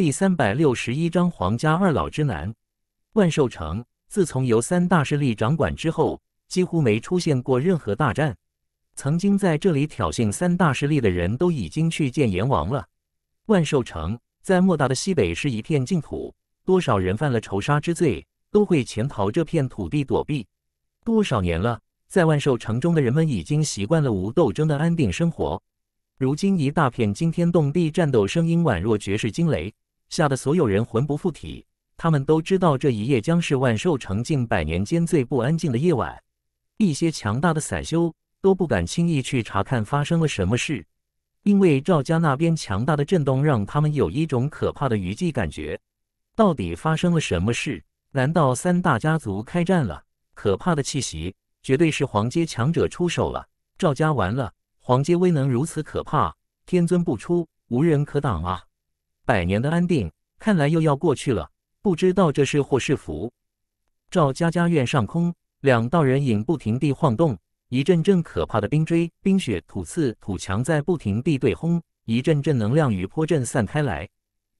第三百六十一章皇家二老之难。万寿城自从由三大势力掌管之后，几乎没出现过任何大战。曾经在这里挑衅三大势力的人都已经去见阎王了。万寿城在莫大的西北是一片净土，多少人犯了仇杀之罪，都会潜逃这片土地躲避。多少年了，在万寿城中的人们已经习惯了无斗争的安定生活。如今一大片惊天动地战斗声音，宛若绝世惊雷。吓得所有人魂不附体，他们都知道这一夜将是万寿城近百年间最不安静的夜晚。一些强大的散修都不敢轻易去查看发生了什么事，因为赵家那边强大的震动让他们有一种可怕的余悸感觉。到底发生了什么事？难道三大家族开战了？可怕的气息，绝对是黄阶强者出手了。赵家完了，黄阶威能如此可怕，天尊不出，无人可挡啊！百年的安定看来又要过去了，不知道这是祸是福。赵家家院上空，两道人影不停地晃动，一阵阵可怕的冰锥、冰雪、土刺、土墙在不停地对轰，一阵阵能量雨波阵散开来。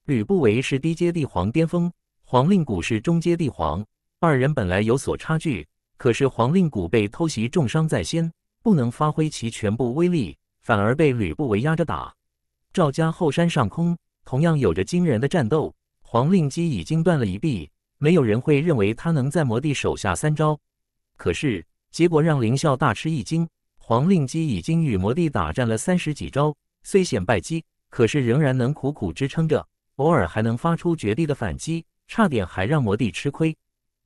吕不韦是低阶帝皇巅峰，黄令谷是中阶帝皇，二人本来有所差距，可是黄令谷被偷袭重伤在先，不能发挥其全部威力，反而被吕不韦压着打。赵家后山上空。同样有着惊人的战斗，黄令基已经断了一臂，没有人会认为他能在魔帝手下三招。可是结果让林啸大吃一惊，黄令基已经与魔帝打战了三十几招，虽显败绩，可是仍然能苦苦支撑着，偶尔还能发出绝地的反击，差点还让魔帝吃亏。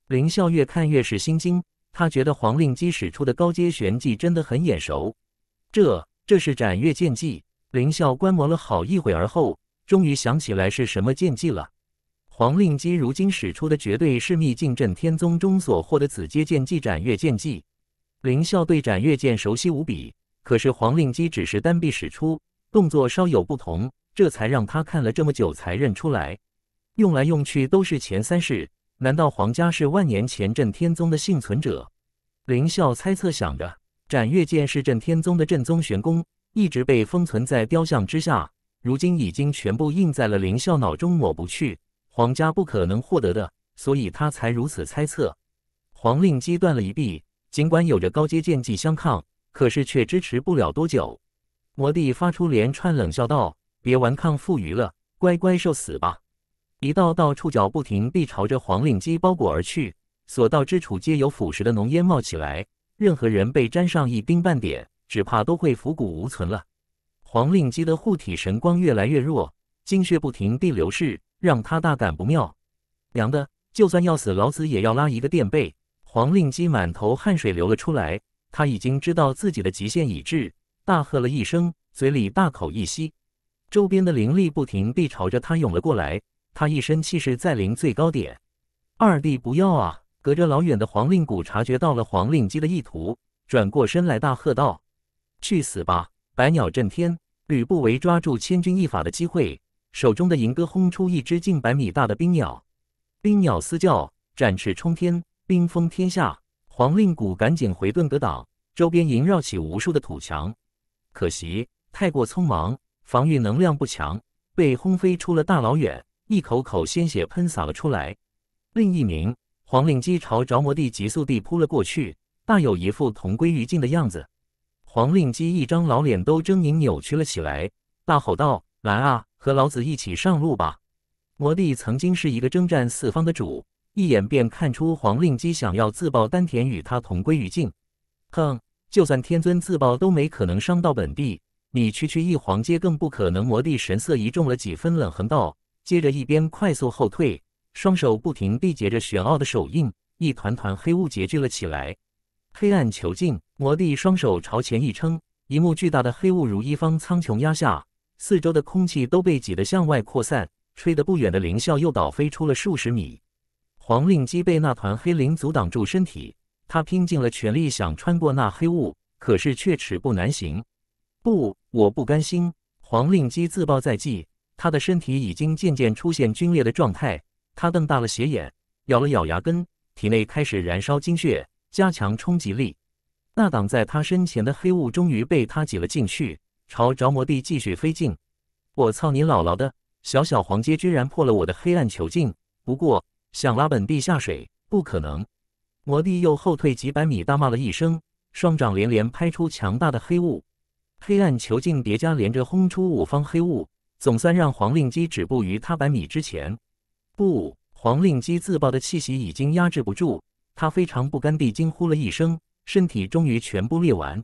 林啸越看越是心惊，他觉得黄令基使出的高阶玄技真的很眼熟，这这是斩月剑技。林啸观摩了好一会儿后。终于想起来是什么剑技了。黄令基如今使出的绝对是秘境震天宗中所获的子阶剑技斩月剑技。林啸对斩月剑熟悉无比，可是黄令基只是单臂使出，动作稍有不同，这才让他看了这么久才认出来。用来用去都是前三式，难道黄家是万年前镇天宗的幸存者？林啸猜测想着，斩月剑是震天宗的正宗玄功，一直被封存在雕像之下。如今已经全部印在了林啸脑中，抹不去。皇家不可能获得的，所以他才如此猜测。黄令基断了一臂，尽管有着高阶剑技相抗，可是却支持不了多久。魔帝发出连串冷笑道：“别顽抗负隅了，乖乖受死吧！”一道道触角不停地朝着黄令基包裹而去，所到之处皆有腐蚀的浓烟冒起来。任何人被沾上一丁半点，只怕都会腐骨无存了。黄令基的护体神光越来越弱，精血不停地流逝，让他大感不妙。娘的，就算要死，老子也要拉一个垫背！黄令基满头汗水流了出来，他已经知道自己的极限已至，大喝了一声，嘴里大口一吸，周边的灵力不停地朝着他涌了过来。他一身气势再临最高点。二弟，不要啊！隔着老远的黄令谷察觉到了黄令基的意图，转过身来大喝道：“去死吧！”百鸟震天。吕不韦抓住千钧一发的机会，手中的银戈轰出一只近百米大的冰鸟，冰鸟嘶叫，展翅冲天，冰封天下。黄令谷赶紧回盾格挡，周边萦绕起无数的土墙。可惜太过匆忙，防御能量不强，被轰飞出了大老远，一口口鲜血喷洒了出来。另一名黄令基朝着魔帝急速地扑了过去，大有一副同归于尽的样子。黄令基一张老脸都狰狞扭曲了起来，大吼道：“来啊，和老子一起上路吧！”魔帝曾经是一个征战四方的主，一眼便看出黄令基想要自爆丹田与他同归于尽。哼，就算天尊自爆都没可能伤到本帝，你区区一黄阶更不可能！魔帝神色一重了几分，冷哼道，接着一边快速后退，双手不停缔结着玄奥的手印，一团团黑雾结聚了起来，黑暗囚禁。魔帝双手朝前一撑，一幕巨大的黑雾如一方苍穹压下，四周的空气都被挤得向外扩散，吹得不远的凌霄又倒飞出了数十米。黄令基被那团黑灵阻挡住身体，他拼尽了全力想穿过那黑雾，可是却尺步难行。不，我不甘心！黄令基自暴在即，他的身体已经渐渐出现皲裂的状态，他瞪大了斜眼，咬了咬牙根，体内开始燃烧精血，加强冲击力。那挡在他身前的黑雾终于被他挤了进去，朝着魔帝继续飞进。我操你姥姥的！小小黄阶居然破了我的黑暗囚禁。不过想拉本地下水不可能。魔帝又后退几百米，大骂了一声，双掌连连拍出强大的黑雾，黑暗囚禁叠加连着轰出五方黑雾，总算让黄令基止步于他百米之前。不，黄令基自爆的气息已经压制不住，他非常不甘地惊呼了一声。身体终于全部裂完，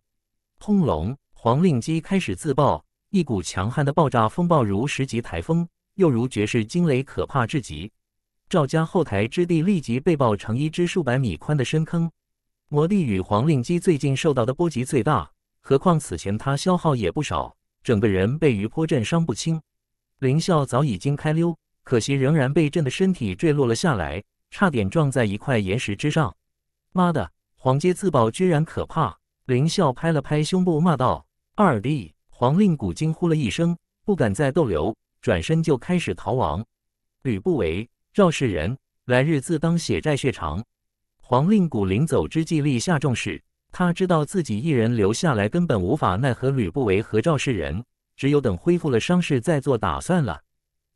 轰隆！黄令基开始自爆，一股强悍的爆炸风暴，如十级台风，又如绝世惊雷，可怕至极。赵家后台之地立即被爆成一只数百米宽的深坑。魔帝与黄令基最近受到的波及最大，何况此前他消耗也不少，整个人被余波震伤不轻。林啸早已经开溜，可惜仍然被震的身体坠落了下来，差点撞在一块岩石之上。妈的！黄阶自保居然可怕！林笑拍了拍胸部，骂道：“二弟！”黄令谷惊呼了一声，不敢再逗留，转身就开始逃亡。吕不韦、赵氏人，来日自当血债血偿。黄令谷临走之际立下重誓，他知道自己一人留下来根本无法奈何吕不韦和赵氏人，只有等恢复了伤势再做打算了。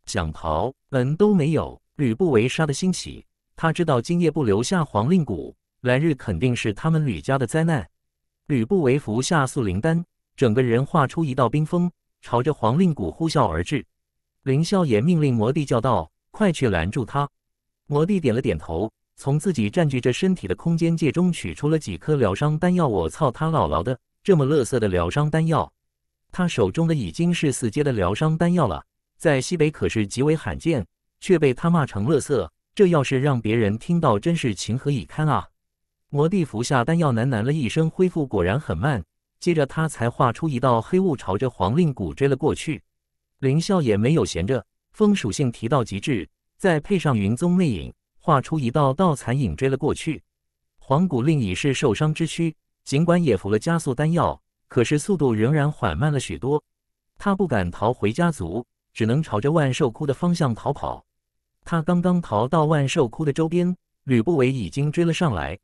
想逃，门都没有！吕不韦杀得兴起，他知道今夜不留下黄令谷。来日肯定是他们吕家的灾难。吕不韦服下素灵丹，整个人化出一道冰封，朝着黄令谷呼啸而至。林笑也命令魔帝叫道：“快去拦住他！”魔帝点了点头，从自己占据着身体的空间界中取出了几颗疗伤丹药。我操他姥姥的，这么乐色的疗伤丹药！他手中的已经是四阶的疗伤丹药了，在西北可是极为罕见，却被他骂成乐色。这要是让别人听到，真是情何以堪啊！魔帝服下丹药，喃喃了一声，恢复果然很慢。接着他才化出一道黑雾，朝着黄令谷追了过去。凌霄也没有闲着，风属性提到极致，再配上云宗魅影，化出一道道残影追了过去。黄令已是受伤之躯，尽管也服了加速丹药，可是速度仍然缓慢了许多。他不敢逃回家族，只能朝着万寿窟的方向逃跑。他刚刚逃到万寿窟的周边，吕不韦已经追了上来。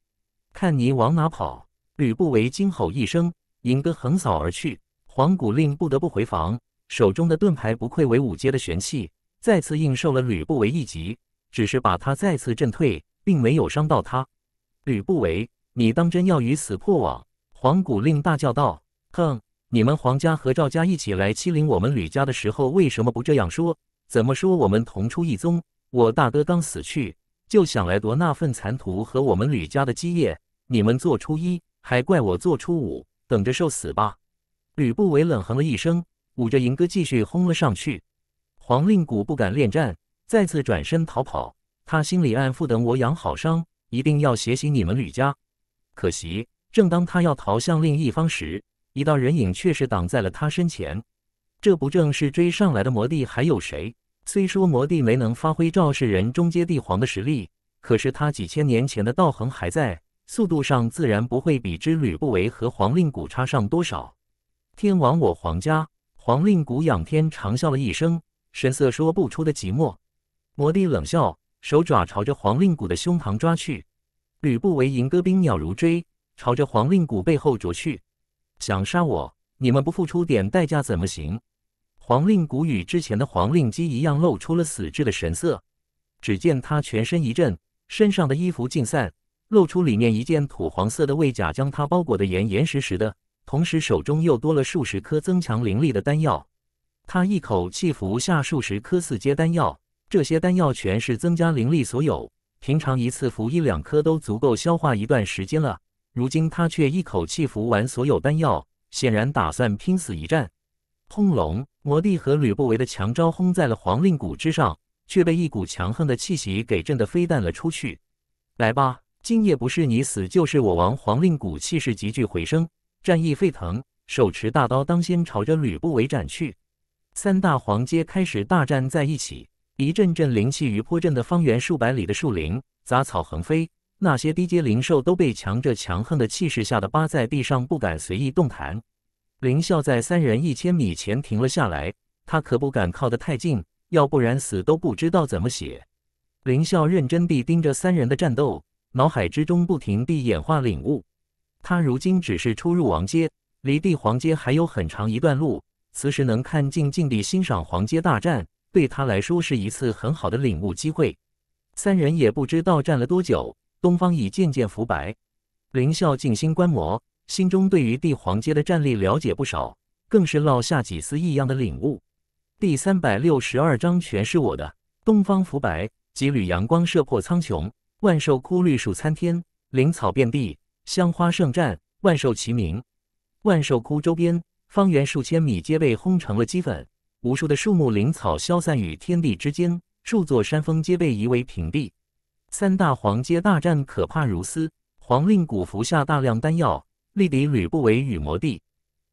看你往哪跑！吕不韦惊吼一声，引着横扫而去。黄古令不得不回防，手中的盾牌不愧为五阶的玄器，再次应受了吕不韦一击，只是把他再次震退，并没有伤到他。吕不韦，你当真要鱼死破网？黄古令大叫道：“哼，你们黄家和赵家一起来欺凌我们吕家的时候，为什么不这样说？怎么说我们同出一宗？我大哥刚死去。”就想来夺那份残图和我们吕家的基业，你们做初一还怪我做初五，等着受死吧！吕不韦冷哼了一声，捂着银戈继续轰了上去。黄令谷不敢恋战，再次转身逃跑。他心里暗腹：等我养好伤，一定要血洗你们吕家。可惜，正当他要逃向另一方时，一道人影却是挡在了他身前。这不正是追上来的魔帝？还有谁？虽说魔帝没能发挥赵氏人中阶帝皇的实力，可是他几千年前的道行还在，速度上自然不会比之吕不韦和黄令谷差上多少。天亡我皇家！黄令谷仰天长笑了一声，神色说不出的寂寞。魔帝冷笑，手爪朝着黄令谷的胸膛抓去。吕不韦银戈冰鸟如锥，朝着黄令谷背后啄去。想杀我，你们不付出点代价怎么行？黄令谷与之前的黄令基一样，露出了死志的神色。只见他全身一震，身上的衣服尽散，露出里面一件土黄色的卫甲，将他包裹的严严实实的。同时，手中又多了数十颗增强灵力的丹药。他一口气服下数十颗四阶丹药，这些丹药全是增加灵力，所有平常一次服一两颗都足够消化一段时间了。如今他却一口气服完所有丹药，显然打算拼死一战。轰隆！魔帝和吕不韦的强招轰在了黄令谷之上，却被一股强横的气息给震得飞弹了出去。来吧，今夜不是你死，就是我亡！黄令谷气势急剧回升，战意沸腾，手持大刀当先朝着吕不韦斩去。三大黄阶开始大战在一起，一阵阵灵气余破震的方圆数百里的树林、杂草横飞，那些低阶灵兽都被强者强横的气势吓得趴在地上，不敢随意动弹。林啸在三人一千米前停了下来，他可不敢靠得太近，要不然死都不知道怎么写。林啸认真地盯着三人的战斗，脑海之中不停地演化领悟。他如今只是初入王阶，离帝皇阶还有很长一段路，此时能看静静地欣赏黄阶大战，对他来说是一次很好的领悟机会。三人也不知道站了多久，东方已渐渐浮白，林啸静心观摩。心中对于帝皇阶的战力了解不少，更是落下几丝异样的领悟。第三百六十二章全是我的。东方浮白，几缕阳光射破苍穹，万寿枯绿树参天，灵草遍地，香花盛绽，万兽齐鸣。万寿窟周边方圆数千米皆被轰成了齑粉，无数的树木灵草消散于天地之间，数座山峰皆被夷为平地。三大皇阶大战可怕如斯，黄令谷服下大量丹药。力敌吕不韦与魔帝，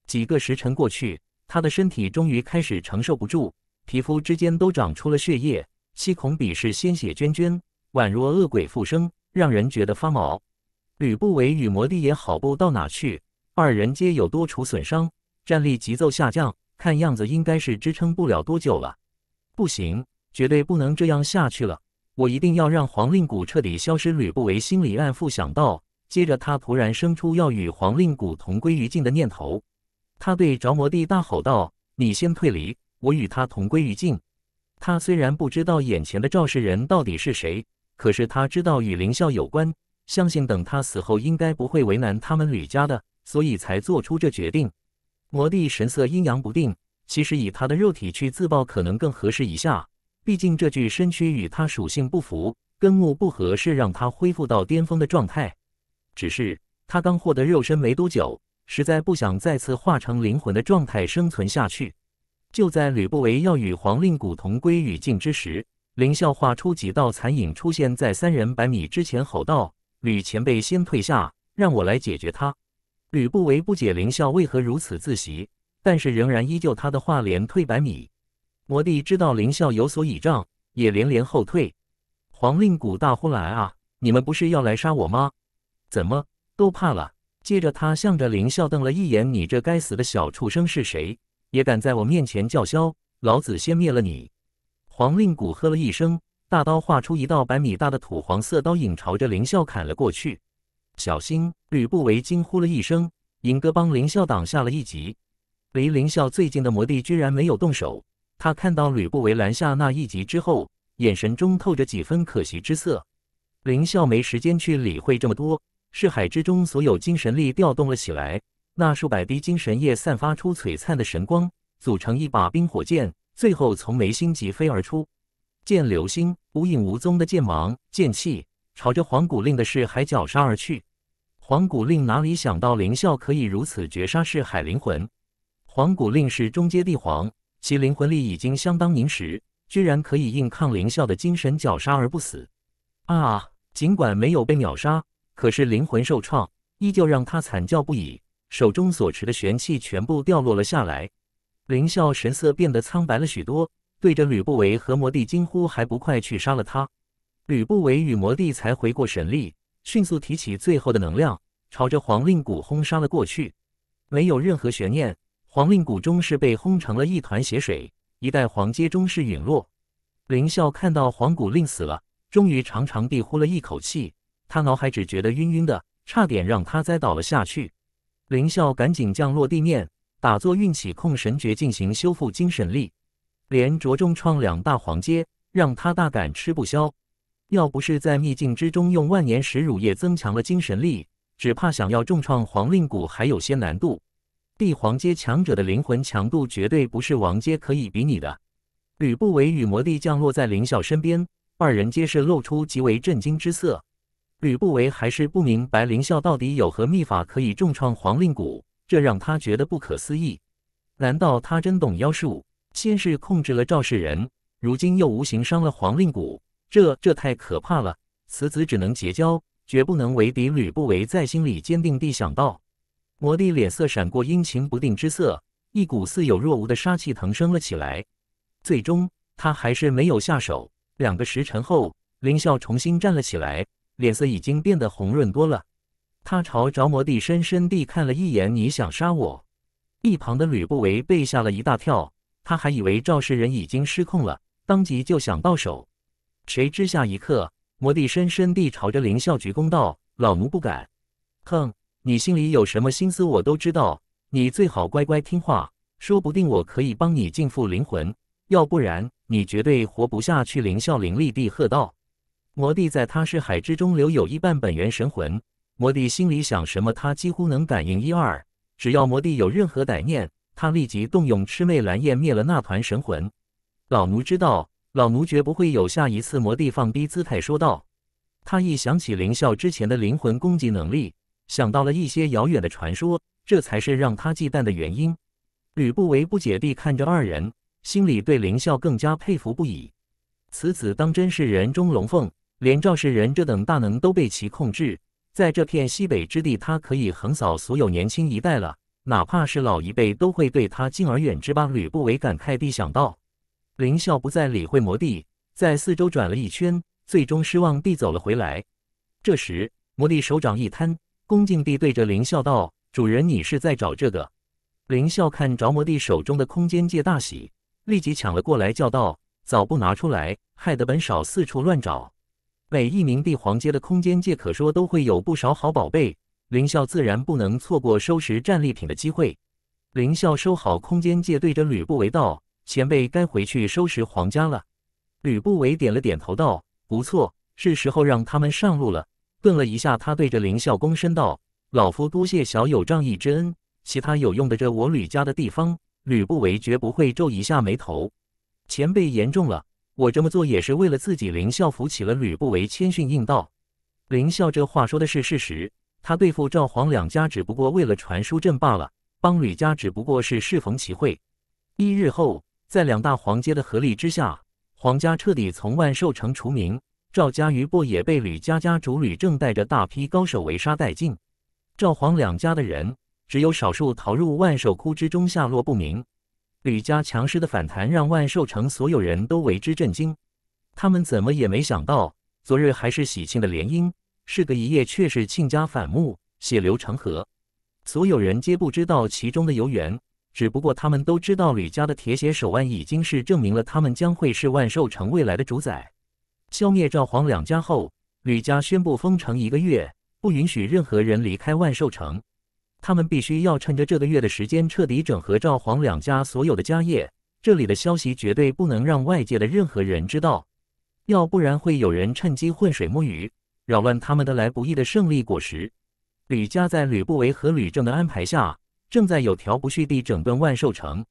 几个时辰过去，他的身体终于开始承受不住，皮肤之间都长出了血液，细孔鄙视鲜血涓涓，宛若恶鬼复生，让人觉得发毛。吕不韦与魔帝也好不到哪去，二人皆有多处损伤，战力急骤下降，看样子应该是支撑不了多久了。不行，绝对不能这样下去了，我一定要让黄令谷彻底消失。吕不韦心里暗腹想到。接着，他突然生出要与黄令谷同归于尽的念头。他对着魔帝大吼道：“你先退离，我与他同归于尽。”他虽然不知道眼前的肇事人到底是谁，可是他知道与凌啸有关，相信等他死后，应该不会为难他们吕家的，所以才做出这决定。魔帝神色阴阳不定。其实以他的肉体去自爆，可能更合适一下，毕竟这具身躯与他属性不符，根木不合适让他恢复到巅峰的状态。只是他刚获得肉身没多久，实在不想再次化成灵魂的状态生存下去。就在吕不韦要与黄令谷同归于尽之时，林啸化出几道残影出现在三人百米之前，吼道：“吕前辈，先退下，让我来解决他。”吕不韦不解林啸为何如此自喜，但是仍然依旧他的话连退百米。魔帝知道林啸有所倚仗，也连连后退。黄令谷大呼来啊！你们不是要来杀我吗？怎么都怕了？接着，他向着林笑瞪了一眼：“你这该死的小畜生是谁？也敢在我面前叫嚣！老子先灭了你！”黄令谷喝了一声，大刀划出一道百米大的土黄色刀影，朝着林笑砍了过去。小心！吕不韦惊呼了一声，引哥帮林笑挡下了一击。离林笑最近的魔帝居然没有动手，他看到吕不韦拦下那一击之后，眼神中透着几分可惜之色。林笑没时间去理会这么多。是海之中，所有精神力调动了起来。那数百滴精神液散发出璀璨的神光，组成一把冰火剑，最后从眉心疾飞而出。剑流星，无影无踪的剑芒、剑气，朝着黄古令的世海绞杀而去。黄古令哪里想到灵啸可以如此绝杀世海灵魂？黄古令是中阶帝皇，其灵魂力已经相当凝实，居然可以硬抗灵啸的精神绞杀而不死。啊！尽管没有被秒杀。可是灵魂受创，依旧让他惨叫不已。手中所持的玄器全部掉落了下来。林啸神色变得苍白了许多，对着吕不韦和魔帝惊呼：“还不快去杀了他！”吕不韦与魔帝才回过神力，迅速提起最后的能量，朝着黄令谷轰杀了过去。没有任何悬念，黄令谷终是被轰成了一团血水，一代黄阶终是陨落。林啸看到黄令死了，终于长长地呼了一口气。他脑海只觉得晕晕的，差点让他栽倒了下去。林啸赶紧降落地面，打坐运起控神诀进行修复精神力。连着重创两大黄阶，让他大感吃不消。要不是在秘境之中用万年石乳液增强了精神力，只怕想要重创黄令谷还有些难度。帝皇阶强者的灵魂强度绝对不是王阶可以比拟的。吕不韦与魔帝降落在林啸身边，二人皆是露出极为震惊之色。吕不韦还是不明白林啸到底有何秘法可以重创黄令谷，这让他觉得不可思议。难道他真懂妖术？先是控制了赵氏人，如今又无形伤了黄令谷，这这太可怕了！此子只能结交，绝不能为敌。吕不韦在心里坚定地想到。魔帝脸色闪过阴晴不定之色，一股似有若无的杀气腾升了起来。最终，他还是没有下手。两个时辰后，林啸重新站了起来。脸色已经变得红润多了，他朝着魔帝深深地看了一眼。你想杀我？一旁的吕不韦被吓了一大跳，他还以为赵氏人已经失控了，当即就想到手。谁知下一刻，魔帝深深地朝着凌笑鞠躬道：“老奴不敢。”“哼，你心里有什么心思，我都知道。你最好乖乖听话，说不定我可以帮你净复灵魂，要不然你绝对活不下去。”凌笑凌厉地喝道。魔帝在他尸海之中留有一半本源神魂，魔帝心里想什么，他几乎能感应一二。只要魔帝有任何歹念，他立即动用魑魅蓝焰灭了那团神魂。老奴知道，老奴绝不会有下一次。魔帝放低姿态说道。他一想起凌啸之前的灵魂攻击能力，想到了一些遥远的传说，这才是让他忌惮的原因。吕不韦不解地看着二人，心里对凌啸更加佩服不已。此子当真是人中龙凤。连赵世仁这等大能都被其控制，在这片西北之地，他可以横扫所有年轻一代了，哪怕是老一辈都会对他敬而远之吧。吕不韦感慨地想到。林啸不再理会魔帝，在四周转了一圈，最终失望地走了回来。这时，魔帝手掌一摊，恭敬地对着林啸道：“主人，你是在找这个？”林啸看着魔帝手中的空间戒，大喜，立即抢了过来，叫道：“早不拿出来，害得本少四处乱找。”每一名帝皇阶的空间界可说都会有不少好宝贝。林啸自然不能错过收拾战利品的机会。林啸收好空间界，对着吕不韦道：“前辈，该回去收拾皇家了。”吕不韦点了点头，道：“不错，是时候让他们上路了。”顿了一下，他对着林啸躬身道：“老夫多谢小友仗义之恩，其他有用的这我吕家的地方，吕不韦绝不会皱一下眉头。”前辈言重了。我这么做也是为了自己。林啸扶起了吕不韦，谦逊应道：“林啸，这话说的是事实。他对付赵、黄两家，只不过为了传输阵罢了。帮吕家，只不过是适逢其会。一日后，在两大皇阶的合力之下，黄家彻底从万寿城除名。赵家余部也被吕家家主吕正带着大批高手围杀殆尽。赵、黄两家的人，只有少数逃入万寿窟之中，下落不明。”吕家强势的反弹让万寿城所有人都为之震惊，他们怎么也没想到，昨日还是喜庆的联姻，事隔一夜却是亲家反目，血流成河。所有人皆不知道其中的由缘，只不过他们都知道吕家的铁血手腕已经是证明了他们将会是万寿城未来的主宰。消灭赵黄两家后，吕家宣布封城一个月，不允许任何人离开万寿城。他们必须要趁着这个月的时间，彻底整合赵、黄两家所有的家业。这里的消息绝对不能让外界的任何人知道，要不然会有人趁机浑水摸鱼，扰乱他们的来不易的胜利果实。吕家在吕不韦和吕正的安排下，正在有条不絮地整顿万寿城。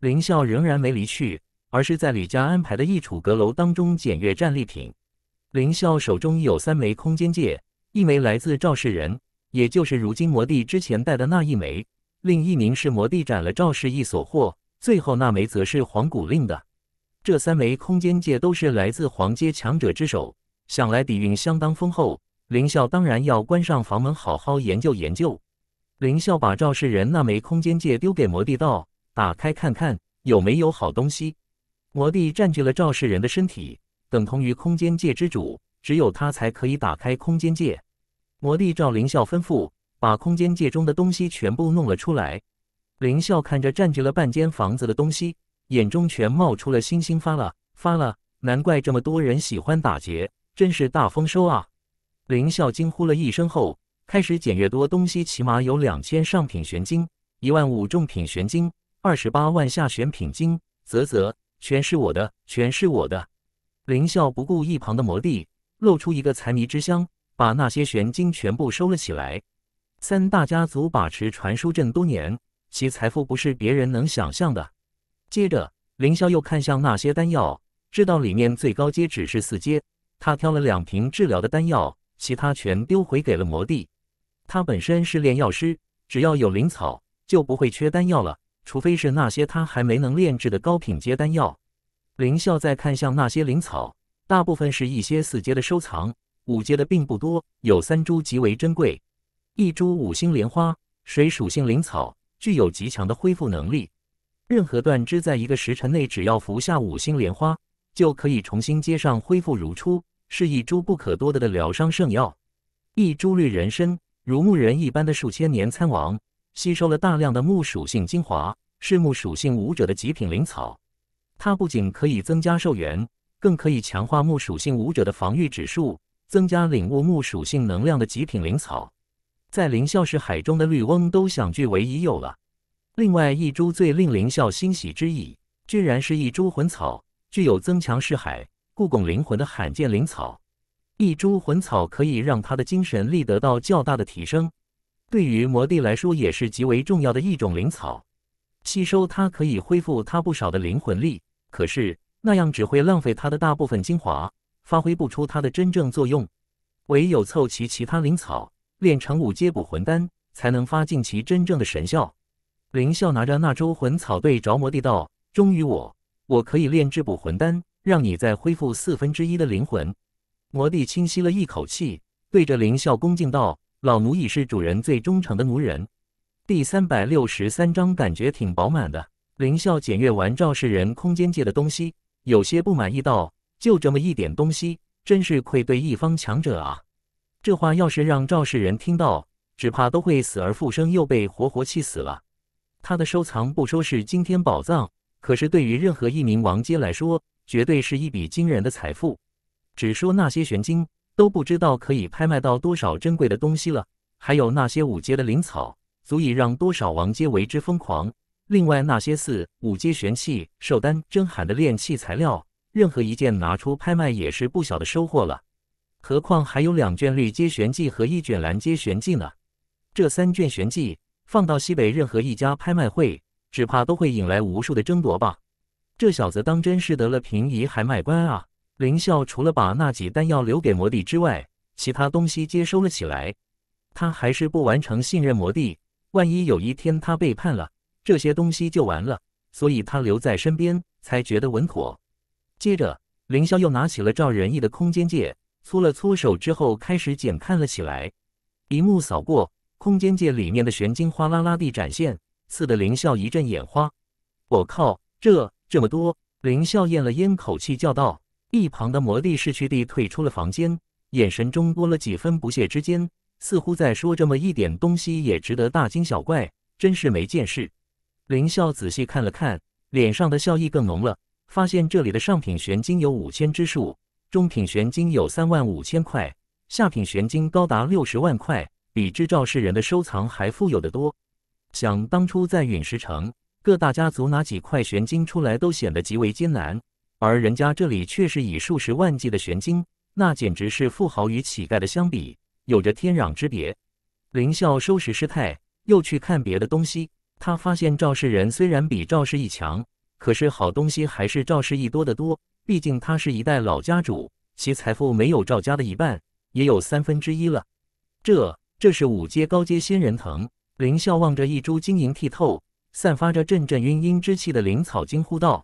林啸仍然没离去，而是在吕家安排的一处阁楼当中检阅战利品。林啸手中有三枚空间戒，一枚来自赵氏人。也就是如今魔帝之前带的那一枚，另一名是魔帝斩了赵氏一所获，最后那枚则是黄古令的。这三枚空间戒都是来自黄阶强者之手，想来底蕴相当丰厚。林啸当然要关上房门，好好研究研究。林啸把赵世仁那枚空间戒丢给魔帝道：“打开看看，有没有好东西？”魔帝占据了赵世仁的身体，等同于空间戒之主，只有他才可以打开空间戒。魔帝赵林笑吩咐：“把空间界中的东西全部弄了出来。”林笑看着占据了半间房子的东西，眼中全冒出了星星，发了，发了！难怪这么多人喜欢打劫，真是大丰收啊！林笑惊呼了一声后，开始检阅多东西，起码有两千上品玄晶，一万五中品玄晶，二十八万下玄品晶，啧啧，全是我的，全是我的！林笑不顾一旁的魔帝，露出一个财迷之相。把那些玄晶全部收了起来。三大家族把持传书镇多年，其财富不是别人能想象的。接着，凌霄又看向那些丹药，知道里面最高阶只是四阶，他挑了两瓶治疗的丹药，其他全丢回给了魔帝。他本身是炼药师，只要有灵草，就不会缺丹药了，除非是那些他还没能炼制的高品阶丹药。凌霄再看向那些灵草，大部分是一些四阶的收藏。五阶的并不多，有三株极为珍贵。一株五星莲花，水属性灵草，具有极强的恢复能力。任何断肢在一个时辰内，只要服下五星莲花，就可以重新接上，恢复如初，是一株不可多得的疗伤圣药。一株绿人参，如木人一般的数千年参王，吸收了大量的木属性精华，是木属性武者的极品灵草。它不仅可以增加寿元，更可以强化木属性武者的防御指数。增加领悟木属性能量的极品灵草，在灵啸石海中的绿翁都想据为己有了。另外一株最令灵啸欣喜之意，居然是一株魂草，具有增强识海、固拱灵魂的罕见灵草。一株魂草可以让他的精神力得到较大的提升，对于魔帝来说也是极为重要的一种灵草。吸收它可以恢复他不少的灵魂力，可是那样只会浪费他的大部分精华。发挥不出它的真正作用，唯有凑齐其他灵草，炼成五阶补魂丹，才能发尽其真正的神效。灵啸拿着那株魂草，对着魔帝道：“忠于我，我可以炼制补魂丹，让你再恢复四分之一的灵魂。”魔帝轻吸了一口气，对着灵啸恭敬道：“老奴已是主人最忠诚的奴人。”第三百六十三章感觉挺饱满的。灵啸检阅完赵世人空间界的东西，有些不满意道。就这么一点东西，真是愧对一方强者啊！这话要是让赵氏人听到，只怕都会死而复生，又被活活气死了。他的收藏不说是惊天宝藏，可是对于任何一名王阶来说，绝对是一笔惊人的财富。只说那些玄晶，都不知道可以拍卖到多少珍贵的东西了。还有那些五阶的灵草，足以让多少王阶为之疯狂。另外那些四、五阶玄器、寿丹、真寒的炼器材料。任何一件拿出拍卖也是不小的收获了，何况还有两卷绿阶玄技和一卷蓝阶玄技呢。这三卷玄技放到西北任何一家拍卖会，只怕都会引来无数的争夺吧。这小子当真是得了便宜还卖乖啊！林笑除了把那几丹药留给魔帝之外，其他东西接收了起来。他还是不完成信任魔帝，万一有一天他背叛了，这些东西就完了。所以他留在身边才觉得稳妥。接着，凌笑又拿起了赵仁义的空间戒，搓了搓手之后，开始检看了起来。一目扫过，空间戒里面的玄金哗啦啦地展现，刺得凌笑一阵眼花。我靠，这这么多！凌笑咽了咽口气，叫道。一旁的魔帝失去地退出了房间，眼神中多了几分不屑，之间似乎在说：“这么一点东西也值得大惊小怪，真是没见识。”凌笑仔细看了看，脸上的笑意更浓了。发现这里的上品玄金有五千之数，中品玄金有三万五千块，下品玄金高达六十万块，比之赵世人的收藏还富有的多。想当初在陨石城，各大家族拿几块玄金出来都显得极为艰难，而人家这里却是以数十万计的玄金，那简直是富豪与乞丐的相比，有着天壤之别。林啸收拾师太，又去看别的东西。他发现赵世仁虽然比赵世义强。可是好东西还是赵世一多得多，毕竟他是一代老家主，其财富没有赵家的一半，也有三分之一了。这，这是五阶高阶仙人藤。林笑望着一株晶莹剔透、散发着阵阵氤氲之气的灵草，惊呼道：“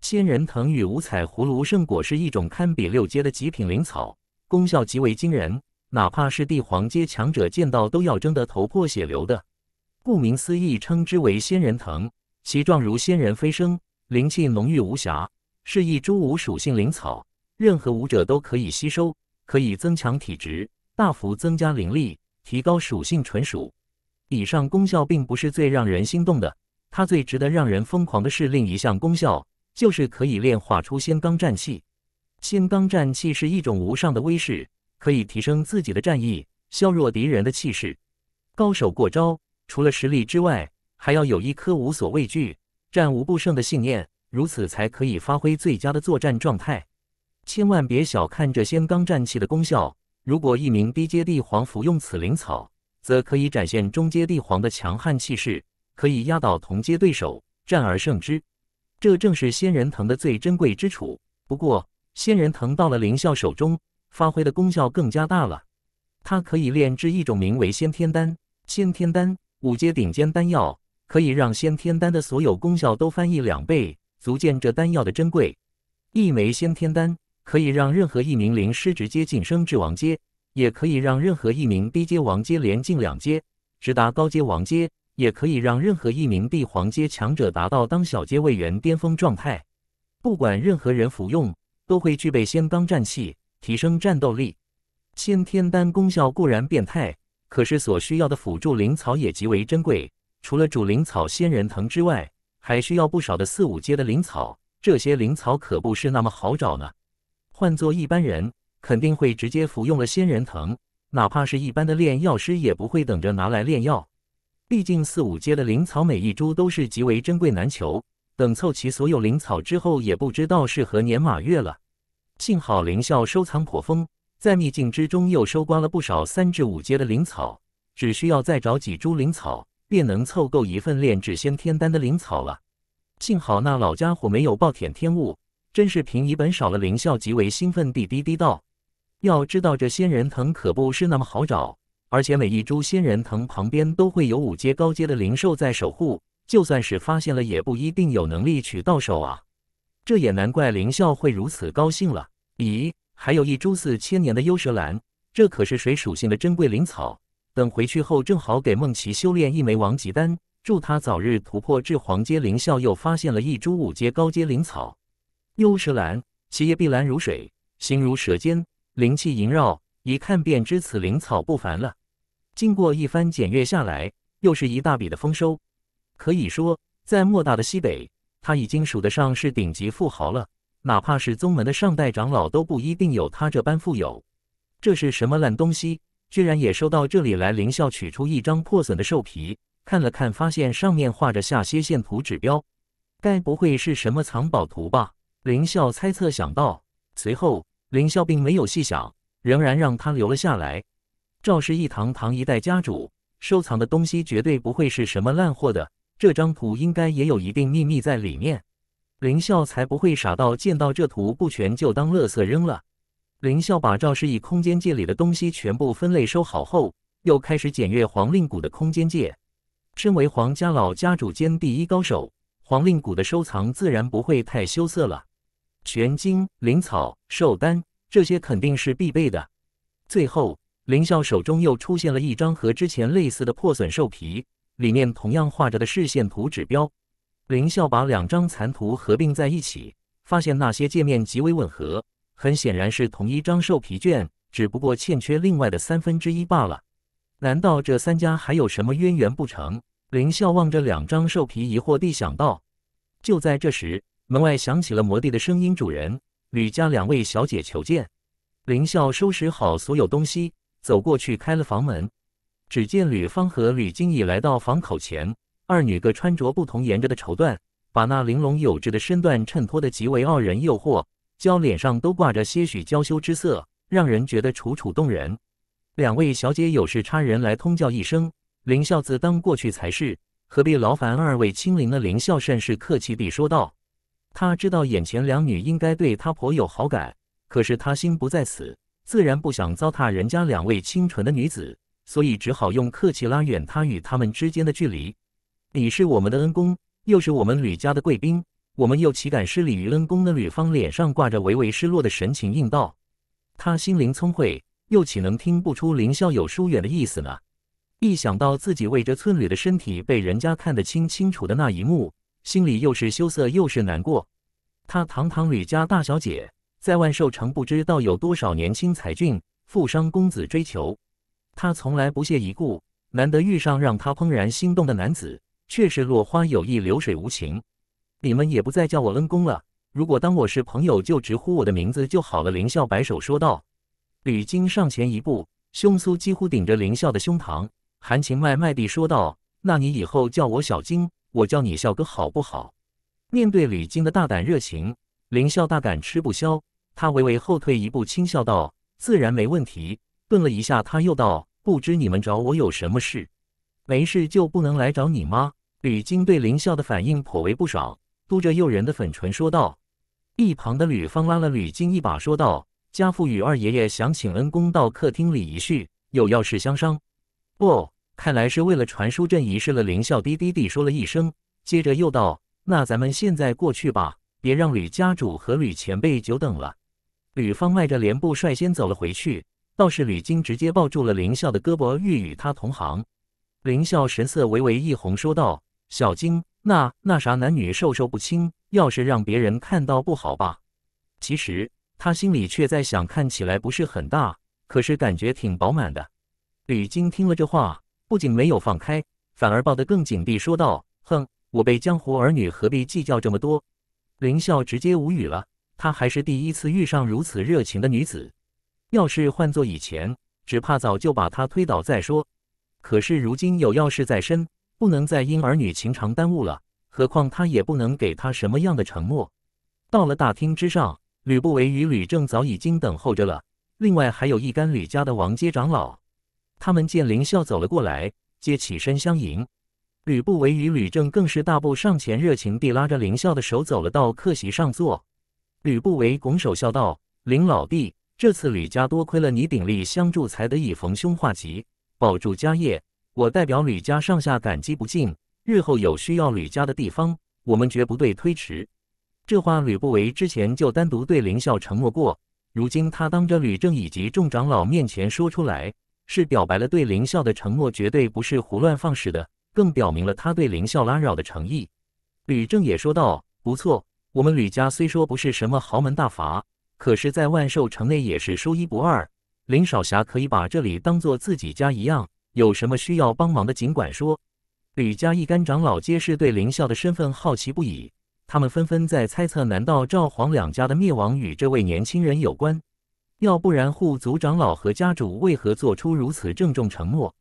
仙人藤与五彩葫芦圣果是一种堪比六阶的极品灵草，功效极为惊人，哪怕是帝皇阶强者见到都要争得头破血流的。顾名思义，称之为仙人藤，其状如仙人飞升。”灵气浓郁无瑕，是一株无属性灵草，任何武者都可以吸收，可以增强体质，大幅增加灵力，提高属性纯属。以上功效并不是最让人心动的，它最值得让人疯狂的是另一项功效，就是可以炼化出仙罡战气。仙罡战气是一种无上的威势，可以提升自己的战意，削弱敌人的气势。高手过招，除了实力之外，还要有一颗无所畏惧。战无不胜的信念，如此才可以发挥最佳的作战状态。千万别小看这仙罡战气的功效。如果一名低阶帝皇服用此灵草，则可以展现中阶帝皇的强悍气势，可以压倒同阶对手，战而胜之。这正是仙人藤的最珍贵之处。不过，仙人藤到了凌笑手中，发挥的功效更加大了。它可以炼制一种名为先天丹。先天丹，五阶顶尖丹药。可以让先天丹的所有功效都翻一两倍，足见这丹药的珍贵。一枚先天丹可以让任何一名灵师直接晋升至王阶，也可以让任何一名低阶王阶连进两阶，直达高阶王阶；也可以让任何一名帝皇阶强者达到当小阶位元巅峰状态。不管任何人服用，都会具备仙罡战气，提升战斗力。先天丹功效固然变态，可是所需要的辅助灵草也极为珍贵。除了主灵草仙人藤之外，还需要不少的四五阶的灵草。这些灵草可不是那么好找呢。换做一般人，肯定会直接服用了仙人藤，哪怕是一般的炼药师，也不会等着拿来炼药。毕竟四五阶的灵草，每一株都是极为珍贵难求。等凑齐所有灵草之后，也不知道是何年马月了。幸好灵校收藏颇丰，在秘境之中又收刮了不少三至五阶的灵草，只需要再找几株灵草。便能凑够一份炼制先天丹的灵草了。幸好那老家伙没有暴殄天物，真是凭一本少了灵效极为兴奋地滴滴道：“要知道这仙人藤可不是那么好找，而且每一株仙人藤旁边都会有五阶高阶的灵兽在守护，就算是发现了也不一定有能力取到手啊。”这也难怪灵啸会如此高兴了。咦，还有一株四千年的幽蛇兰，这可是水属性的珍贵灵草。等回去后，正好给梦琪修炼一枚王级丹，助她早日突破至黄阶灵效。又发现了一株五阶高阶灵草，幽石兰，其叶碧蓝如水，形如舌尖，灵气萦绕，一看便知此灵草不凡了。经过一番检阅下来，又是一大笔的丰收。可以说，在莫大的西北，他已经数得上是顶级富豪了。哪怕是宗门的上代长老，都不一定有他这般富有。这是什么烂东西？居然也收到这里来，林笑取出一张破损的兽皮，看了看，发现上面画着下斜线图指标，该不会是什么藏宝图吧？林笑猜测想到，随后林笑并没有细想，仍然让他留了下来。赵氏一堂，堂一代家主收藏的东西绝对不会是什么烂货的，这张图应该也有一定秘密在里面。林笑才不会傻到见到这图不全就当垃圾扔了。林啸把赵世义空间界里的东西全部分类收好后，又开始检阅黄令谷的空间界。身为黄家老家主兼第一高手，黄令谷的收藏自然不会太羞涩了。玄晶、灵草、兽丹这些肯定是必备的。最后，林啸手中又出现了一张和之前类似的破损兽皮，里面同样画着的视线图指标。林啸把两张残图合并在一起，发现那些界面极为吻合。很显然是同一张兽皮卷，只不过欠缺另外的三分之一罢了。难道这三家还有什么渊源不成？林笑望着两张兽皮，疑惑地想到。就在这时，门外响起了魔帝的声音：“主人，吕家两位小姐求见。”林笑收拾好所有东西，走过去开了房门。只见吕方和吕晶已来到房口前，二女各穿着不同颜着的绸缎，把那玲珑有致的身段衬托得极为傲人、诱惑。娇脸上都挂着些许娇羞之色，让人觉得楚楚动人。两位小姐有事差人来通叫一声，林孝自当过去才是，何必劳烦二位亲临呢？林孝甚是客气地说道。他知道眼前两女应该对他颇有好感，可是他心不在此，自然不想糟蹋人家两位清纯的女子，所以只好用客气拉远他与他们之间的距离。你是我们的恩公，又是我们吕家的贵宾。我们又岂敢失礼于恩公呢？吕方脸上挂着微微失落的神情，应道：“他心灵聪慧，又岂能听不出林霄有疏远的意思呢？”一想到自己为着寸缕的身体被人家看得清清楚的那一幕，心里又是羞涩又是难过。她堂堂吕家大小姐，在万寿城不知道有多少年轻才俊、富商公子追求，她从来不屑一顾。难得遇上让她怦然心动的男子，却是落花有意，流水无情。你们也不再叫我恩公了，如果当我是朋友，就直呼我的名字就好了。”林笑摆手说道。吕京上前一步，胸脯几乎顶着林笑的胸膛，含情脉脉地说道：“那你以后叫我小京，我叫你笑哥好不好？”面对吕京的大胆热情，林笑大感吃不消，他微微后退一步，轻笑道：“自然没问题。”顿了一下，他又道：“不知你们找我有什么事？没事就不能来找你吗？”吕京对林笑的反应颇为不爽。嘟着诱人的粉唇说道，一旁的吕芳拉了吕晶一把说道：“家父与二爷爷想请恩公到客厅里一叙，有要事相商。”哦，看来是为了传书阵遗失了。林笑低低地说了一声，接着又道：“那咱们现在过去吧，别让吕家主和吕前辈久等了。”吕芳迈着莲步率先走了回去，倒是吕晶直接抱住了林笑的胳膊欲与他同行。林笑神色微微一红，说道：“小晶。”那那啥，男女授受不亲，要是让别人看到不好吧。其实他心里却在想，看起来不是很大，可是感觉挺饱满的。吕晶听了这话，不仅没有放开，反而抱得更紧地说道：“哼，我辈江湖儿女，何必计较这么多？”林笑直接无语了，他还是第一次遇上如此热情的女子。要是换做以前，只怕早就把她推倒再说。可是如今有要事在身。不能再因儿女情长耽误了，何况他也不能给他什么样的承诺。到了大厅之上，吕不韦与吕正早已经等候着了，另外还有一干吕家的王阶长老。他们见林啸走了过来，皆起身相迎。吕不韦与吕正更是大步上前，热情地拉着林啸的手，走了到客席上坐。吕不韦拱手笑道：“林老弟，这次吕家多亏了你鼎力相助，才得以逢凶化吉，保住家业。”我代表吕家上下感激不尽，日后有需要吕家的地方，我们绝不对推迟。这话吕不韦之前就单独对林笑承诺过，如今他当着吕正以及众长老面前说出来，是表白了对林笑的承诺，绝对不是胡乱放矢的，更表明了他对林笑拉扰的诚意。吕正也说道：“不错，我们吕家虽说不是什么豪门大阀，可是，在万寿城内也是说一不二。林少侠可以把这里当做自己家一样。”有什么需要帮忙的，尽管说。吕家一干长老皆是对林笑的身份好奇不已，他们纷纷在猜测：难道赵黄两家的灭亡与这位年轻人有关？要不然，护族长老和家主为何做出如此郑重承诺？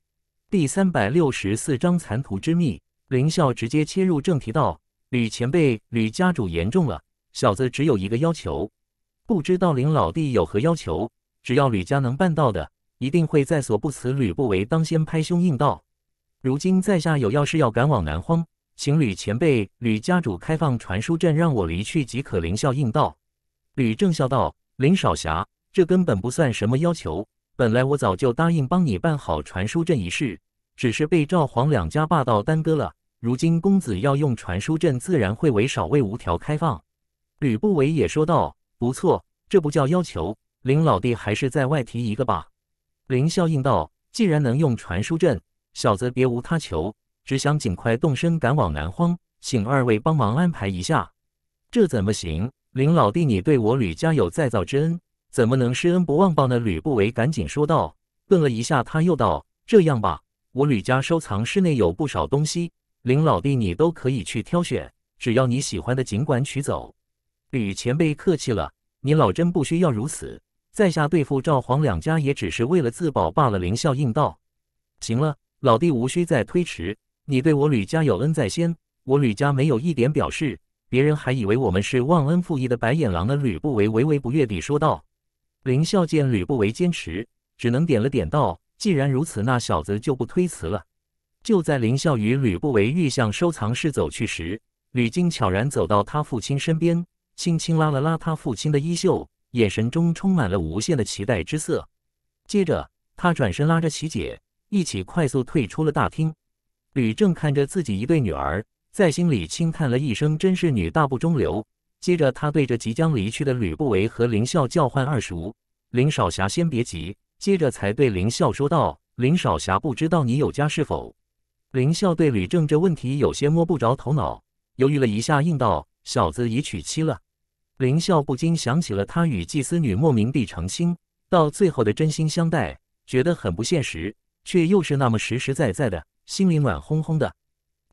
第三百六十四章残图之秘。林笑直接切入正题道：“吕前辈，吕家主，言重了。小子只有一个要求，不知道林老弟有何要求？只要吕家能办到的。”一定会在所不辞。吕不韦当先拍胸应道：“如今在下有要事要赶往南荒，请吕前辈、吕家主开放传输阵，让我离去即可。”林笑应道：“吕正笑道，林少侠，这根本不算什么要求。本来我早就答应帮你办好传输阵一事，只是被赵、黄两家霸道耽搁了。如今公子要用传输阵，自然会为少尉无条开放。”吕不韦也说道：“不错，这不叫要求。林老弟还是在外提一个吧。”林孝应道：“既然能用传书阵，小子别无他求，只想尽快动身赶往南荒，请二位帮忙安排一下。”这怎么行？林老弟，你对我吕家有再造之恩，怎么能施恩不忘报呢？”吕不韦赶紧说道。顿了一下，他又道：“这样吧，我吕家收藏室内有不少东西，林老弟你都可以去挑选，只要你喜欢的，尽管取走。”吕前辈客气了，你老真不需要如此。在下对付赵黄两家也只是为了自保罢了。林笑应道：“行了，老弟无需再推迟。你对我吕家有恩在先，我吕家没有一点表示，别人还以为我们是忘恩负义的白眼狼呢。”吕不韦微微不悦地说道。林笑见吕不韦坚持，只能点了点，道：“既然如此，那小子就不推辞了。”就在林笑与吕不韦欲向收藏室走去时，吕京悄然走到他父亲身边，轻轻拉了拉他父亲的衣袖。眼神中充满了无限的期待之色，接着他转身拉着琪姐一起快速退出了大厅。吕正看着自己一对女儿，在心里轻叹了一声：“真是女大不中留。”接着他对着即将离去的吕不韦和林笑叫唤：“二叔，林少侠，先别急。”接着才对林笑说道：“林少侠，不知道你有家是否？”林笑对吕正这问题有些摸不着头脑，犹豫了一下，应道：“小子已娶妻了。”林笑不禁想起了他与祭司女莫名地成亲到最后的真心相待，觉得很不现实，却又是那么实实在在的，心里暖烘烘的。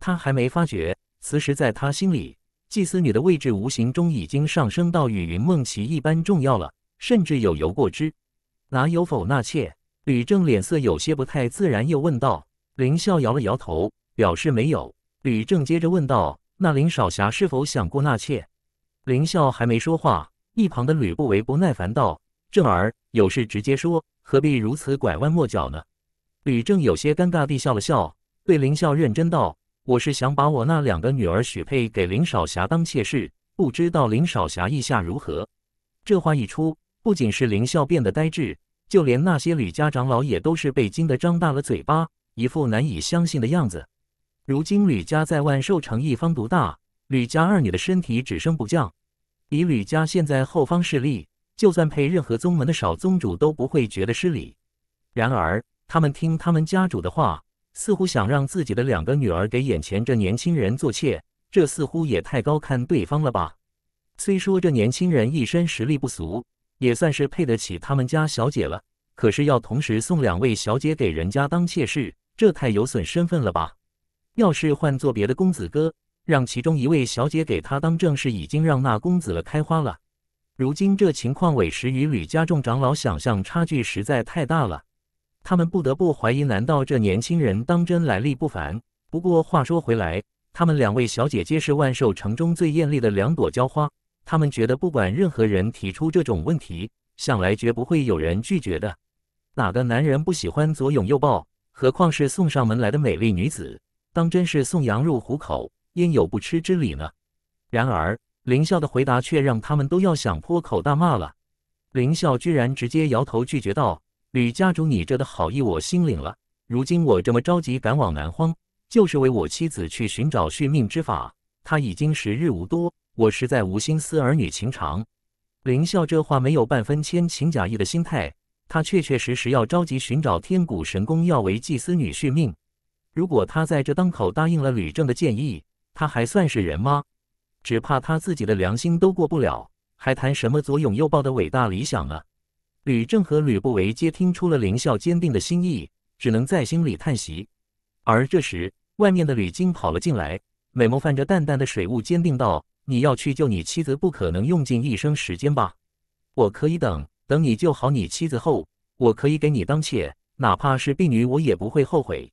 他还没发觉，此时在他心里，祭司女的位置无形中已经上升到与云梦琪一般重要了，甚至有犹过之。哪有否纳妾？吕正脸色有些不太自然，又问道。林笑摇了摇头，表示没有。吕正接着问道：“那林少侠是否想过纳妾？”林笑还没说话，一旁的吕不韦不耐烦道：“正儿有事直接说，何必如此拐弯抹角呢？”吕正有些尴尬地笑了笑，对林笑认真道：“我是想把我那两个女儿许配给林少侠当妾室，不知道林少侠意下如何？”这话一出，不仅是林笑变得呆滞，就连那些吕家长老也都是被惊得张大了嘴巴，一副难以相信的样子。如今吕家在万寿城一方独大。吕家二女的身体只升不降，以吕家现在后方势力，就算配任何宗门的少宗主都不会觉得失礼。然而，他们听他们家主的话，似乎想让自己的两个女儿给眼前这年轻人做妾，这似乎也太高看对方了吧？虽说这年轻人一身实力不俗，也算是配得起他们家小姐了，可是要同时送两位小姐给人家当妾室，这太有损身份了吧？要是换做别的公子哥。让其中一位小姐给他当正室，已经让那公子了开花了。如今这情况委实与吕家众长老想象差距实在太大了，他们不得不怀疑：难道这年轻人当真来历不凡？不过话说回来，他们两位小姐皆是万寿城中最艳丽的两朵娇花，他们觉得不管任何人提出这种问题，想来绝不会有人拒绝的。哪个男人不喜欢左拥右抱？何况是送上门来的美丽女子，当真是送羊入虎口。焉有不吃之理呢，然而林笑的回答却让他们都要想破口大骂了。林笑居然直接摇头拒绝道：“吕家主，你这的好意我心领了。如今我这么着急赶往南荒，就是为我妻子去寻找续命之法。她已经时日无多，我实在无心思儿女情长。”林笑这话没有半分牵情假意的心态，他确确实实要着急寻找天古神功，要为祭司女续命。如果他在这当口答应了吕正的建议，他还算是人吗？只怕他自己的良心都过不了，还谈什么左拥右抱的伟大理想啊！吕正和吕不韦皆听出了林笑坚定的心意，只能在心里叹息。而这时，外面的吕晶跑了进来，美眸泛着淡淡的水雾，坚定道：“你要去救你妻子，不可能用尽一生时间吧？我可以等等你救好你妻子后，我可以给你当妾，哪怕是婢女，我也不会后悔。”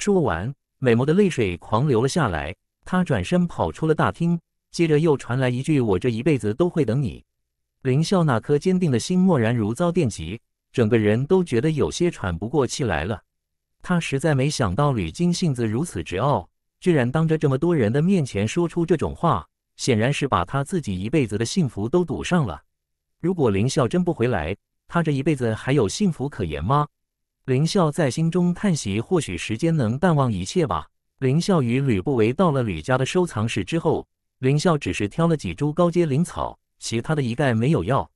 说完，美眸的泪水狂流了下来。他转身跑出了大厅，接着又传来一句：“我这一辈子都会等你。”林笑那颗坚定的心蓦然如遭电击，整个人都觉得有些喘不过气来了。他实在没想到吕金性子如此直傲，居然当着这么多人的面前说出这种话，显然是把他自己一辈子的幸福都赌上了。如果林笑真不回来，他这一辈子还有幸福可言吗？林笑在心中叹息：或许时间能淡忘一切吧。林笑与吕不韦到了吕家的收藏室之后，林笑只是挑了几株高阶灵草，其他的一概没有要。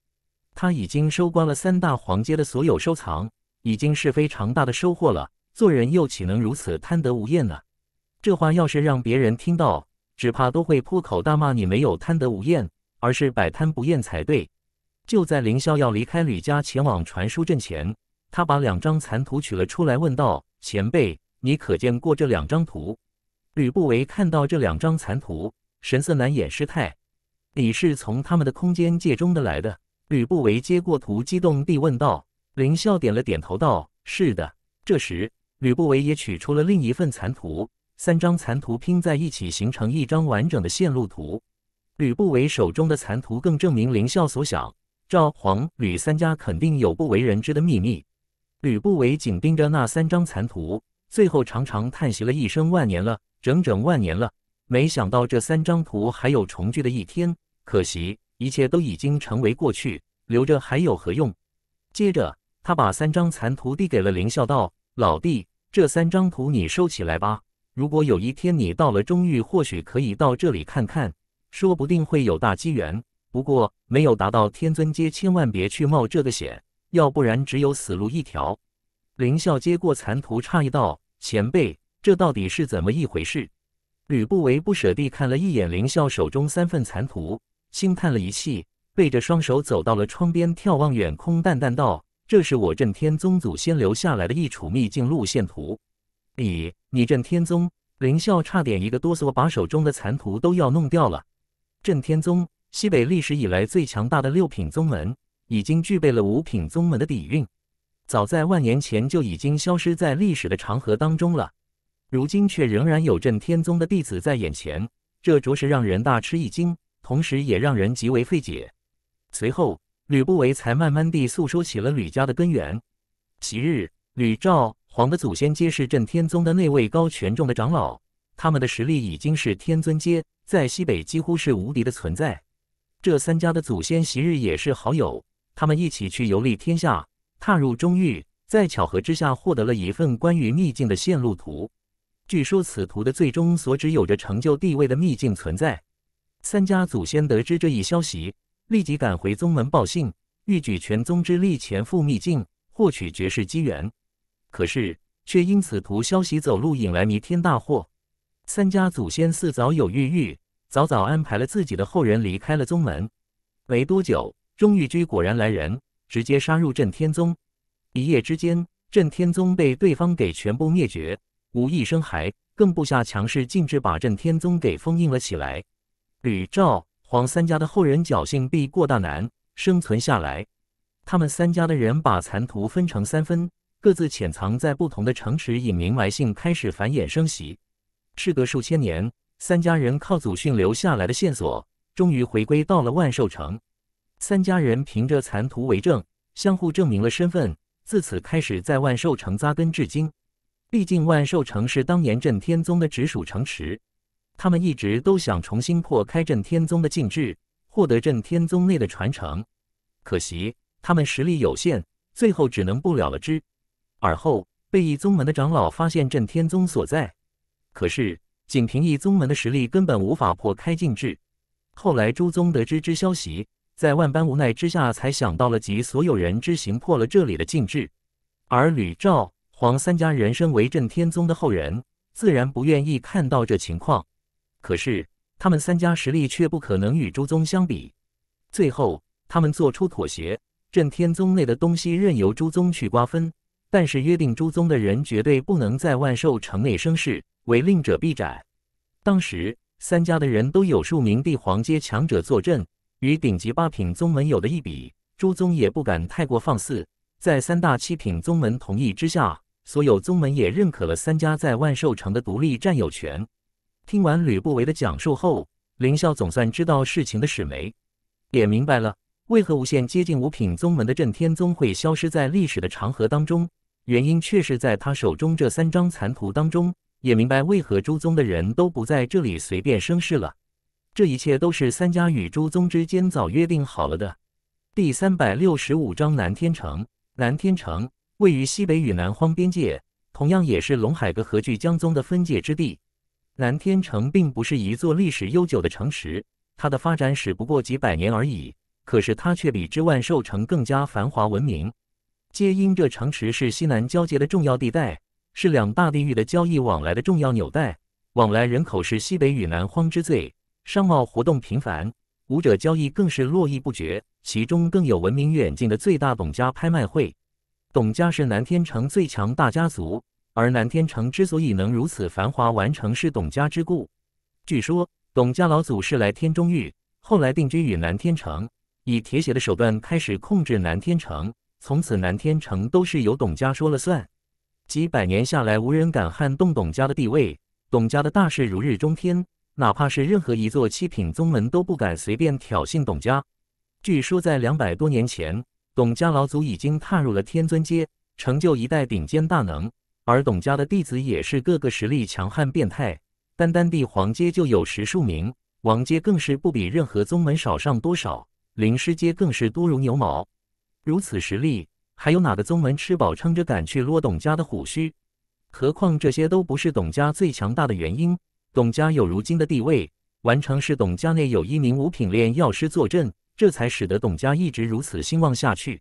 他已经收刮了三大皇阶的所有收藏，已经是非常大的收获了。做人又岂能如此贪得无厌呢？这话要是让别人听到，只怕都会破口大骂你没有贪得无厌，而是摆摊不厌才对。就在林笑要离开吕家前往传输阵前，他把两张残图取了出来，问道：“前辈。”你可见过这两张图？吕不韦看到这两张残图，神色难掩失态。你是从他们的空间界中的来的？吕不韦接过图，激动地问道。林笑点了点头，道：“是的。”这时，吕不韦也取出了另一份残图，三张残图拼在一起，形成一张完整的线路图。吕不韦手中的残图更证明林啸所想：赵、黄、吕三家肯定有不为人知的秘密。吕不韦紧盯着那三张残图。最后，长长叹息了一声：“万年了，整整万年了。没想到这三张图还有重聚的一天，可惜，一切都已经成为过去，留着还有何用？”接着，他把三张残图递给了林笑，道：“老弟，这三张图你收起来吧。如果有一天你到了中域，或许可以到这里看看，说不定会有大机缘。不过，没有达到天尊阶，千万别去冒这个险，要不然只有死路一条。”林啸接过残图，诧异道：“前辈，这到底是怎么一回事？”吕不韦不舍地看了一眼林啸手中三份残图，轻叹了一气，背着双手走到了窗边，眺望远空，淡淡道：“这是我震天宗祖先留下来的一处秘境路线图。”你你震天宗！林啸差点一个哆嗦，把手中的残图都要弄掉了。震天宗，西北历史以来最强大的六品宗门，已经具备了五品宗门的底蕴。早在万年前就已经消失在历史的长河当中了，如今却仍然有震天宗的弟子在眼前，这着实让人大吃一惊，同时也让人极为费解。随后，吕不韦才慢慢地诉说起了吕家的根源。昔日，吕赵黄的祖先皆是震天宗的那位高权重的长老，他们的实力已经是天尊阶，在西北几乎是无敌的存在。这三家的祖先昔日也是好友，他们一起去游历天下。踏入中域，在巧合之下获得了一份关于秘境的线路图。据说此图的最终所指有着成就地位的秘境存在。三家祖先得知这一消息，立即赶回宗门报信，欲举全宗之力前赴秘境，获取绝世机缘。可是却因此图消息走路，引来弥天大祸。三家祖先似早有预预，早早安排了自己的后人离开了宗门。没多久，钟玉居果然来人。直接杀入震天宗，一夜之间，震天宗被对方给全部灭绝，无一生还。更部下强势禁止把震天宗给封印了起来。吕、赵、黄三家的后人侥幸避过大难，生存下来。他们三家的人把残徒分成三分，各自潜藏在不同的城池，隐名埋姓开始繁衍生息。事隔数千年，三家人靠祖训留下来的线索，终于回归到了万寿城。三家人凭着残图为证，相互证明了身份，自此开始在万寿城扎根至今。毕竟万寿城是当年震天宗的直属城池，他们一直都想重新破开震天宗的禁制，获得震天宗内的传承。可惜他们实力有限，最后只能不了了之。而后被一宗门的长老发现震天宗所在，可是仅凭一宗门的实力根本无法破开禁制。后来朱宗得知之消息。在万般无奈之下，才想到了集所有人之行破了这里的禁制。而吕、赵、黄三家人身为震天宗的后人，自然不愿意看到这情况。可是他们三家实力却不可能与朱宗相比。最后，他们做出妥协：震天宗内的东西任由朱宗去瓜分，但是约定朱宗的人绝对不能在万寿城内生事，违令者必斩。当时，三家的人都有数名地皇阶强者坐镇。与顶级八品宗门有的一比，朱宗也不敢太过放肆。在三大七品宗门同意之下，所有宗门也认可了三家在万寿城的独立占有权。听完吕不韦的讲述后，林啸总算知道事情的始末，也明白了为何无限接近五品宗门的震天宗会消失在历史的长河当中。原因确是在他手中这三张残图当中，也明白为何朱宗的人都不在这里随便生事了。这一切都是三家与朱宗之间早约定好了的。第三百六十五章南天城。南天城位于西北与南荒边界，同样也是龙海阁和聚江宗的分界之地。南天城并不是一座历史悠久的城池，它的发展史不过几百年而已。可是它却比之万寿城更加繁华文明，皆因这城池是西南交界的重要地带，是两大地域的交易往来的重要纽带，往来人口是西北与南荒之最。商贸活动频繁，舞者交易更是络绎不绝。其中更有闻名远近的最大董家拍卖会。董家是南天城最强大家族，而南天城之所以能如此繁华完成，是董家之故。据说董家老祖是来天中域，后来定居于南天城，以铁血的手段开始控制南天城，从此南天城都是由董家说了算。几百年下来，无人敢撼动董家的地位，董家的大事如日中天。哪怕是任何一座七品宗门都不敢随便挑衅董家。据说在两百多年前，董家老祖已经踏入了天尊阶，成就一代顶尖大能。而董家的弟子也是个个实力强悍变态，单单帝皇阶就有十数名，王阶更是不比任何宗门少上多少，灵师阶更是多如牛毛。如此实力，还有哪个宗门吃饱撑着敢去撸董家的虎须？何况这些都不是董家最强大的原因。董家有如今的地位，完成是董家内有一名五品炼药师坐镇，这才使得董家一直如此兴旺下去。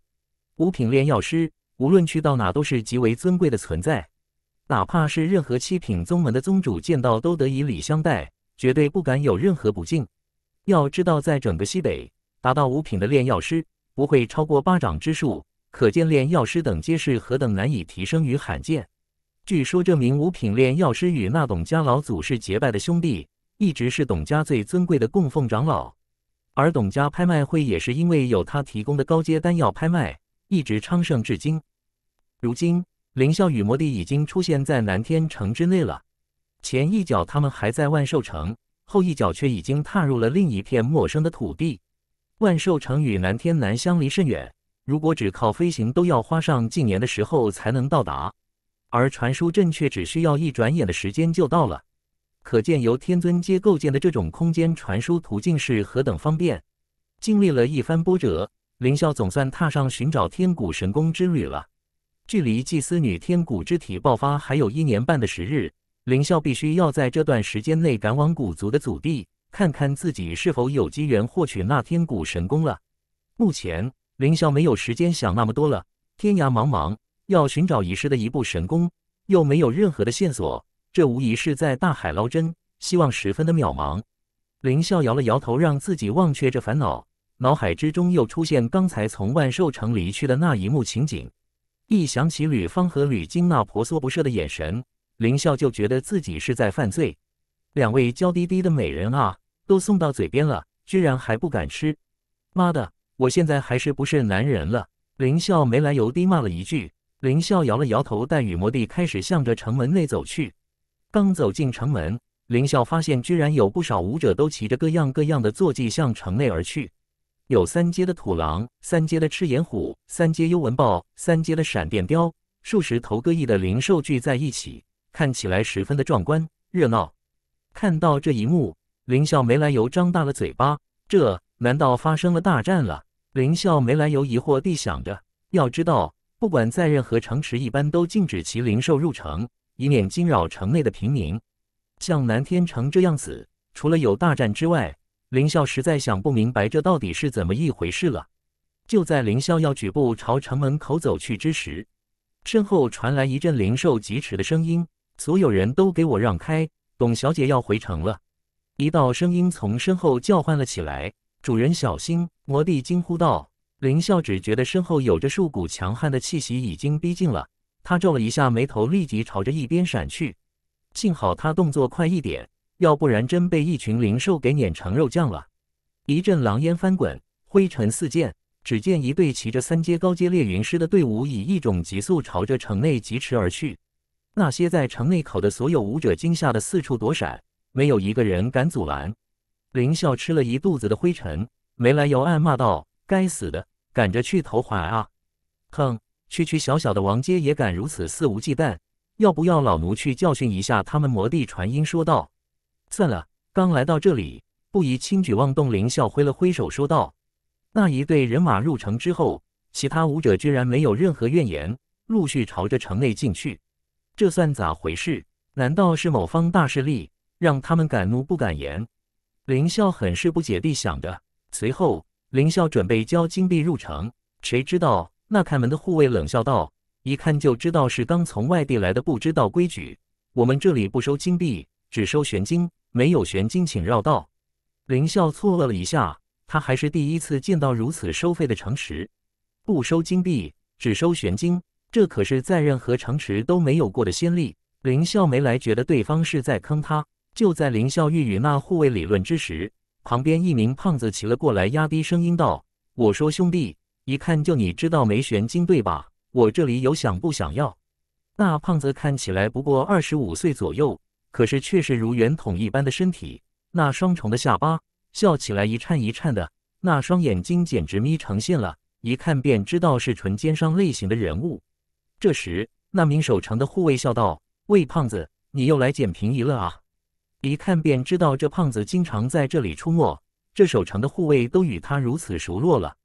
五品炼药师无论去到哪都是极为尊贵的存在，哪怕是任何七品宗门的宗主见到都得以礼相待，绝对不敢有任何不敬。要知道，在整个西北，达到五品的炼药师不会超过巴掌之数，可见炼药师等皆是何等难以提升与罕见。据说这名五品炼药师与那董家老祖是结拜的兄弟，一直是董家最尊贵的供奉长老。而董家拍卖会也是因为有他提供的高阶丹药拍卖，一直昌盛至今。如今，凌霄与魔帝已经出现在南天城之内了。前一脚他们还在万寿城，后一脚却已经踏入了另一片陌生的土地。万寿城与南天南相离甚远，如果只靠飞行，都要花上近年的时候才能到达。而传输阵却只需要一转眼的时间就到了，可见由天尊阶构建的这种空间传输途径是何等方便。经历了一番波折，凌霄总算踏上寻找天古神功之旅了。距离祭司女天古之体爆发还有一年半的时日，凌霄必须要在这段时间内赶往古族的祖地，看看自己是否有机缘获取那天古神功了。目前，凌霄没有时间想那么多了。天涯茫茫。要寻找遗失的一部神功，又没有任何的线索，这无疑是在大海捞针，希望十分的渺茫。林笑摇了摇头，让自己忘却这烦恼，脑海之中又出现刚才从万寿城离去的那一幕情景。一想起吕方和吕晶那婆娑不舍的眼神，林笑就觉得自己是在犯罪。两位娇滴滴的美人啊，都送到嘴边了，居然还不敢吃！妈的，我现在还是不是男人了？林笑没来由地骂了一句。林啸摇了摇头，带雨魔帝开始向着城门内走去。刚走进城门，林啸发现居然有不少武者都骑着各样各样的坐骑向城内而去，有三阶的土狼，三阶的赤炎虎，三阶幽纹豹，三阶的闪电雕，数十头各异的灵兽聚在一起，看起来十分的壮观热闹。看到这一幕，林啸没来由张大了嘴巴：这难道发生了大战了？林啸没来由疑惑地想着，要知道。不管在任何城池，一般都禁止其灵兽入城，以免惊扰城内的平民。像南天城这样子，除了有大战之外，林啸实在想不明白这到底是怎么一回事了。就在林啸要举步朝城门口走去之时，身后传来一阵灵兽疾驰的声音：“所有人都给我让开，董小姐要回城了！”一道声音从身后叫唤了起来：“主人，小心！”魔帝惊呼道。林啸只觉得身后有着数股强悍的气息已经逼近了，他皱了一下眉头，立即朝着一边闪去。幸好他动作快一点，要不然真被一群灵兽给碾成肉酱了。一阵狼烟翻滚，灰尘四溅，只见一队骑着三阶高阶猎云师的队伍以一种急速朝着城内疾驰而去。那些在城内口的所有武者惊吓的四处躲闪，没有一个人敢阻拦。林啸吃了一肚子的灰尘，没来由暗骂道。该死的，赶着去投怀啊！哼，区区小小的王阶也敢如此肆无忌惮，要不要老奴去教训一下他们？魔帝传音说道。算了，刚来到这里，不宜轻举妄动。凌笑挥了挥手说道。那一队人马入城之后，其他武者居然没有任何怨言，陆续朝着城内进去。这算咋回事？难道是某方大势力让他们敢怒不敢言？凌笑很是不解地想着。随后。林笑准备交金币入城，谁知道那看门的护卫冷笑道：“一看就知道是刚从外地来的，不知道规矩。我们这里不收金币，只收玄金，没有玄金请绕道。”林笑错愕了一下，他还是第一次见到如此收费的城池。不收金币，只收玄金，这可是在任何城池都没有过的先例。林笑没来觉得对方是在坑他。就在林笑欲与那护卫理论之时，旁边一名胖子骑了过来，压低声音道：“我说兄弟，一看就你知道梅玄晶对吧？我这里有，想不想要？”那胖子看起来不过二十五岁左右，可是却是如圆筒一般的身体，那双重的下巴，笑起来一颤一颤的，那双眼睛简直眯成线了，一看便知道是纯奸商类型的人物。这时，那名守城的护卫笑道：“魏胖子，你又来捡便宜了啊！”一看便知道这胖子经常在这里出没，这守城的护卫都与他如此熟络了。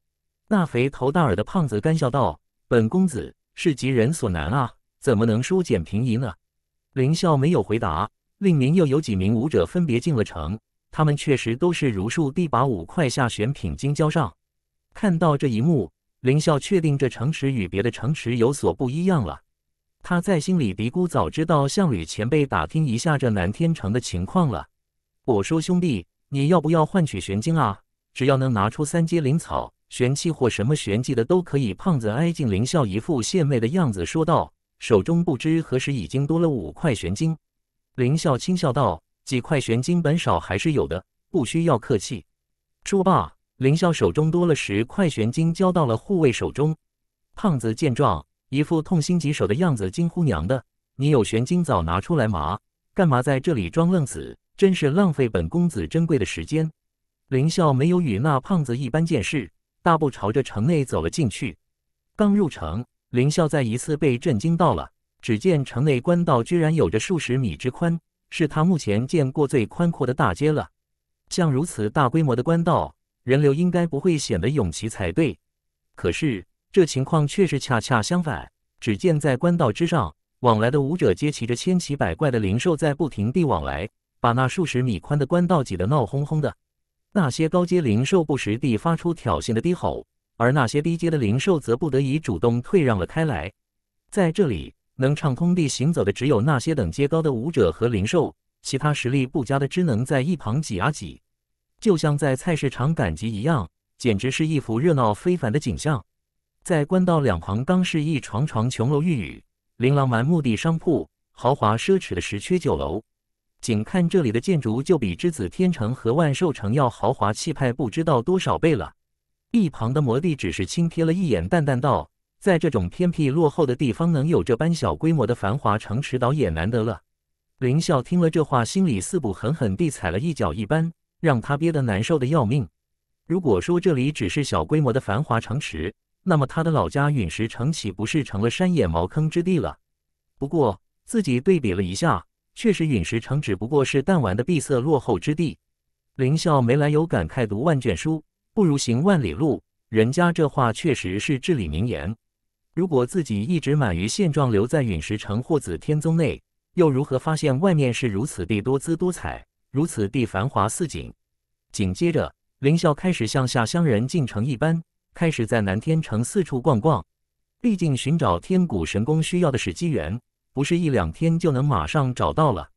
那肥头大耳的胖子干笑道：“本公子是急人所难啊，怎么能输简平宜呢？”林啸没有回答，令明又有几名武者分别进了城，他们确实都是如数地把五块下选品金交上。看到这一幕，林啸确定这城池与别的城池有所不一样了。他在心里嘀咕：“早知道向吕前辈打听一下这南天城的情况了。”我说：“兄弟，你要不要换取玄晶啊？只要能拿出三阶灵草、玄器或什么玄技的都可以。”胖子挨近林笑，一副献媚的样子说道，手中不知何时已经多了五块玄晶。林笑轻笑道：“几块玄晶本少还是有的，不需要客气。”说罢，林笑手中多了十块玄晶，交到了护卫手中。胖子见状。一副痛心疾首的样子，惊呼：“娘的！你有玄晶早拿出来嘛？干嘛在这里装愣子？真是浪费本公子珍贵的时间！”林啸没有与那胖子一般见识，大步朝着城内走了进去。刚入城，林啸再一次被震惊到了。只见城内官道居然有着数十米之宽，是他目前见过最宽阔的大街了。像如此大规模的官道，人流应该不会显得拥挤才对。可是……这情况却是恰恰相反。只见在官道之上，往来的武者皆骑着千奇百怪的灵兽，在不停地往来，把那数十米宽的官道挤得闹哄哄的。那些高阶灵兽不时地发出挑衅的低吼，而那些低阶的灵兽则不得已主动退让了开来。在这里，能畅通地行走的只有那些等阶高的武者和灵兽，其他实力不佳的只能在一旁挤啊挤，就像在菜市场赶集一样，简直是一幅热闹非凡的景象。在官道两旁，当是一幢幢琼楼玉宇、琳琅满目的商铺，豪华奢侈的十区酒楼。仅看这里的建筑，就比之子天城和万寿城要豪华气派不知道多少倍了。一旁的魔帝只是轻瞥了一眼，淡淡道：“在这种偏僻落后的地方，能有这般小规模的繁华城池，倒也难得了。”林啸听了这话，心里似不狠狠地踩了一脚一般，让他憋得难受的要命。如果说这里只是小规模的繁华城池，那么他的老家陨石城岂不是成了山野茅坑之地了？不过自己对比了一下，确实陨石城只不过是弹丸的闭塞落后之地。林啸没来由感慨：读万卷书不如行万里路。人家这话确实是至理名言。如果自己一直满于现状，留在陨石城或紫天宗内，又如何发现外面是如此地多姿多彩，如此地繁华似锦？紧接着，林啸开始像下乡人进城一般。开始在南天城四处逛逛，毕竟寻找天古神功需要的是机缘，不是一两天就能马上找到了。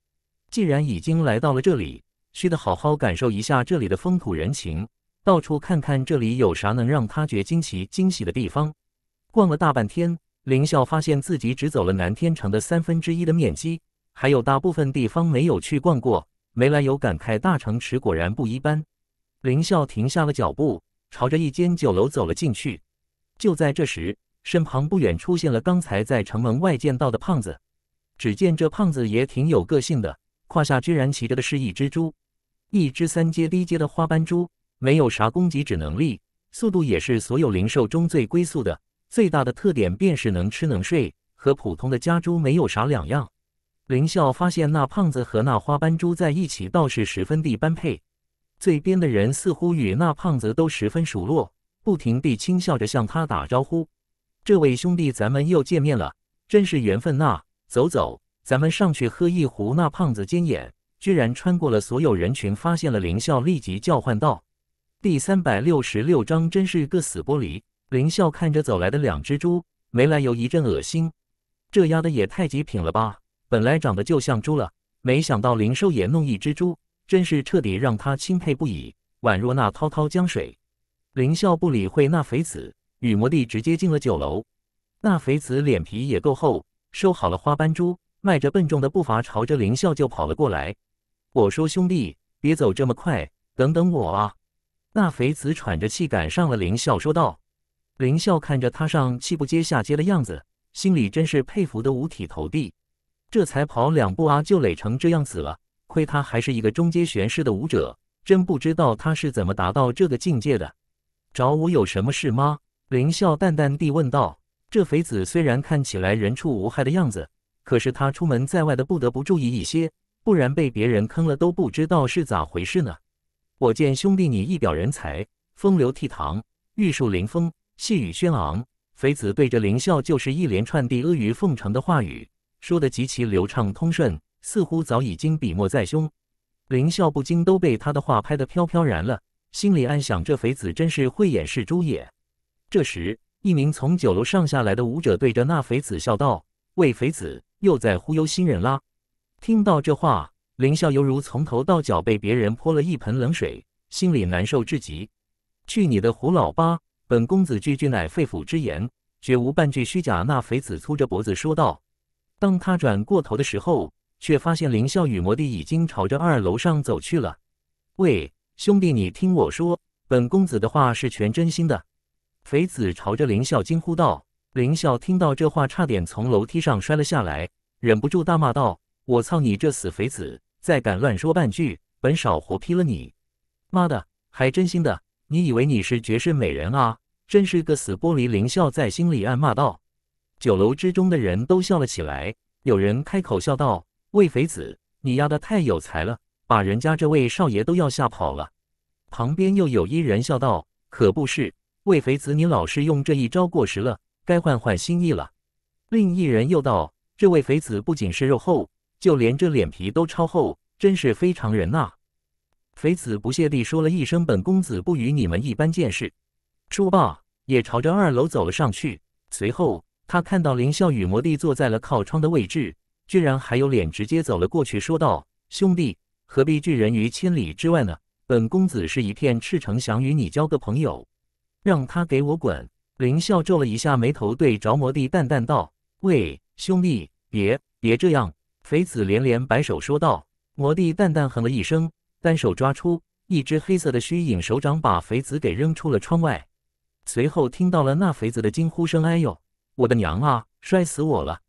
既然已经来到了这里，需得好好感受一下这里的风土人情，到处看看这里有啥能让他觉惊奇惊喜的地方。逛了大半天，林笑发现自己只走了南天城的三分之一的面积，还有大部分地方没有去逛过，没来由感慨大城池果然不一般。林笑停下了脚步。朝着一间酒楼走了进去，就在这时，身旁不远出现了刚才在城门外见到的胖子。只见这胖子也挺有个性的，胯下居然骑着的是一只猪，一只三阶低阶的花斑猪，没有啥攻击指能力，速度也是所有灵兽中最龟速的。最大的特点便是能吃能睡，和普通的家猪没有啥两样。林笑发现那胖子和那花斑猪在一起倒是十分地般配。嘴边的人似乎与那胖子都十分熟络，不停地轻笑着向他打招呼：“这位兄弟，咱们又见面了，真是缘分呐！走走，咱们上去喝一壶。”那胖子尖眼，居然穿过了所有人群，发现了林笑，立即叫唤道：“第三百六十六章，真是个死玻璃！”林笑看着走来的两只猪，没来由一阵恶心。这丫的也太极品了吧！本来长得就像猪了，没想到灵兽也弄一只猪。真是彻底让他钦佩不已，宛若那滔滔江水。林笑不理会那肥子，与魔帝直接进了酒楼。那肥子脸皮也够厚，收好了花斑猪，迈着笨重的步伐朝着林笑就跑了过来。我说兄弟，别走这么快，等等我啊！那肥子喘着气赶上了林笑，说道。林笑看着他上气不接下接的样子，心里真是佩服的五体投地。这才跑两步啊，就累成这样子了。亏他还是一个中阶玄师的武者，真不知道他是怎么达到这个境界的。找我有什么事吗？林笑淡淡地问道。这肥子虽然看起来人畜无害的样子，可是他出门在外的不得不注意一些，不然被别人坑了都不知道是咋回事呢。我见兄弟你一表人才，风流倜傥，玉树临风，气宇轩昂。肥子对着林笑就是一连串地阿谀奉承的话语，说的极其流畅通顺。似乎早已经笔墨在胸，林笑不禁都被他的话拍得飘飘然了，心里暗想：这肥子真是慧眼识珠也。这时，一名从酒楼上下来的舞者对着那肥子笑道：“喂，肥子又在忽悠新人啦！”听到这话，林笑犹如从头到脚被别人泼了一盆冷水，心里难受至极。去你的胡老八！本公子句句乃肺腑之言，绝无半句虚假。那肥子粗着脖子说道。当他转过头的时候。却发现林笑与魔帝已经朝着二楼上走去了。喂，兄弟，你听我说，本公子的话是全真心的。肥子朝着林笑惊呼道。林笑听到这话，差点从楼梯上摔了下来，忍不住大骂道：“我操你这死肥子！再敢乱说半句，本少活劈了你！妈的，还真心的？你以为你是绝世美人啊？真是个死玻璃！”林笑在心里暗骂道。酒楼之中的人都笑了起来，有人开口笑道。魏肥子，你压的太有才了，把人家这位少爷都要吓跑了。旁边又有一人笑道：“可不是，魏肥子，你老是用这一招过时了，该换换心意了。”另一人又道：“这位肥子不仅是肉厚，就连这脸皮都超厚，真是非常人呐。”肥子不屑地说了一声：“本公子不与你们一般见识。”说罢，也朝着二楼走了上去。随后，他看到林笑与魔帝坐在了靠窗的位置。居然还有脸直接走了过去，说道：“兄弟，何必拒人于千里之外呢？本公子是一片赤诚，想与你交个朋友。”让他给我滚！林笑皱了一下眉头，对着魔帝淡淡道：“喂，兄弟，别别这样。”肥子连连摆手说道。魔帝淡淡哼了一声，单手抓出一只黑色的虚影手掌，把肥子给扔出了窗外。随后听到了那肥子的惊呼声：“哎呦，我的娘啊！摔死我了！”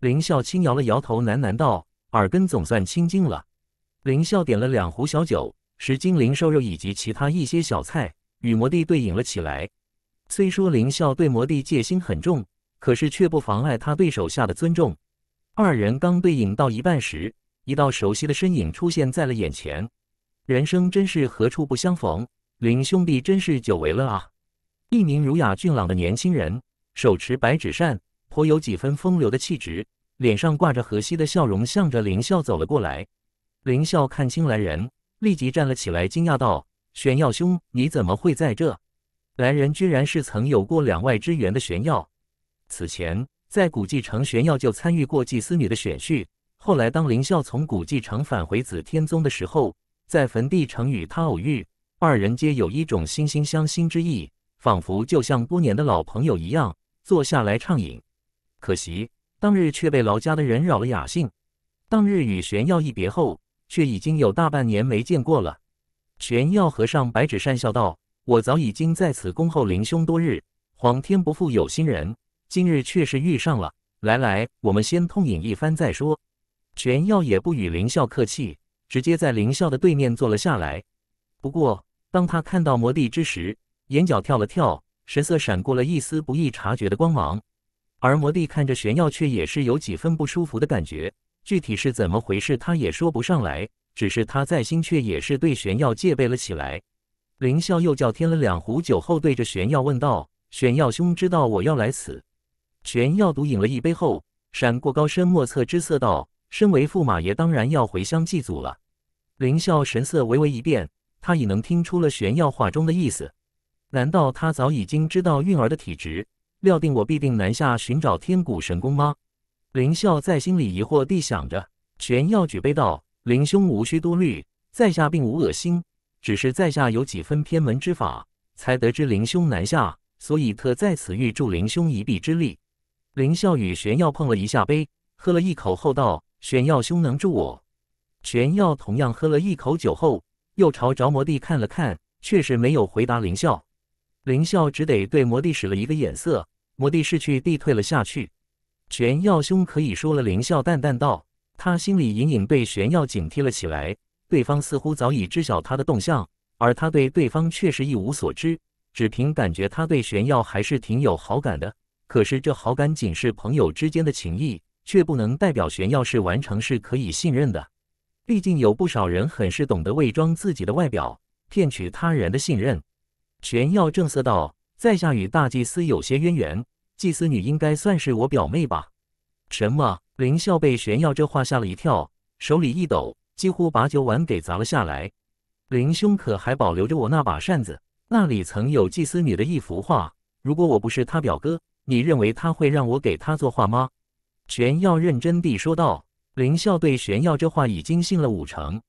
林笑轻摇了摇头，喃喃道：“耳根总算清净了。”林笑点了两壶小酒、十斤灵兽肉以及其他一些小菜，与魔帝对饮了起来。虽说林笑对魔帝戒心很重，可是却不妨碍他对手下的尊重。二人刚对饮到一半时，一道熟悉的身影出现在了眼前。人生真是何处不相逢，林兄弟真是久违了啊！一名儒雅俊朗的年轻人，手持白纸扇。颇有几分风流的气质，脸上挂着和煦的笑容，向着林啸走了过来。林啸看清来人，立即站了起来，惊讶道：“玄耀兄，你怎么会在这？”来人居然是曾有过两外之缘的玄耀。此前在古迹城，玄耀就参与过祭司女的选婿。后来当林啸从古迹城返回紫天宗的时候，在坟地城与他偶遇，二人皆有一种心心相惜之意，仿佛就像多年的老朋友一样，坐下来畅饮。可惜，当日却被老家的人扰了雅兴。当日与玄耀一别后，却已经有大半年没见过了。玄耀和尚白纸善笑道：“我早已经在此恭候林兄多日，皇天不负有心人，今日却是遇上了。来来，我们先痛饮一番再说。”玄耀也不与林啸客气，直接在林啸的对面坐了下来。不过，当他看到魔帝之时，眼角跳了跳，神色闪过了一丝不易察觉的光芒。而魔帝看着玄耀，却也是有几分不舒服的感觉，具体是怎么回事，他也说不上来，只是他在心却也是对玄耀戒备了起来。林笑又叫添了两壶酒后，对着玄耀问道：“玄耀兄，知道我要来此？”玄耀独饮了一杯后，闪过高深莫测之色，道：“身为驸马爷，当然要回乡祭祖了。”林笑神色微微一变，他已能听出了玄耀话中的意思，难道他早已经知道孕儿的体质？料定我必定南下寻找天古神功吗？林啸在心里疑惑地想着。玄耀举杯道：“林兄无需多虑，在下并无恶心，只是在下有几分偏门之法，才得知林兄南下，所以特在此欲助林兄一臂之力。”林啸与玄耀碰了一下杯，喝了一口后道：“玄耀兄能助我？”玄耀同样喝了一口酒后，又朝着魔帝看了看，确实没有回答林啸。林啸只得对魔帝使了一个眼色，魔帝识去，地退了下去。玄耀兄可以说了，林啸淡淡道。他心里隐隐对玄耀警惕了起来，对方似乎早已知晓他的动向，而他对对方却是一无所知，只凭感觉，他对玄耀还是挺有好感的。可是这好感仅是朋友之间的情谊，却不能代表玄耀是完全是可以信任的。毕竟有不少人很是懂得伪装自己的外表，骗取他人的信任。玄耀正色道：“在下与大祭司有些渊源，祭司女应该算是我表妹吧？”什么？林笑被玄耀这话吓了一跳，手里一抖，几乎把酒碗给砸了下来。“林兄可还保留着我那把扇子？那里曾有祭司女的一幅画。如果我不是他表哥，你认为他会让我给他作画吗？”玄耀认真地说道。林笑对玄耀这话已经信了五成，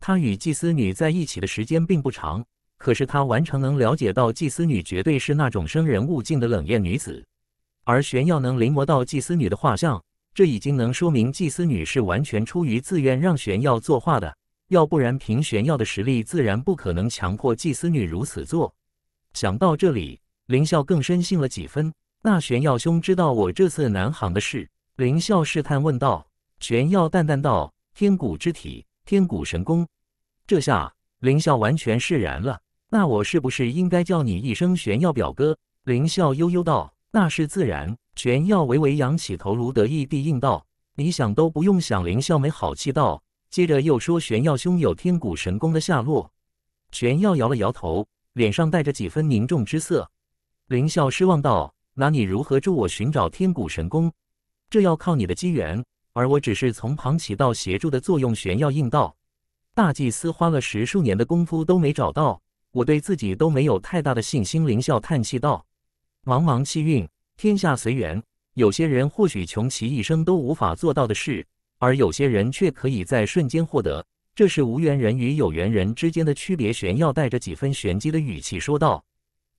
他与祭司女在一起的时间并不长。可是他完全能了解到，祭司女绝对是那种生人勿近的冷艳女子。而玄耀能临摹到祭司女的画像，这已经能说明祭司女是完全出于自愿让玄耀作画的。要不然凭玄耀的实力，自然不可能强迫祭司女如此做。想到这里，林啸更深信了几分。那玄耀兄知道我这次南航的事？林啸试探问道。玄耀淡淡道：“天骨之体，天骨神功。”这下林啸完全释然了。那我是不是应该叫你一声玄耀表哥？林笑悠悠道：“那是自然。”玄耀微微扬起头颅，得意地应道：“你想都不用想。”林笑没好气道，接着又说：“玄耀兄有天古神功的下落。”玄耀摇了摇头，脸上带着几分凝重之色。林笑失望道：“那你如何助我寻找天古神功？这要靠你的机缘，而我只是从旁起到协助的作用。”玄耀应道：“大祭司花了十数年的功夫都没找到。”我对自己都没有太大的信心，林笑叹气道：“茫茫气运，天下随缘。有些人或许穷其一生都无法做到的事，而有些人却可以在瞬间获得，这是无缘人与有缘人之间的区别。”玄耀带着几分玄机的语气说道。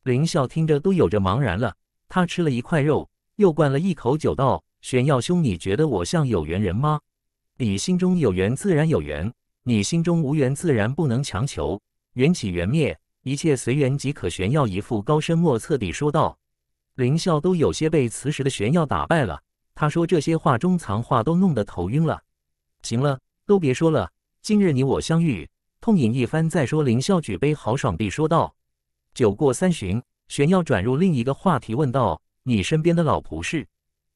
林笑听着都有着茫然了，他吃了一块肉，又灌了一口酒，道：“玄耀兄，你觉得我像有缘人吗？你心中有缘，自然有缘；你心中无缘，自然不能强求。缘起缘灭。”一切随缘即可。玄耀一副高深莫测地说道，林啸都有些被此时的玄耀打败了。他说这些话中藏话，都弄得头晕了。行了，都别说了。今日你我相遇，痛饮一番再说。林啸举杯豪爽地说道。酒过三巡，玄耀转入另一个话题，问道：“你身边的老仆是？”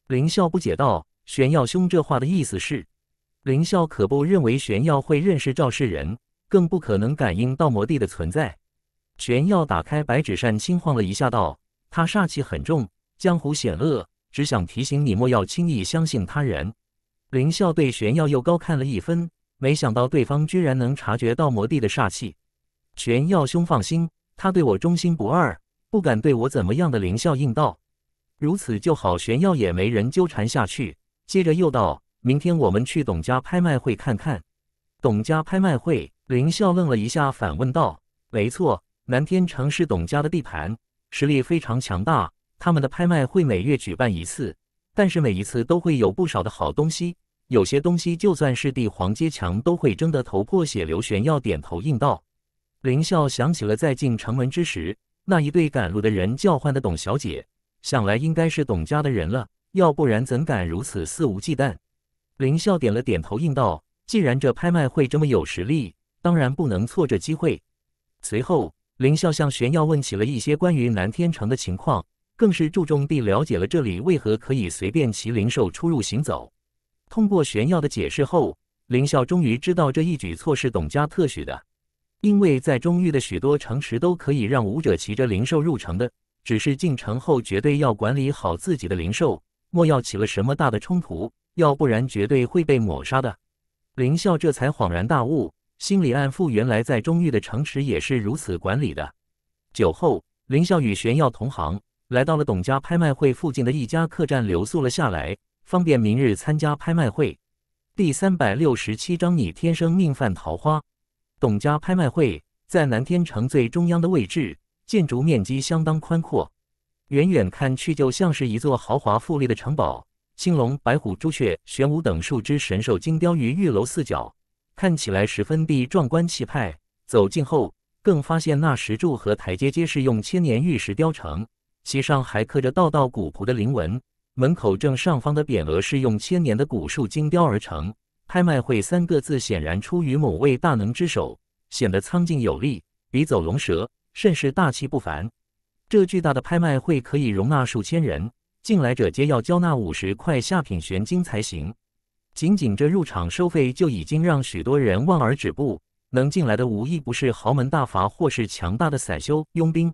林啸不解道：“玄耀兄这话的意思是？”林啸可不认为玄耀会认识赵世人，更不可能感应到魔帝的存在。玄耀打开白纸扇，轻晃了一下，道：“他煞气很重，江湖险恶，只想提醒你莫要轻易相信他人。”林笑对玄耀又高看了一分，没想到对方居然能察觉到魔帝的煞气。玄耀兄放心，他对我忠心不二，不敢对我怎么样的。林笑应道：“如此就好。”玄耀也没人纠缠下去，接着又道：“明天我们去董家拍卖会看看。”董家拍卖会，林笑愣了一下，反问道：“没错。”南天城是董家的地盘，实力非常强大。他们的拍卖会每月举办一次，但是每一次都会有不少的好东西。有些东西就算是帝皇阶强都会争得头破血流。玄耀点头应道：“林啸想起了在进城门之时，那一对赶路的人叫唤的董小姐，想来应该是董家的人了，要不然怎敢如此肆无忌惮？”林啸点了点头应道：“既然这拍卖会这么有实力，当然不能错这机会。”随后。林啸向玄耀问起了一些关于南天城的情况，更是注重地了解了这里为何可以随便骑灵兽出入行走。通过玄耀的解释后，林啸终于知道这一举措是董家特许的，因为在中域的许多城池都可以让武者骑着灵兽入城的，只是进城后绝对要管理好自己的灵兽，莫要起了什么大的冲突，要不然绝对会被抹杀的。林啸这才恍然大悟。心理暗腹原来在中域的城池也是如此管理的。酒后，林啸与玄耀同行，来到了董家拍卖会附近的一家客栈留宿了下来，方便明日参加拍卖会。第三百六十七章：你天生命犯桃花。董家拍卖会在南天城最中央的位置，建筑面积相当宽阔，远远看去就像是一座豪华富丽的城堡。青龙、白虎、朱雀、玄武等数只神兽精雕于玉楼四角。看起来十分地壮观气派，走近后更发现那石柱和台阶皆是用千年玉石雕成，其上还刻着道道古朴的灵纹。门口正上方的匾额是用千年的古树精雕而成，“拍卖会”三个字显然出于某位大能之手，显得苍劲有力，笔走龙蛇，甚是大气不凡。这巨大的拍卖会可以容纳数千人，进来者皆要交纳五十块下品玄金才行。仅仅这入场收费就已经让许多人望而止步，能进来的无一不是豪门大阀或是强大的散修佣兵。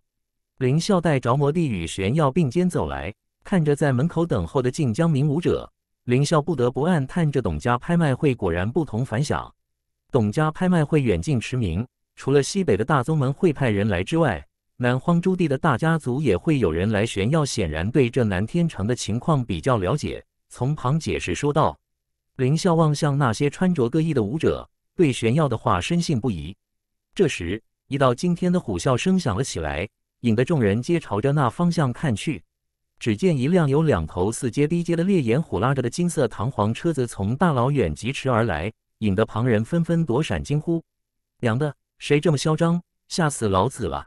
林啸带着魔帝与玄耀并肩走来，看着在门口等候的晋江名武者，林啸不得不暗叹着：董家拍卖会果然不同凡响。董家拍卖会远近驰名，除了西北的大宗门会派人来之外，南荒诸地的大家族也会有人来玄耀。显然对这南天城的情况比较了解，从旁解释说道。林啸望向那些穿着各异的舞者，对玄耀的话深信不疑。这时，一道惊天的虎啸声响了起来，引得众人皆朝着那方向看去。只见一辆由两头四阶低阶的烈焰虎拉着的金色弹簧车子从大老远疾驰而来，引得旁人纷纷躲闪惊呼：“娘的，谁这么嚣张，吓死老子了！”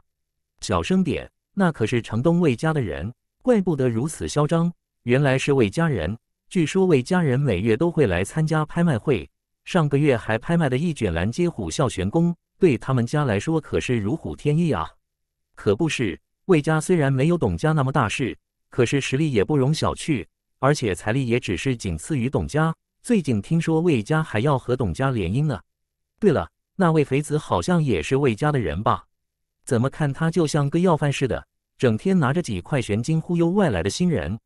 小声点，那可是城东魏家的人，怪不得如此嚣张，原来是魏家人。据说魏家人每月都会来参加拍卖会，上个月还拍卖的一卷《兰阶虎啸玄宫》，对他们家来说可是如虎添翼啊！可不是，魏家虽然没有董家那么大势，可是实力也不容小觑，而且财力也只是仅次于董家。最近听说魏家还要和董家联姻呢。对了，那位肥子好像也是魏家的人吧？怎么看他就像个要饭似的，整天拿着几块玄金忽悠外来的新人。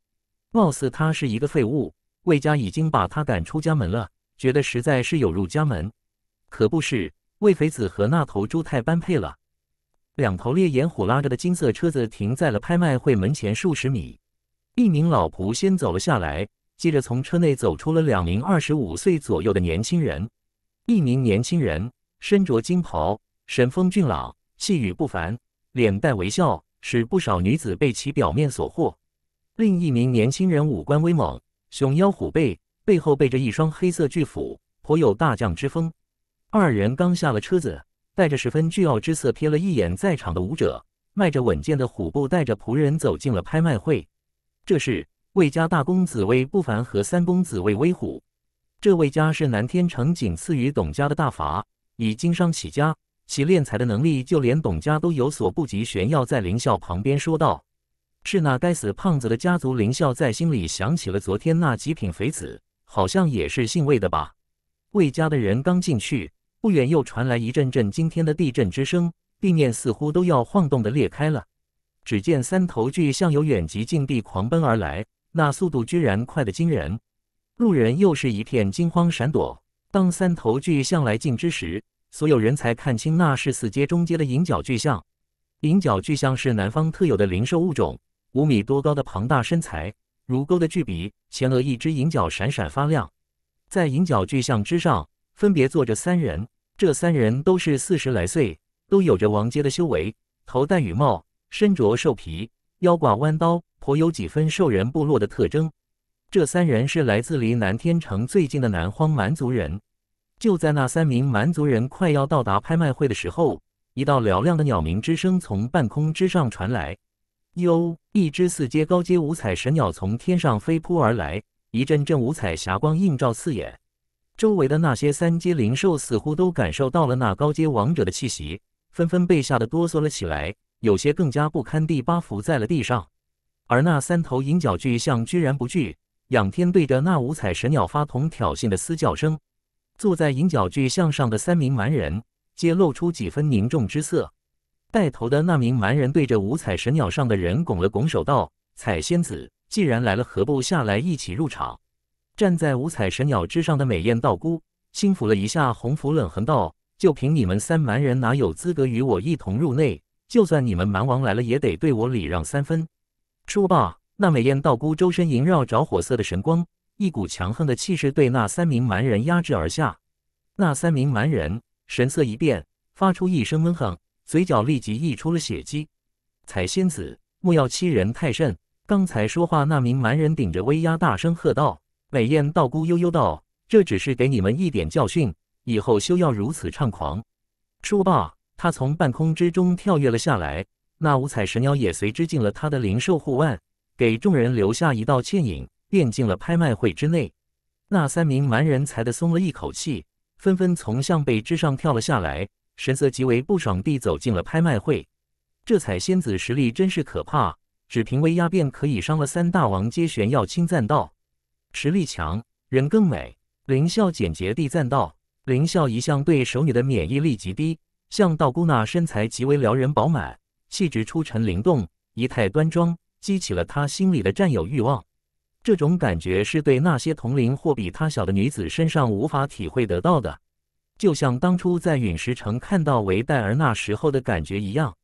貌似他是一个废物，魏家已经把他赶出家门了，觉得实在是有辱家门。可不是，魏肥子和那头猪太般配了。两头烈焰虎拉着的金色车子停在了拍卖会门前数十米，一名老仆先走了下来，接着从车内走出了两名二十五岁左右的年轻人。一名年轻人身着金袍，神风俊朗，气宇不凡，脸带微笑，使不少女子被其表面所惑。另一名年轻人五官威猛，熊腰虎背，背后背着一双黑色巨斧，颇有大将之风。二人刚下了车子，带着十分倨傲之色，瞥了一眼在场的舞者，迈着稳健的虎步，带着仆人走进了拍卖会。这是魏家大公子魏不凡和三公子魏威虎。这魏家是南天城仅次于董家的大阀，以经商起家，其敛财的能力就连董家都有所不及。玄耀在凌啸旁边说道。是那该死胖子的家族林笑在心里想起了昨天那极品肥子，好像也是姓魏的吧？魏家的人刚进去，不远又传来一阵阵惊天的地震之声，地面似乎都要晃动的裂开了。只见三头巨象由远及近地狂奔而来，那速度居然快得惊人。路人又是一片惊慌闪躲。当三头巨象来近之时，所有人才看清那是四阶中阶的银角巨象。银角巨象是南方特有的灵兽物种。五米多高的庞大身材，如钩的巨鼻，前额一只银角闪闪发亮。在银角巨像之上，分别坐着三人。这三人都是四十来岁，都有着王阶的修为，头戴羽帽，身着兽皮，腰挂弯刀，颇有几分兽人部落的特征。这三人是来自离南天城最近的南荒蛮族人。就在那三名蛮族人快要到达拍卖会的时候，一道嘹亮的鸟鸣之声从半空之上传来。哟！一只四阶高阶五彩神鸟从天上飞扑而来，一阵阵五彩霞光映照刺眼。周围的那些三阶灵兽似乎都感受到了那高阶王者的气息，纷纷被吓得哆嗦了起来，有些更加不堪地趴伏在了地上。而那三头银角巨象居然不惧，仰天对着那五彩神鸟发同挑衅的嘶叫声。坐在银角巨象上的三名蛮人皆露出几分凝重之色。带头的那名蛮人对着五彩神鸟上的人拱了拱手，道：“彩仙子，既然来了，何不下来一起入场？”站在五彩神鸟之上的美艳道姑轻抚了一下红拂，冷哼道：“就凭你们三蛮人，哪有资格与我一同入内？就算你们蛮王来了，也得对我礼让三分。”说罢，那美艳道姑周身萦绕着火色的神光，一股强横的气势对那三名蛮人压制而下。那三名蛮人神色一变，发出一声闷哼。嘴角立即溢出了血迹，彩仙子，莫要欺人太甚！刚才说话那名蛮人顶着威压大声喝道：“美艳道姑悠悠道，这只是给你们一点教训，以后休要如此猖狂。”说罢，他从半空之中跳跃了下来，那五彩神鸟也随之进了他的灵兽护腕，给众人留下一道倩影，便进了拍卖会之内。那三名蛮人才的松了一口气，纷纷从象背之上跳了下来。神色极为不爽地走进了拍卖会。这彩仙子实力真是可怕，只凭威压便可以伤了三大王。接玄耀称赞道：“实力强，人更美。”林笑简洁地赞道：“林笑一向对手女的免疫力极低，像道姑那身材极为撩人饱满，气质出尘灵动，仪态端庄，激起了他心里的占有欲望。这种感觉是对那些同龄或比他小的女子身上无法体会得到的。”就像当初在陨石城看到维黛尔那时候的感觉一样。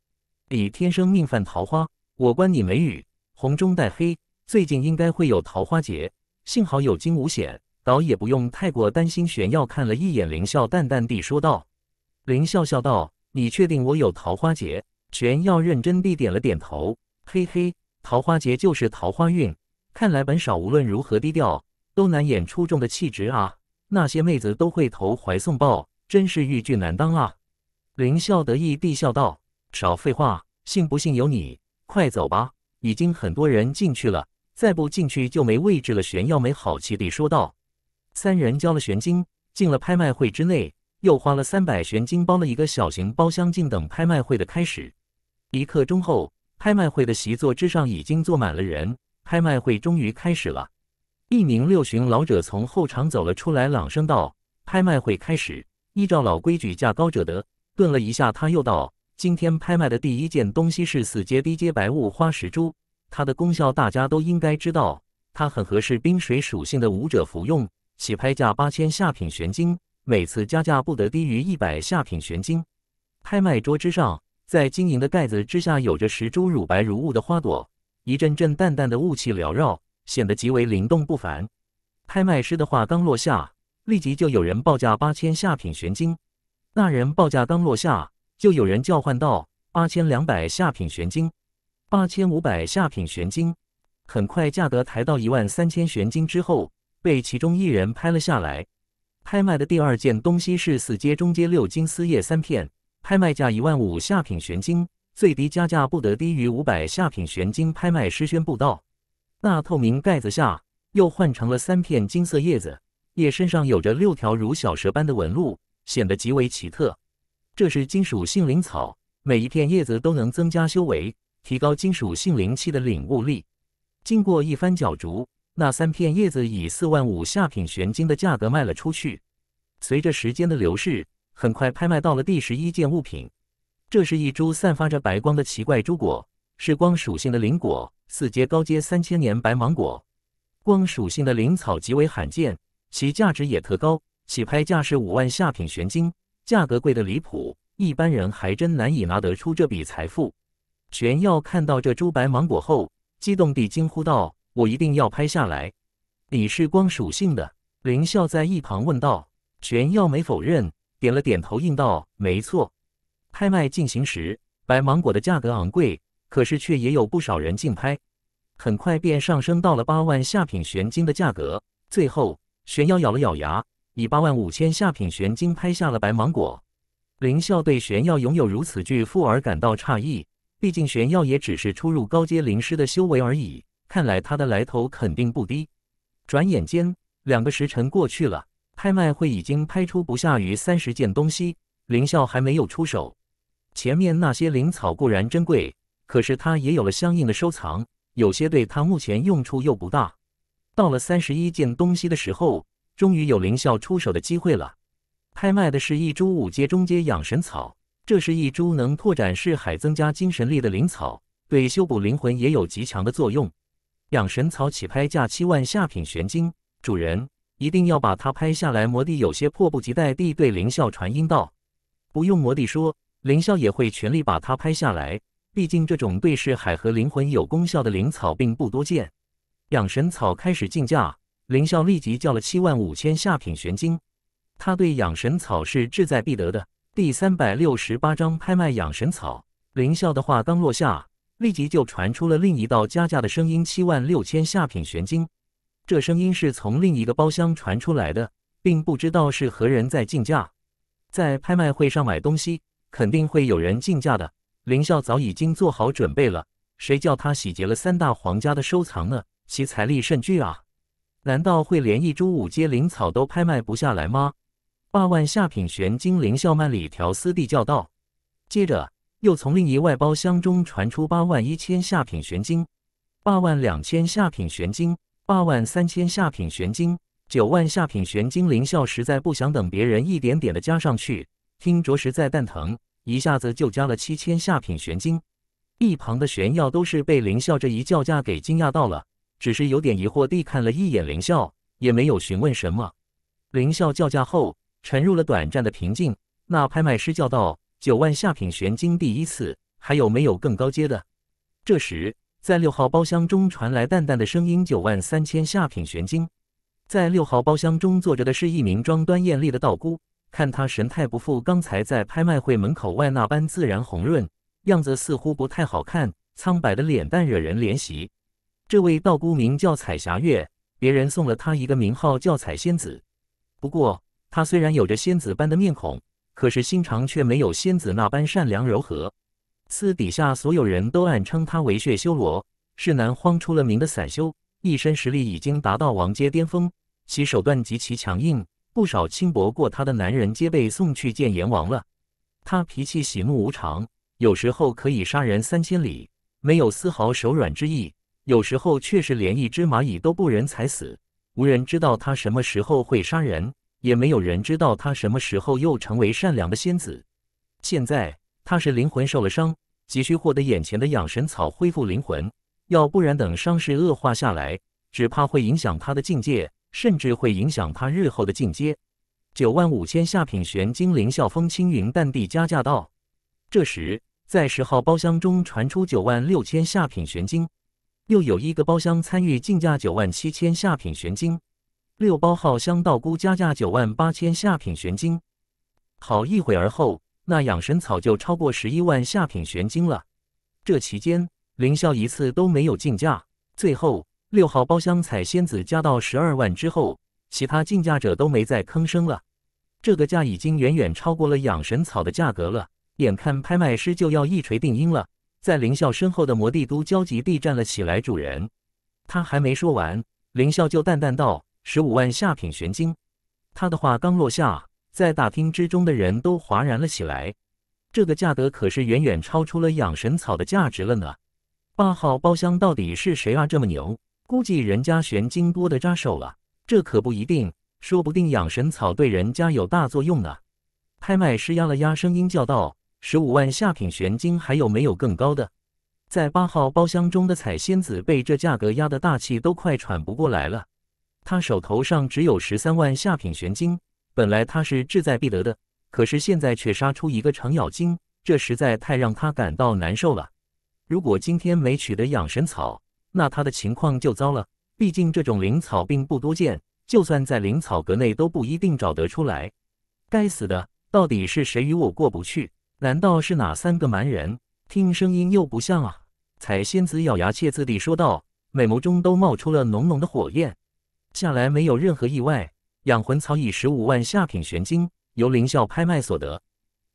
你天生命犯桃花，我观你眉宇红中带黑，最近应该会有桃花劫。幸好有惊无险，倒也不用太过担心。玄耀看了一眼林笑，淡淡地说道：“林笑笑道，你确定我有桃花劫？”玄耀认真地点了点头：“嘿嘿，桃花劫就是桃花运。看来本少无论如何低调，都难掩出众的气质啊。”那些妹子都会投怀送抱，真是欲拒难当啊！林笑得意地笑道：“少废话，信不信由你，快走吧，已经很多人进去了，再不进去就没位置了。”玄耀没好气地说道。三人交了玄晶，进了拍卖会之内，又花了三百玄晶包了一个小型包厢，静等拍卖会的开始。一刻钟后，拍卖会的席座之上已经坐满了人，拍卖会终于开始了。一名六旬老者从后场走了出来，朗声道：“拍卖会开始，依照老规矩，价高者得。”顿了一下，他又道：“今天拍卖的第一件东西是死阶低阶白雾花石珠，它的功效大家都应该知道，它很合适冰水属性的武者服用。起拍价八千下品玄晶，每次加价不得低于一百下品玄晶。”拍卖桌之上，在晶莹的盖子之下，有着石珠，乳白如雾的花朵，一阵阵淡淡的雾气缭绕。显得极为灵动不凡。拍卖师的话刚落下，立即就有人报价八千下品玄晶。那人报价刚落下，就有人叫唤道：“八千两百下品玄晶，八千五百下品玄晶。”很快，价格抬到一万三千玄晶之后，被其中一人拍了下来。拍卖的第二件东西是四阶中阶六金丝叶三片，拍卖价一万五下品玄晶，最低加价不得低于五百下品玄晶。拍卖师宣布道。那透明盖子下又换成了三片金色叶子，叶身上有着六条如小蛇般的纹路，显得极为奇特。这是金属性灵草，每一片叶子都能增加修为，提高金属性灵气的领悟力。经过一番角逐，那三片叶子以四万五下品玄金的价格卖了出去。随着时间的流逝，很快拍卖到了第十一件物品，这是一株散发着白光的奇怪珠果，是光属性的灵果。四阶高阶三千年白芒果，光属性的灵草极为罕见，其价值也特高，起拍价是五万下品玄晶，价格贵得离谱，一般人还真难以拿得出这笔财富。玄耀看到这株白芒果后，激动地惊呼道：“我一定要拍下来！”你是光属性的？林笑在一旁问道。玄耀没否认，点了点头应道：“没错。”拍卖进行时，白芒果的价格昂贵。可是却也有不少人竞拍，很快便上升到了八万下品玄金的价格。最后，玄耀咬了咬牙，以八万五千下品玄金拍下了白芒果。林啸对玄耀拥有如此巨富而感到诧异，毕竟玄耀也只是初入高阶灵师的修为而已。看来他的来头肯定不低。转眼间，两个时辰过去了，拍卖会已经拍出不下于三十件东西。林啸还没有出手，前面那些灵草固然珍贵。可是他也有了相应的收藏，有些对他目前用处又不大。到了三十一件东西的时候，终于有凌笑出手的机会了。拍卖的是一株五阶中阶养神草，这是一株能拓展视海、增加精神力的灵草，对修补灵魂也有极强的作用。养神草起拍价七万下品玄晶，主人一定要把它拍下来。魔帝有些迫不及待地对凌笑传音道：“不用魔帝说，凌笑也会全力把它拍下来。”毕竟，这种对视海和灵魂有功效的灵草并不多见。养神草开始竞价，林啸立即叫了七万五千下品玄晶。他对养神草是志在必得的。第三百六十八章拍卖养神草。林啸的话刚落下，立即就传出了另一道加价的声音：七万六千下品玄晶。这声音是从另一个包厢传出来的，并不知道是何人在竞价。在拍卖会上买东西，肯定会有人竞价的。林啸早已经做好准备了，谁叫他洗劫了三大皇家的收藏呢？其财力甚巨啊，难道会连一株五阶灵草都拍卖不下来吗？八万下品玄金，林啸慢里条斯地叫道，接着又从另一外包箱中传出八万一千下品玄金、八万两千下品玄金、八万三千下品玄金、九万下品玄金。林啸实在不想等别人一点点的加上去，听着实在蛋疼。一下子就加了七千下品玄金，一旁的玄耀都是被凌笑这一叫价给惊讶到了，只是有点疑惑地看了一眼凌笑，也没有询问什么。凌笑叫价后，沉入了短暂的平静。那拍卖师叫道：“九万下品玄金，第一次，还有没有更高阶的？”这时，在六号包厢中传来淡淡的声音：“九万三千下品玄金。”在六号包厢中坐着的是一名装端艳丽的道姑。看他神态不复刚才在拍卖会门口外那般自然红润，样子似乎不太好看，苍白的脸蛋惹人怜惜。这位道姑名叫彩霞月，别人送了她一个名号叫彩仙子。不过她虽然有着仙子般的面孔，可是心肠却没有仙子那般善良柔和。私底下，所有人都暗称她为血修罗，是南荒出了名的散修，一身实力已经达到王阶巅峰，其手段极其强硬。不少轻薄过她的男人皆被送去见阎王了。她脾气喜怒无常，有时候可以杀人三千里，没有丝毫手软之意；有时候却是连一只蚂蚁都不忍踩死。无人知道她什么时候会杀人，也没有人知道她什么时候又成为善良的仙子。现在她是灵魂受了伤，急需获得眼前的养神草恢复灵魂，要不然等伤势恶化下来，只怕会影响她的境界。甚至会影响他日后的进阶。九万五千下品玄晶，凌啸风轻云淡地加价道：“这时，在十号包厢中传出九万六千下品玄晶，又有一个包厢参与竞价九万七千下品玄晶，六包号厢道姑加价九万八千下品玄晶。好一会儿后，那养神草就超过十一万下品玄晶了。这期间，凌啸一次都没有竞价，最后。”六号包厢彩仙子加到十二万之后，其他竞价者都没再吭声了。这个价已经远远超过了养神草的价格了。眼看拍卖师就要一锤定音了，在林啸身后的魔帝都焦急地站了起来。主人，他还没说完，林啸就淡淡道：“十五万下品玄晶。”他的话刚落下，在大厅之中的人都哗然了起来。这个价格可是远远超出了养神草的价值了呢。八号包厢到底是谁啊？这么牛？估计人家玄晶多的扎手了，这可不一定，说不定养神草对人家有大作用呢。拍卖师压了压声音叫道：“十五万下品玄晶，还有没有更高的？”在八号包厢中的彩仙子被这价格压得大气都快喘不过来了。他手头上只有十三万下品玄晶，本来他是志在必得的，可是现在却杀出一个程咬金，这实在太让他感到难受了。如果今天没取得养神草，那他的情况就糟了，毕竟这种灵草并不多见，就算在灵草阁内都不一定找得出来。该死的，到底是谁与我过不去？难道是哪三个蛮人？听声音又不像啊！彩仙子咬牙切齿地说道，美眸中都冒出了浓浓的火焰。下来没有任何意外，养魂草以十五万下品玄晶由灵霄拍卖所得。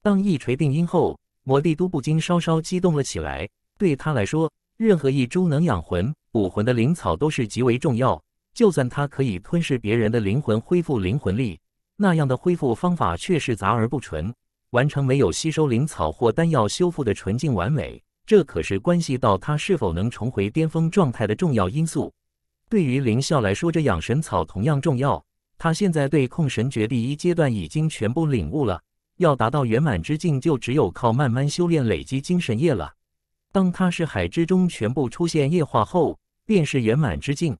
当一锤定音后，魔帝都不禁稍稍激动了起来，对他来说。任何一株能养魂补魂的灵草都是极为重要。就算它可以吞噬别人的灵魂恢复灵魂力，那样的恢复方法却是杂而不纯，完成没有吸收灵草或丹药修复的纯净完美。这可是关系到它是否能重回巅峰状态的重要因素。对于林啸来说，这养神草同样重要。他现在对控神诀第一阶段已经全部领悟了，要达到圆满之境，就只有靠慢慢修炼累积精神液了。当他是海之中全部出现液化后，便是圆满之境。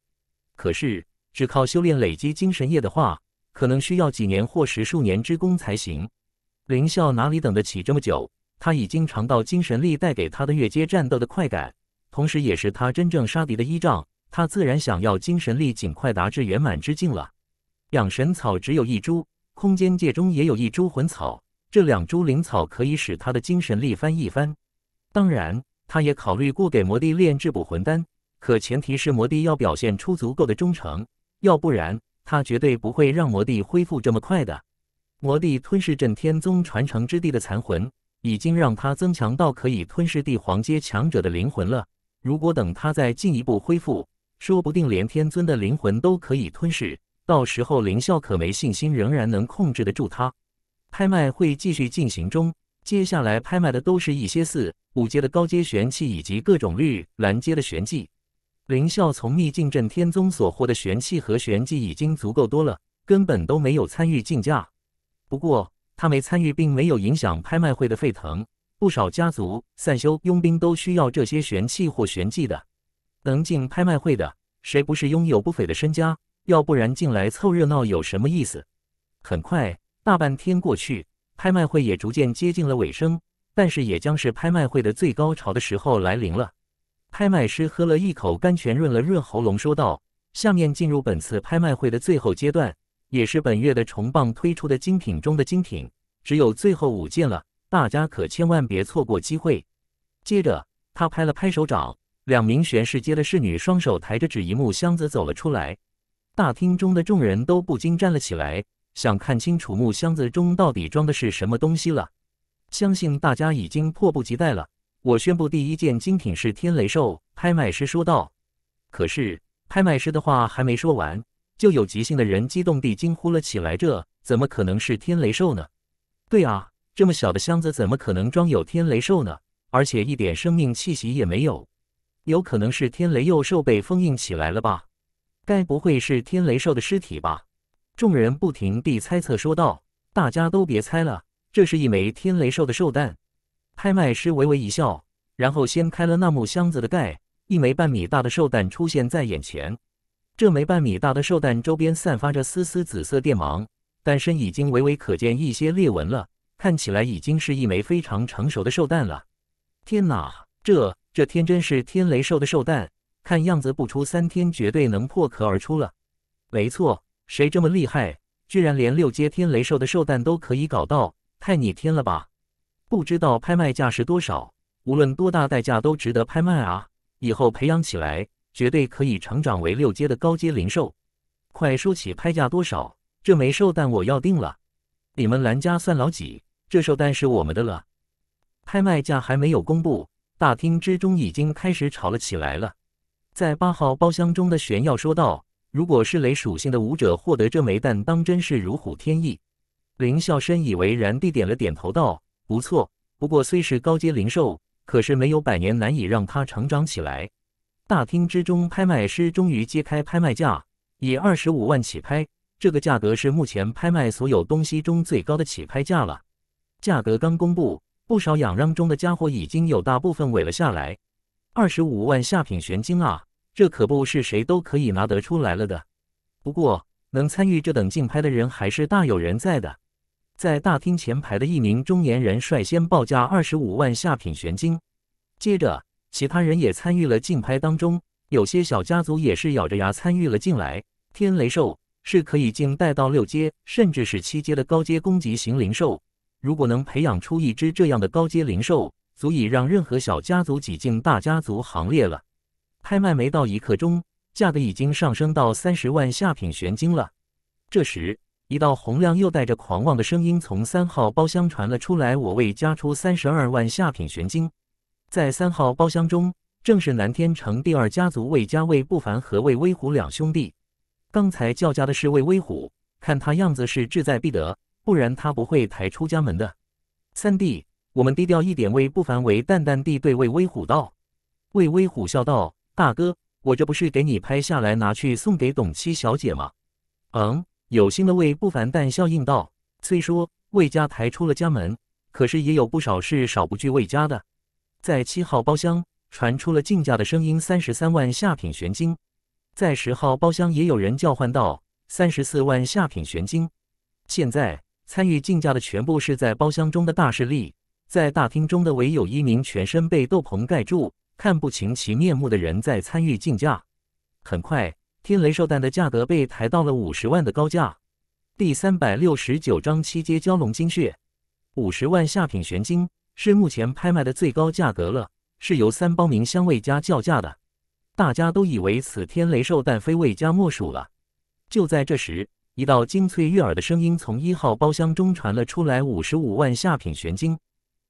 可是，只靠修炼累积精神液的话，可能需要几年或十数年之功才行。林啸哪里等得起这么久？他已经尝到精神力带给他的越阶战斗的快感，同时也是他真正杀敌的依仗。他自然想要精神力尽快达至圆满之境了。养神草只有一株，空间界中也有一株魂草。这两株灵草可以使他的精神力翻一番。当然。他也考虑过给魔帝炼制补魂丹，可前提是魔帝要表现出足够的忠诚，要不然他绝对不会让魔帝恢复这么快的。魔帝吞噬震天宗传承之地的残魂，已经让他增强到可以吞噬帝皇阶强者的灵魂了。如果等他再进一步恢复，说不定连天尊的灵魂都可以吞噬，到时候凌霄可没信心仍然能控制得住他。拍卖会继续进行中。接下来拍卖的都是一些四、五阶的高阶玄器，以及各种绿、蓝阶的玄技。林啸从秘境镇天宗所获的玄器和玄技已经足够多了，根本都没有参与竞价。不过他没参与，并没有影响拍卖会的沸腾。不少家族、散修、佣兵都需要这些玄器或玄技的。能进拍卖会的，谁不是拥有不菲的身家？要不然进来凑热闹有什么意思？很快，大半天过去。拍卖会也逐渐接近了尾声，但是也将是拍卖会的最高潮的时候来临了。拍卖师喝了一口甘泉，润了润喉咙，说道：“下面进入本次拍卖会的最后阶段，也是本月的重磅推出的精品中的精品，只有最后五件了，大家可千万别错过机会。”接着，他拍了拍手掌，两名玄士街的侍女，双手抬着纸一木箱子走了出来。大厅中的众人都不禁站了起来。想看清楚木箱子中到底装的是什么东西了，相信大家已经迫不及待了。我宣布，第一件精品是天雷兽。拍卖师说道。可是，拍卖师的话还没说完，就有急性的人激动地惊呼了起来：“这怎么可能是天雷兽呢？”“对啊，这么小的箱子怎么可能装有天雷兽呢？而且一点生命气息也没有，有可能是天雷幼兽被封印起来了吧？该不会是天雷兽的尸体吧？”众人不停地猜测，说道：“大家都别猜了，这是一枚天雷兽的兽蛋。”拍卖师微微一笑，然后掀开了那木箱子的盖，一枚半米大的兽蛋出现在眼前。这枚半米大的兽蛋周边散发着丝丝紫色电芒，蛋身已经微微可见一些裂纹了，看起来已经是一枚非常成熟的兽蛋了。天哪，这这天真是天雷兽的兽蛋，看样子不出三天绝对能破壳而出了。没错。谁这么厉害，居然连六阶天雷兽的兽蛋都可以搞到，太逆天了吧！不知道拍卖价是多少，无论多大代价都值得拍卖啊！以后培养起来，绝对可以成长为六阶的高阶灵兽。快说起拍价多少，这枚兽蛋我要定了！你们蓝家算老几？这兽蛋是我们的了！拍卖价还没有公布，大厅之中已经开始吵了起来了。在八号包厢中的玄耀说道。如果是雷属性的武者获得这枚蛋，当真是如虎添翼。林啸深以为然地点了点头，道：“不错，不过虽是高阶灵兽，可是没有百年难以让它成长起来。”大厅之中，拍卖师终于揭开拍卖价，以二十五万起拍。这个价格是目前拍卖所有东西中最高的起拍价了。价格刚公布，不少仰让中的家伙已经有大部分萎了下来。二十五万下品玄金啊！这可不是谁都可以拿得出来了的。不过，能参与这等竞拍的人还是大有人在的。在大厅前排的一名中年人率先报价二十五万下品玄晶，接着其他人也参与了竞拍。当中有些小家族也是咬着牙参与了进来。天雷兽是可以进带到六阶，甚至是七阶的高阶攻击型灵兽。如果能培养出一只这样的高阶灵兽，足以让任何小家族挤进大家族行列了。拍卖没到一刻钟，价格已经上升到三十万下品玄晶了。这时，一道洪亮又带着狂妄的声音从三号包厢传了出来：“我为加出三十二万下品玄晶。”在三号包厢中，正是南天城第二家族魏家魏不凡和魏威虎两兄弟。刚才叫价的是魏威虎，看他样子是志在必得，不然他不会抬出家门的。三弟，我们低调一点。”魏不凡为淡淡地对魏威虎道。魏威虎笑道。大哥，我这不是给你拍下来，拿去送给董七小姐吗？嗯，有心的魏不凡淡笑应道。虽说魏家抬出了家门，可是也有不少是少不惧魏家的。在七号包厢传出了竞价的声音，三十三万下品玄金。在十号包厢也有人叫唤道，三十四万下品玄金。现在参与竞价的全部是在包厢中的大势力，在大厅中的唯有一名全身被斗篷盖住。看不清其面目的人在参与竞价，很快，天雷兽蛋的价格被抬到了五十万的高价。第三百六十九章七阶蛟龙精血，五十万下品玄晶是目前拍卖的最高价格了，是由三包名香位加叫价的。大家都以为此天雷兽蛋非魏加莫属了。就在这时，一道清脆悦耳的声音从一号包厢中传了出来：“五十五万下品玄晶。”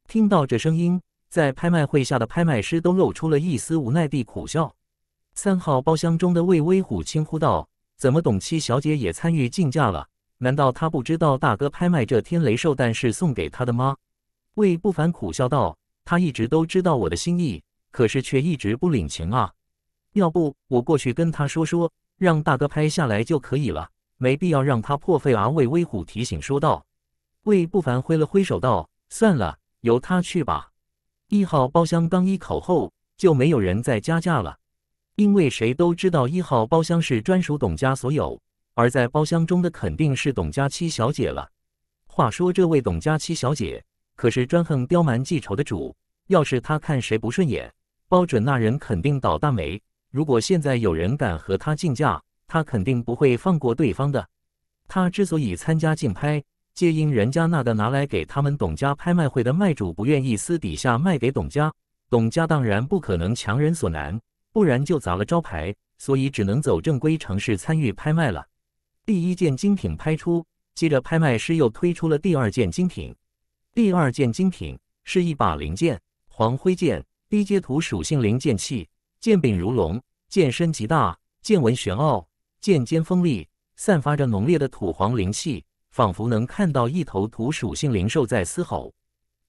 听到这声音。在拍卖会下的拍卖师都露出了一丝无奈地苦笑。三号包厢中的魏威虎轻呼道：“怎么，董七小姐也参与竞价了？难道她不知道大哥拍卖这天雷兽蛋是送给她的吗？”魏不凡苦笑道：“她一直都知道我的心意，可是却一直不领情啊。要不我过去跟她说说，让大哥拍下来就可以了，没必要让他破费啊。”魏威虎提醒说道。魏不凡挥了挥手道：“算了，由她去吧。”一号包厢刚一口后，就没有人再加价了，因为谁都知道一号包厢是专属董家所有，而在包厢中的肯定是董家七小姐了。话说这位董家七小姐可是专横刁蛮、记仇的主，要是她看谁不顺眼，包准那人肯定倒大霉。如果现在有人敢和她竞价，她肯定不会放过对方的。她之所以参加竞拍。皆因人家那个拿来给他们董家拍卖会的卖主不愿意私底下卖给董家，董家当然不可能强人所难，不然就砸了招牌，所以只能走正规程市参与拍卖了。第一件精品拍出，接着拍卖师又推出了第二件精品。第二件精品是一把灵剑，黄灰剑，低阶图属性灵剑器，剑柄如龙，剑身极大，剑纹玄奥，剑尖锋利，散发着浓烈的土黄灵气。仿佛能看到一头土属性灵兽在嘶吼，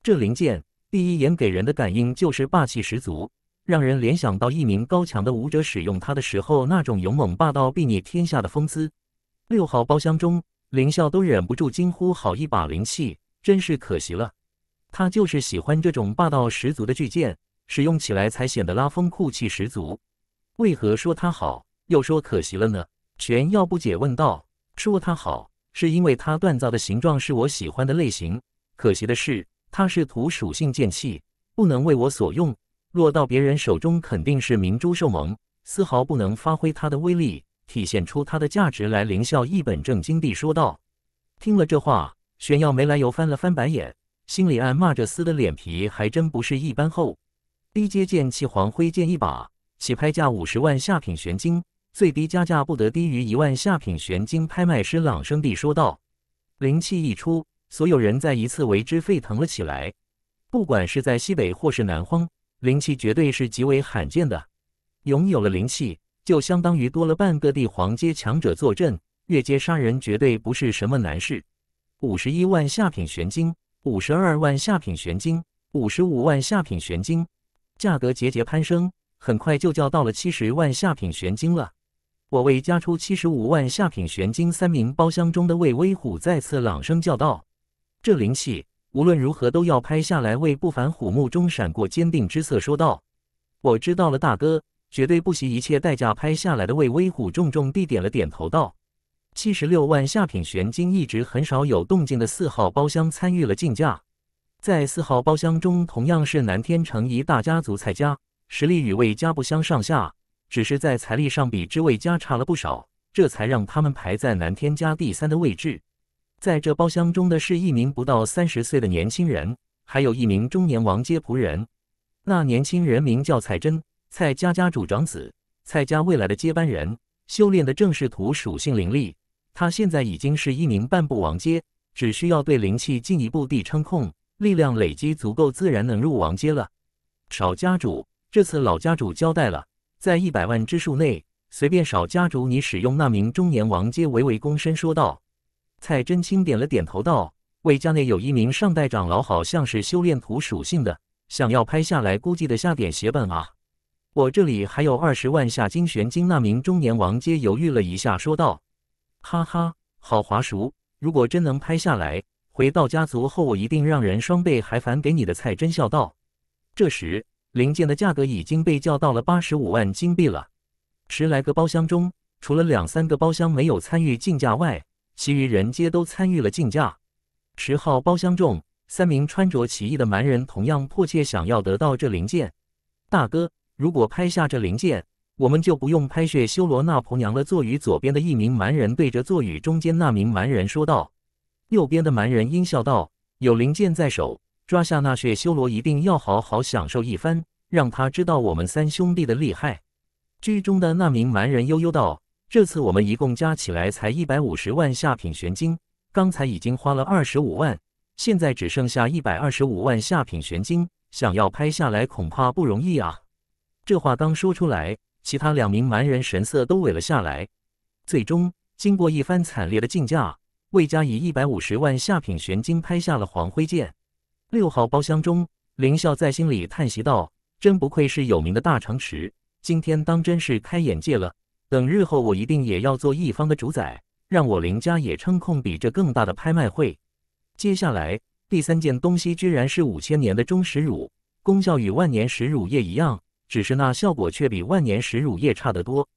这灵剑第一眼给人的感应就是霸气十足，让人联想到一名高强的武者使用它的时候那种勇猛霸道、睥睨天下的风姿。六号包厢中，林笑都忍不住惊呼：“好一把灵气，真是可惜了！”他就是喜欢这种霸道十足的巨剑，使用起来才显得拉风酷气十足。为何说他好，又说可惜了呢？全耀不解问道：“说他好。”是因为它锻造的形状是我喜欢的类型。可惜的是，它是土属性剑器，不能为我所用。落到别人手中肯定是明珠兽盟，丝毫不能发挥它的威力，体现出它的价值来。凌笑一本正经地说道。听了这话，玄耀没来由翻了翻白眼，心里暗骂这厮的脸皮还真不是一般厚。低阶剑气黄灰剑一把，起拍价五十万下品玄晶。最低加价不得低于一万下品玄晶，拍卖师朗声地说道。灵气一出，所有人再一次为之沸腾了起来。不管是在西北或是南荒，灵气绝对是极为罕见的。拥有了灵气，就相当于多了半个帝皇阶强者坐镇，越阶杀人绝对不是什么难事。五十一万下品玄晶，五十二万下品玄晶，五十五万下品玄晶，价格节节攀升，很快就叫到了七十万下品玄晶了。我为加出七十五万下品玄金，三名包厢中的魏威虎再次朗声叫道：“这灵气无论如何都要拍下来。”魏不凡虎目中闪过坚定之色，说道：“我知道了，大哥，绝对不惜一切代价拍下来的。”魏威虎重重地点了点头，道：“七十六万下品玄金，一直很少有动静的四号包厢参与了竞价。在四号包厢中，同样是南天城一大家族蔡家，实力与魏家不相上下。”只是在财力上比知味家差了不少，这才让他们排在南天家第三的位置。在这包厢中的是一名不到三十岁的年轻人，还有一名中年王阶仆人。那年轻人名叫蔡真，蔡家家主长子，蔡家未来的接班人。修炼的正是土属性灵力，他现在已经是一名半步王阶，只需要对灵气进一步地撑控，力量累积足够，自然能入王阶了。少家主，这次老家主交代了。在一百万之数内随便少家族，你使用那名中年王皆微微躬身说道。蔡真卿点了点头道：“为家内有一名上代长老，好像是修炼土属性的，想要拍下来，估计得下点血本啊。”我这里还有二十万下金玄金。那名中年王皆犹豫了一下说道：“哈哈，好滑熟。如果真能拍下来，回到家族后我一定让人双倍还返给你的。”蔡真笑道。这时。零件的价格已经被叫到了八十五万金币了。十来个包厢中，除了两三个包厢没有参与竞价外，其余人皆都参与了竞价。十号包厢中，三名穿着奇异的蛮人同样迫切想要得到这零件。大哥，如果拍下这零件，我们就不用拍血修罗那婆娘了。坐于左边的一名蛮人对着坐于中间那名蛮人说道。右边的蛮人阴笑道：“有零件在手。”抓下那血修罗，一定要好好享受一番，让他知道我们三兄弟的厉害。剧中的那名蛮人悠悠道：“这次我们一共加起来才一百五十万下品玄晶，刚才已经花了二十五万，现在只剩下一百二十五万下品玄晶，想要拍下来恐怕不容易啊。”这话刚说出来，其他两名蛮人神色都萎了下来。最终，经过一番惨烈的竞价，魏家以一百五十万下品玄晶拍下了黄辉剑。六号包厢中，林笑在心里叹息道：“真不愧是有名的大城池，今天当真是开眼界了。等日后我一定也要做一方的主宰，让我林家也称控比这更大的拍卖会。”接下来，第三件东西居然是五千年的中石乳，功效与万年石乳液一样，只是那效果却比万年石乳液差得多。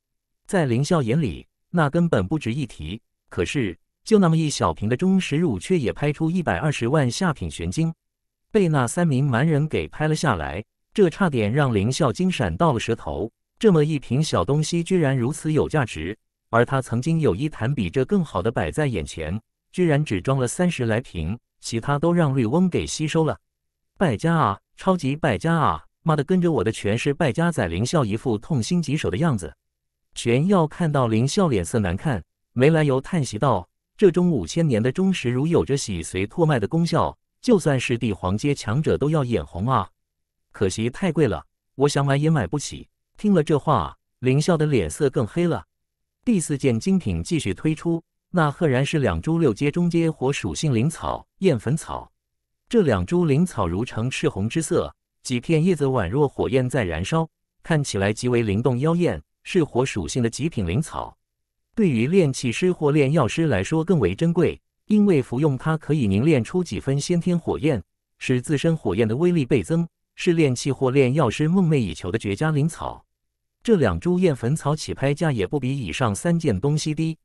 在林笑眼里，那根本不值一提。可是，就那么一小瓶的中石乳，却也拍出一百二十万下品玄晶。被那三名蛮人给拍了下来，这差点让林笑惊闪到了舌头。这么一瓶小东西居然如此有价值，而他曾经有一坛比这更好的摆在眼前，居然只装了三十来瓶，其他都让绿翁给吸收了。败家啊，超级败家啊！妈的，跟着我的全是败家仔！林笑一副痛心疾首的样子，全耀看到林笑脸色难看，没来由叹息道：“这中五千年的忠石，如有着洗髓唾脉的功效。”就算是帝皇阶强者都要眼红啊！可惜太贵了，我想买也买不起。听了这话，林笑的脸色更黑了。第四件精品继续推出，那赫然是两株六阶中阶火属性灵草——焰粉草。这两株灵草如呈赤红之色，几片叶子宛若火焰在燃烧，看起来极为灵动妖艳，是火属性的极品灵草。对于炼器师或炼药师来说，更为珍贵。因为服用它可以凝练出几分先天火焰，使自身火焰的威力倍增，是炼器或炼药师梦寐以求的绝佳灵草。这两株焰粉草起拍价也不比以上三件东西低，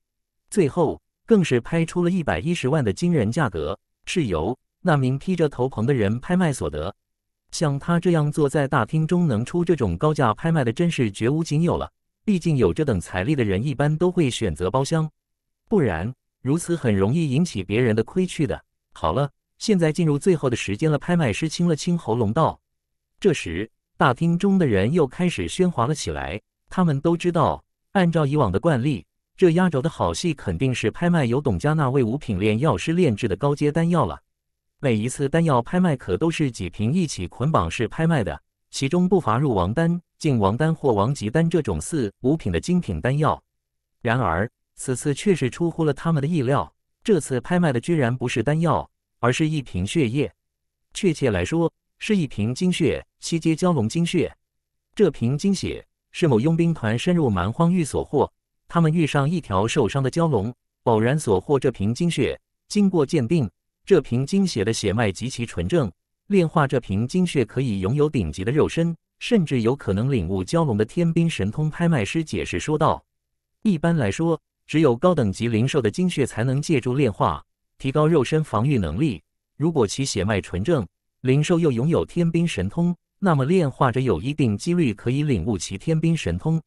最后更是拍出了一百一十万的惊人价格，是由那名披着头棚的人拍卖所得。像他这样坐在大厅中能出这种高价拍卖的，真是绝无仅有了。毕竟有这等财力的人，一般都会选择包厢，不然。如此很容易引起别人的窥觑的。好了，现在进入最后的时间了。拍卖师清了清喉咙道。这时，大厅中的人又开始喧哗了起来。他们都知道，按照以往的惯例，这压轴的好戏肯定是拍卖由董家那位五品炼药师炼制的高阶丹药了。每一次丹药拍卖可都是几瓶一起捆绑式拍卖的，其中不乏入王丹、进王丹或王级丹这种四五品的精品丹药。然而。此次确实出乎了他们的意料，这次拍卖的居然不是丹药，而是一瓶血液，确切来说是一瓶精血，七阶蛟龙精血。这瓶精血是某佣兵团深入蛮荒域所获，他们遇上一条受伤的蛟龙，偶然所获这瓶精血。经过鉴定，这瓶精血的血脉极其纯正，炼化这瓶精血可以拥有顶级的肉身，甚至有可能领悟蛟龙的天兵神通。拍卖师解释说道：“一般来说。”只有高等级灵兽的精血才能借助炼化提高肉身防御能力。如果其血脉纯正，灵兽又拥有天兵神通，那么炼化者有一定几率可以领悟其天兵神通。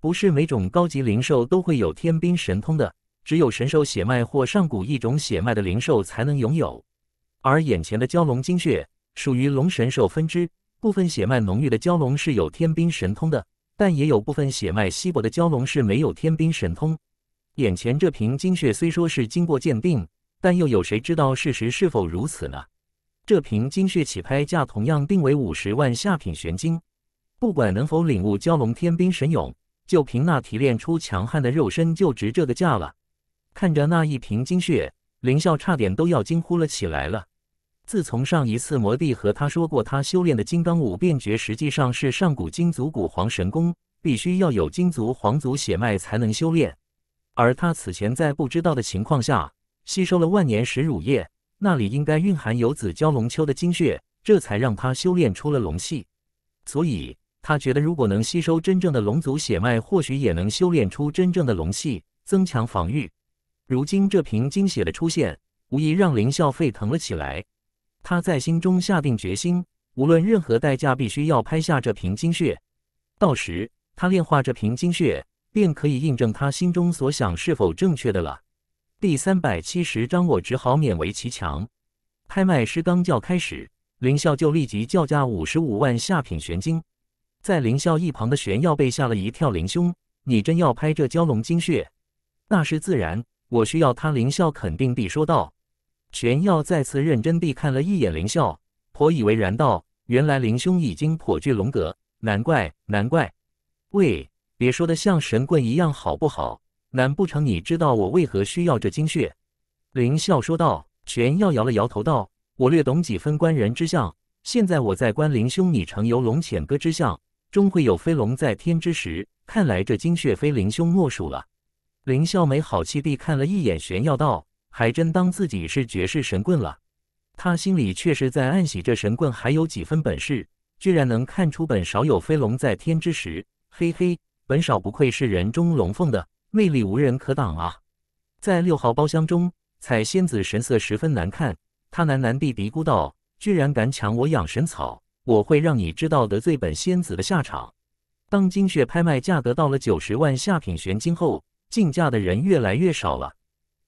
不是每种高级灵兽都会有天兵神通的，只有神兽血脉或上古一种血脉的灵兽才能拥有。而眼前的蛟龙精血属于龙神兽分支，部分血脉浓郁的蛟龙是有天兵神通的，但也有部分血脉稀薄的蛟龙是没有天兵神通。眼前这瓶精血虽说是经过鉴定，但又有谁知道事实是否如此呢？这瓶精血起拍价同样定为五十万下品玄金。不管能否领悟蛟龙天兵神勇，就凭那提炼出强悍的肉身，就值这个价了。看着那一瓶精血，林笑差点都要惊呼了起来了。自从上一次魔帝和他说过，他修炼的金刚五变诀实际上是上古金族古皇神功，必须要有金族皇族血脉才能修炼。而他此前在不知道的情况下吸收了万年石乳液，那里应该蕴含有紫蛟龙丘的精血，这才让他修炼出了龙气。所以他觉得，如果能吸收真正的龙族血脉，或许也能修炼出真正的龙气，增强防御。如今这瓶精血的出现，无疑让林啸沸腾了起来。他在心中下定决心，无论任何代价，必须要拍下这瓶精血。到时，他炼化这瓶精血。便可以印证他心中所想是否正确的了。第三百七十章，我只好勉为其强。拍卖师刚叫开始，林啸就立即叫价五十五万下品玄晶。在林啸一旁的玄耀被吓了一跳：“林兄，你真要拍这蛟龙精血？”“那是自然，我需要他。”林啸肯定地说道。玄耀再次认真地看了一眼林啸，颇以为然道：“原来林兄已经颇具龙格，难怪，难怪。”“喂。”别说的像神棍一样，好不好？难不成你知道我为何需要这精血？林笑说道。玄耀摇了摇头道：“我略懂几分观人之相。现在我在观林兄你成游龙潜歌之相，终会有飞龙在天之时。看来这精血非林兄莫属了。”林笑没好气地看了一眼玄耀道：“还真当自己是绝世神棍了。”他心里却是在暗喜，这神棍还有几分本事，居然能看出本少有飞龙在天之时。嘿嘿。本少不愧是人中龙凤的，魅力无人可挡啊！在六号包厢中，彩仙子神色十分难看，她喃喃地嘀咕道：“居然敢抢我养神草，我会让你知道得罪本仙子的下场！”当精血拍卖价格到了九十万下品玄晶后，竞价的人越来越少了。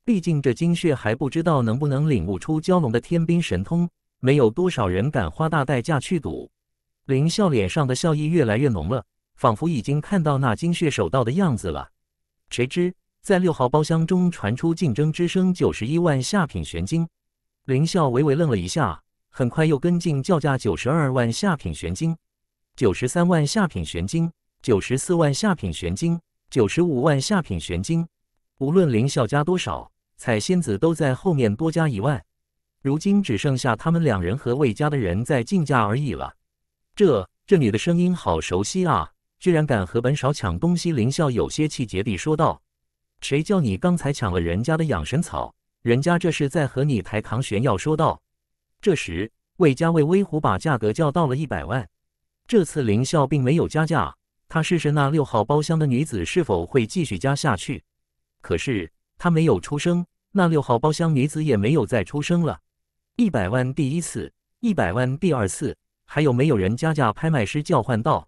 毕竟这精血还不知道能不能领悟出蛟龙的天兵神通，没有多少人敢花大代价去赌。林笑脸上的笑意越来越浓了。仿佛已经看到那精血手道的样子了，谁知在六号包厢中传出竞争之声，九十一万下品玄晶。林笑微微愣了一下，很快又跟进叫价九十二万下品玄晶，九十三万下品玄晶，九十四万下品玄晶，九十五万下品玄晶。无论林笑加多少，彩仙子都在后面多加一万。如今只剩下他们两人和魏家的人在竞价而已了。这，这里的声音好熟悉啊！居然敢和本少抢东西！林笑有些气结地说道：“谁叫你刚才抢了人家的养神草？人家这是在和你抬扛！”炫耀说道。这时，魏家魏威虎把价格叫到了一百万。这次林笑并没有加价，他试试那六号包厢的女子是否会继续加下去。可是他没有出声，那六号包厢女子也没有再出声了。一百万，第一次；一百万，第二次。还有没有人加价？拍卖师叫唤道。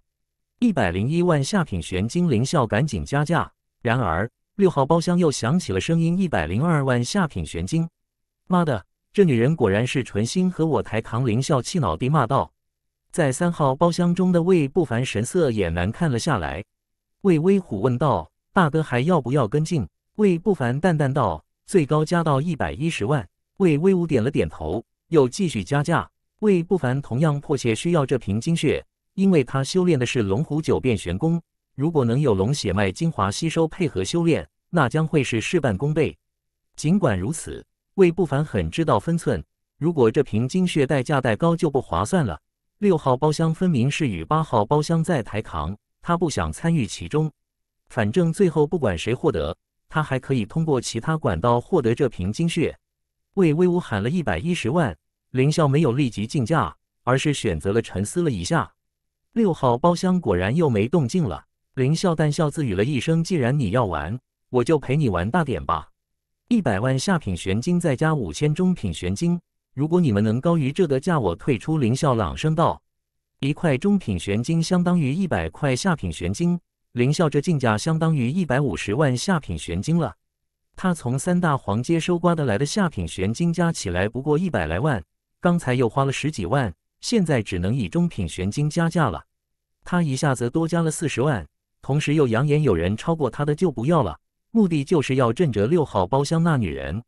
一百零一万下品玄金，灵笑赶紧加价。然而六号包厢又响起了声音：一百零二万下品玄金。妈的，这女人果然是纯心和我抬扛！灵笑气恼地骂道。在三号包厢中的魏不凡神色也难看了下来。魏威虎问道：“大哥还要不要跟进？”魏不凡淡淡道：“最高加到一百一十万。”魏威武点了点头，又继续加价。魏不凡同样迫切需要这瓶精血。因为他修炼的是龙虎九变玄功，如果能有龙血脉精华吸收配合修炼，那将会是事半功倍。尽管如此，魏不凡很知道分寸，如果这瓶精血代价太高就不划算了。六号包厢分明是与八号包厢在抬扛，他不想参与其中。反正最后不管谁获得，他还可以通过其他管道获得这瓶精血。魏威武喊了一百一十万，林啸没有立即竞价，而是选择了沉思了一下。六号包厢果然又没动静了。林笑淡笑自语了一声：“既然你要玩，我就陪你玩大点吧。一百万下品玄金，再加五千中品玄金。如果你们能高于这个价，我退出。”林笑朗声道：“一块中品玄金相当于一百块下品玄金。林笑这竞价相当于一百五十万下品玄金了。他从三大黄街收刮得来的下品玄金加起来不过一百来万，刚才又花了十几万。”现在只能以中品玄晶加价了。他一下子多加了四十万，同时又扬言有人超过他的就不要了。目的就是要震着六号包厢那女人。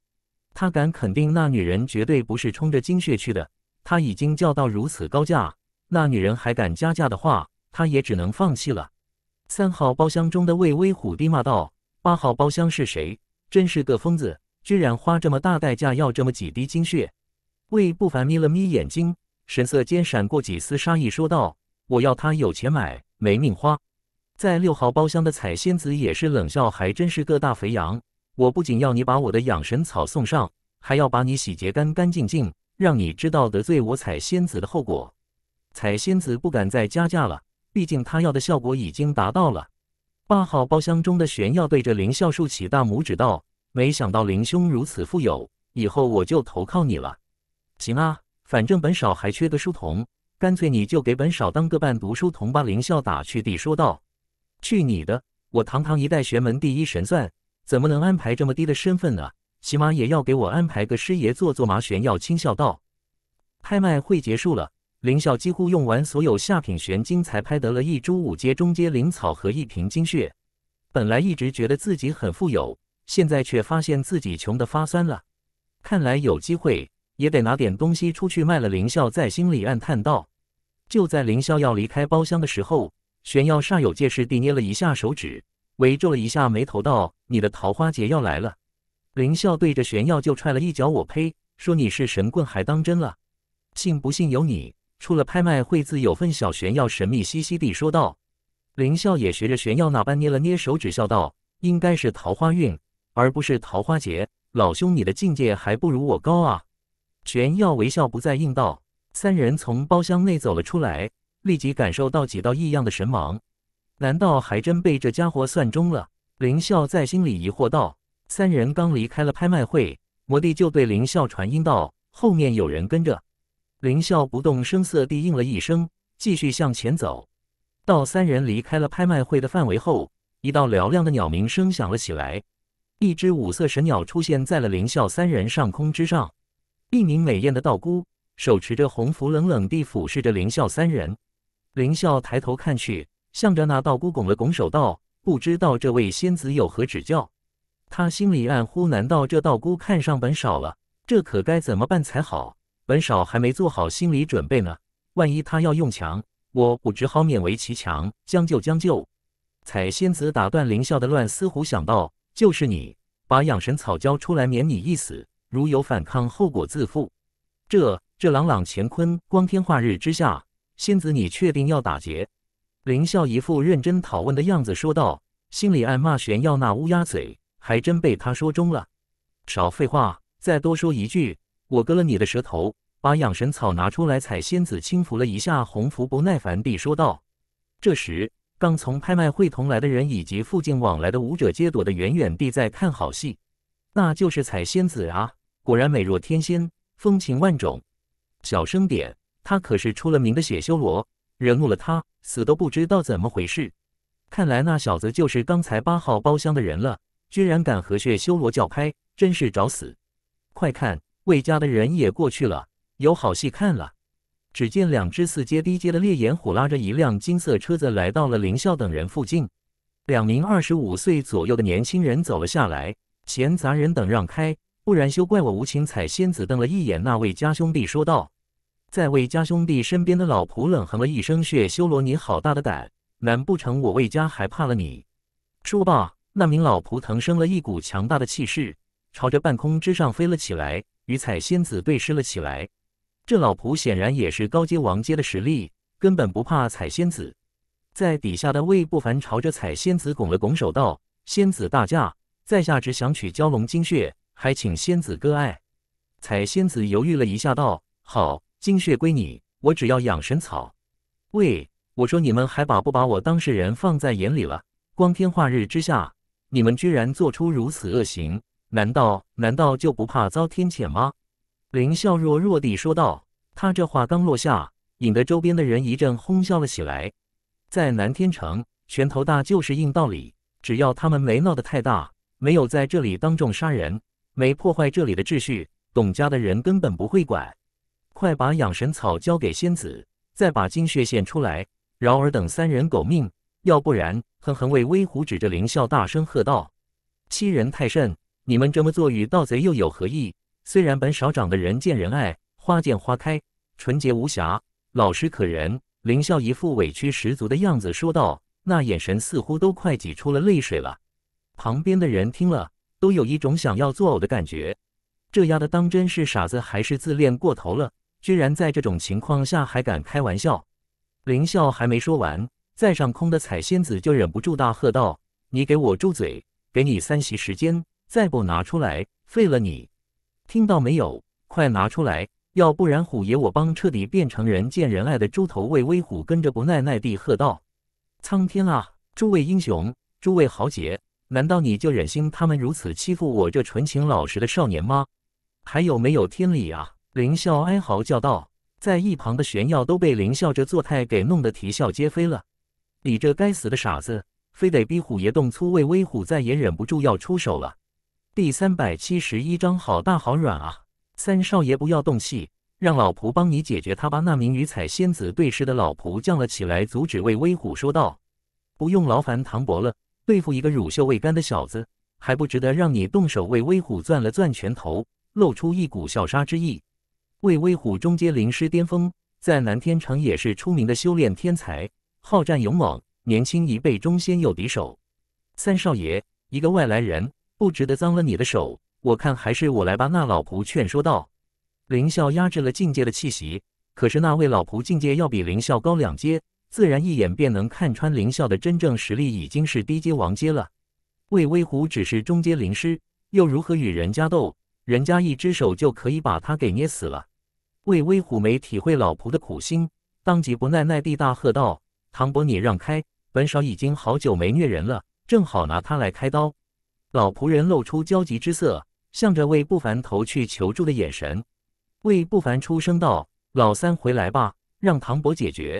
他敢肯定，那女人绝对不是冲着精血去的。他已经叫到如此高价，那女人还敢加价的话，他也只能放弃了。三号包厢中的魏威虎低骂道：“八号包厢是谁？真是个疯子，居然花这么大代价要这么几滴精血。”魏不凡眯了眯眼睛。神色间闪过几丝杀意，说道：“我要他有钱买，没命花。”在六号包厢的彩仙子也是冷笑：“还真是个大肥羊！我不仅要你把我的养神草送上，还要把你洗劫干干净净，让你知道得罪我彩仙子的后果。”彩仙子不敢再加价了，毕竟她要的效果已经达到了。八号包厢中的玄耀对着林啸竖起大拇指道：“没想到林兄如此富有，以后我就投靠你了。”行啊。反正本少还缺个书童，干脆你就给本少当个伴读书童吧。”林笑打趣地说道。“去你的！我堂堂一代玄门第一神算，怎么能安排这么低的身份呢？起码也要给我安排个师爷做做嘛。”玄耀轻笑道。拍卖会结束了，林笑几乎用完所有下品玄经，才拍得了一株五阶中阶灵草和一瓶精血。本来一直觉得自己很富有，现在却发现自己穷得发酸了。看来有机会。也得拿点东西出去卖了。林笑在心里暗叹道。就在林笑要离开包厢的时候，玄耀煞有介事地捏了一下手指，微皱了一下眉头道：“你的桃花劫要来了。”林笑对着玄耀就踹了一脚：“我呸！说你是神棍还当真了？信不信由你。出了拍卖会自有份小。”玄耀神秘兮兮地说道。林笑也学着玄耀那般捏了捏手指，笑道：“应该是桃花运，而不是桃花劫。老兄，你的境界还不如我高啊。”玄耀微笑，不再应道。三人从包厢内走了出来，立即感受到几道异样的神芒。难道还真被这家伙算中了？林笑在心里疑惑道。三人刚离开了拍卖会，魔帝就对林笑传音道：“后面有人跟着。”林笑不动声色地应了一声，继续向前走。到三人离开了拍卖会的范围后，一道嘹亮的鸟鸣声响了起来。一只五色神鸟出现在了林笑三人上空之上。一名美艳的道姑手持着红符，冷冷地俯视着凌笑三人。凌笑抬头看去，向着那道姑拱了拱手，道：“不知道这位仙子有何指教？”他心里暗呼：“难道这道姑看上本少了？这可该怎么办才好？本少还没做好心理准备呢。万一他要用强，我不只好勉为其强，将就将就。”彩仙子打断凌笑的乱思胡想，道：“就是你，把养神草交出来，免你一死。”如有反抗，后果自负。这这朗朗乾坤，光天化日之下，仙子，你确定要打劫？林笑一副认真讨问的样子说道，心里暗骂玄耀那乌鸦嘴，还真被他说中了。少废话，再多说一句，我割了你的舌头，把养神草拿出来采。仙子轻抚了一下红符，不耐烦地说道。这时，刚从拍卖会同来的人以及附近往来的舞者，皆躲得远远地在看好戏，那就是采仙子啊。果然美若天仙，风情万种。小声点，他可是出了名的血修罗，惹怒了他，死都不知道怎么回事。看来那小子就是刚才八号包厢的人了，居然敢和血修罗叫拍，真是找死！快看，魏家的人也过去了，有好戏看了。只见两只四阶低阶的烈焰虎拉着一辆金色车子来到了林笑等人附近，两名二十五岁左右的年轻人走了下来，闲杂人等让开。不然休怪我无情！彩仙子瞪了一眼那位家兄弟，说道：“在魏家兄弟身边的老仆冷哼了一声，血修罗你好大的胆！难不成我魏家还怕了你？”说罢，那名老仆腾升了一股强大的气势，朝着半空之上飞了起来，与彩仙子对视了起来。这老仆显然也是高阶王阶的实力，根本不怕彩仙子。在底下的魏不凡朝着彩仙子拱了拱手，道：“仙子大驾，在下只想取蛟龙精血。”还请仙子割爱，彩仙子犹豫了一下，道：“好，精血归你，我只要养神草。”喂，我说你们还把不把我当事人放在眼里了？光天化日之下，你们居然做出如此恶行，难道难道就不怕遭天谴吗？”林笑弱弱地说道。他这话刚落下，引得周边的人一阵哄笑了起来。在南天城，拳头大就是硬道理，只要他们没闹得太大，没有在这里当众杀人。没破坏这里的秩序，董家的人根本不会管。快把养神草交给仙子，再把精血献出来，饶尔等三人狗命。要不然，哼哼！魏威虎指着凌啸大声喝道：“欺人太甚！你们这么做与盗贼又有何异？”虽然本少长得人见人爱，花见花开，纯洁无瑕，老实可人。凌啸一副委屈十足的样子说道，那眼神似乎都快挤出了泪水了。旁边的人听了。都有一种想要作呕的感觉，这丫的当真是傻子还是自恋过头了？居然在这种情况下还敢开玩笑！林笑还没说完，在上空的彩仙子就忍不住大喝道：“你给我住嘴！给你三息时间，再不拿出来，废了你！听到没有？快拿出来，要不然虎爷我帮彻底变成人见人爱的猪头魏威虎跟着不耐耐地喝道：苍天啊，诸位英雄，诸位豪杰！”难道你就忍心他们如此欺负我这纯情老实的少年吗？还有没有天理啊！林笑哀嚎叫道。在一旁的玄耀都被林笑着做态给弄得啼笑皆非了。你这该死的傻子，非得逼虎爷动粗！魏威虎再也忍不住要出手了。第三百七十一章，好大好软啊！三少爷不要动气，让老仆帮你解决他吧。那名与彩仙子对视的老仆叫了起来，阻止魏威虎说道：“不用劳烦唐伯了。”对付一个乳臭未干的小子，还不值得让你动手？为威虎攥了攥拳头，露出一股笑杀之意。为威虎中阶灵师巅峰，在南天城也是出名的修炼天才，好战勇猛，年轻一辈中鲜有敌手。三少爷，一个外来人，不值得脏了你的手。我看还是我来吧。”那老仆劝说道。林啸压制了境界的气息，可是那位老仆境界要比林啸高两阶。自然一眼便能看穿林啸的真正实力已经是低阶王阶了。魏威虎只是中阶灵师，又如何与人家斗？人家一只手就可以把他给捏死了。魏威虎没体会老仆的苦心，当即不耐耐地大喝道：“唐伯，你让开！本少已经好久没虐人了，正好拿他来开刀。”老仆人露出焦急之色，向着魏不凡投去求助的眼神。魏不凡出声道：“老三，回来吧，让唐伯解决。”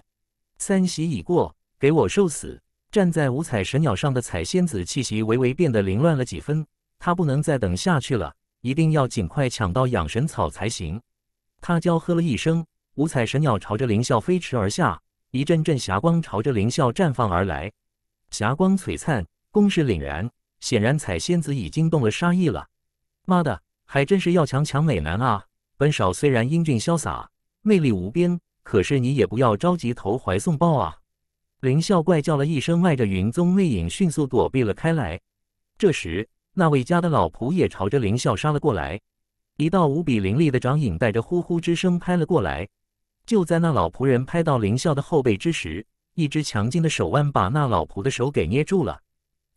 三喜已过，给我受死！站在五彩神鸟上的彩仙子气息微微变得凌乱了几分，她不能再等下去了，一定要尽快抢到养神草才行。她娇喝了一声，五彩神鸟朝着林啸飞驰而下，一阵阵霞光朝着林啸绽放而来，霞光璀璨，攻势凛然，显然彩仙子已经动了杀意了。妈的，还真是要强强美男啊！本少虽然英俊潇洒，魅力无边。可是你也不要着急投怀送抱啊！林啸怪叫了一声，迈着云踪魅影迅速躲避了开来。这时，那位家的老仆也朝着林啸杀了过来，一道无比凌厉的掌影带着呼呼之声拍了过来。就在那老仆人拍到林啸的后背之时，一只强劲的手腕把那老仆的手给捏住了。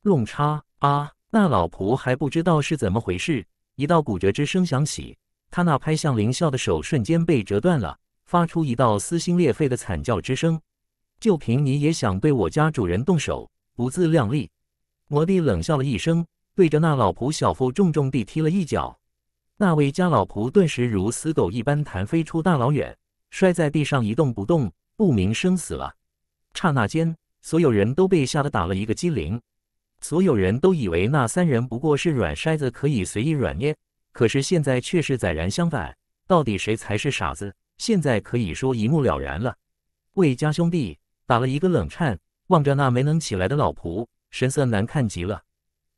弄叉啊！那老仆还不知道是怎么回事，一道骨折之声响起，他那拍向林啸的手瞬间被折断了。发出一道撕心裂肺的惨叫之声，就凭你也想对我家主人动手？不自量力！魔帝冷笑了一声，对着那老仆小腹重重地踢了一脚。那位家老仆顿时如死狗一般弹飞出大老远，摔在地上一动不动，不明生死了。刹那间，所有人都被吓得打了一个激灵。所有人都以为那三人不过是软筛子，可以随意软捏，可是现在却是载然相反。到底谁才是傻子？现在可以说一目了然了。魏家兄弟打了一个冷颤，望着那没能起来的老仆，神色难看极了。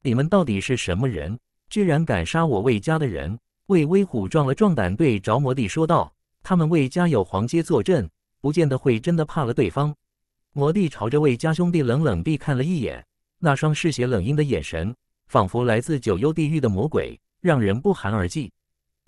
你们到底是什么人？居然敢杀我魏家的人！魏威虎壮了壮胆，对着魔帝说道：“他们魏家有黄阶坐镇，不见得会真的怕了对方。”魔帝朝着魏家兄弟冷冷地看了一眼，那双嗜血冷硬的眼神，仿佛来自九幽地狱的魔鬼，让人不寒而栗。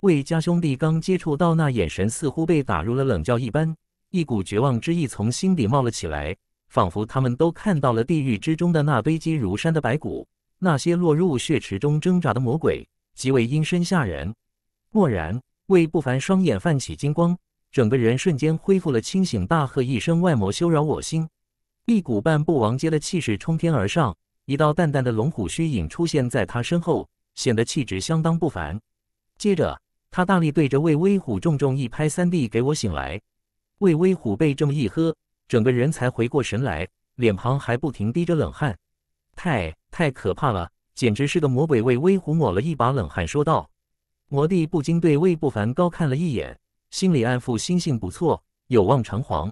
魏家兄弟刚接触到那眼神，似乎被打入了冷窖一般，一股绝望之意从心底冒了起来，仿佛他们都看到了地狱之中的那堆积如山的白骨，那些落入血池中挣扎的魔鬼，极为阴森吓人。蓦然，魏不凡双眼泛起金光，整个人瞬间恢复了清醒，大喝一声：“外魔休扰我心！”一股半步王阶的气势冲天而上，一道淡淡的龙虎虚影出现在他身后，显得气质相当不凡。接着。他大力对着魏威虎重重一拍三弟给我醒来。魏威虎被这么一喝，整个人才回过神来，脸庞还不停滴着冷汗，太太可怕了，简直是个魔鬼。魏威虎抹了一把冷汗，说道：“魔帝不禁对魏不凡高看了一眼，心里暗腹心性不错，有望成皇。”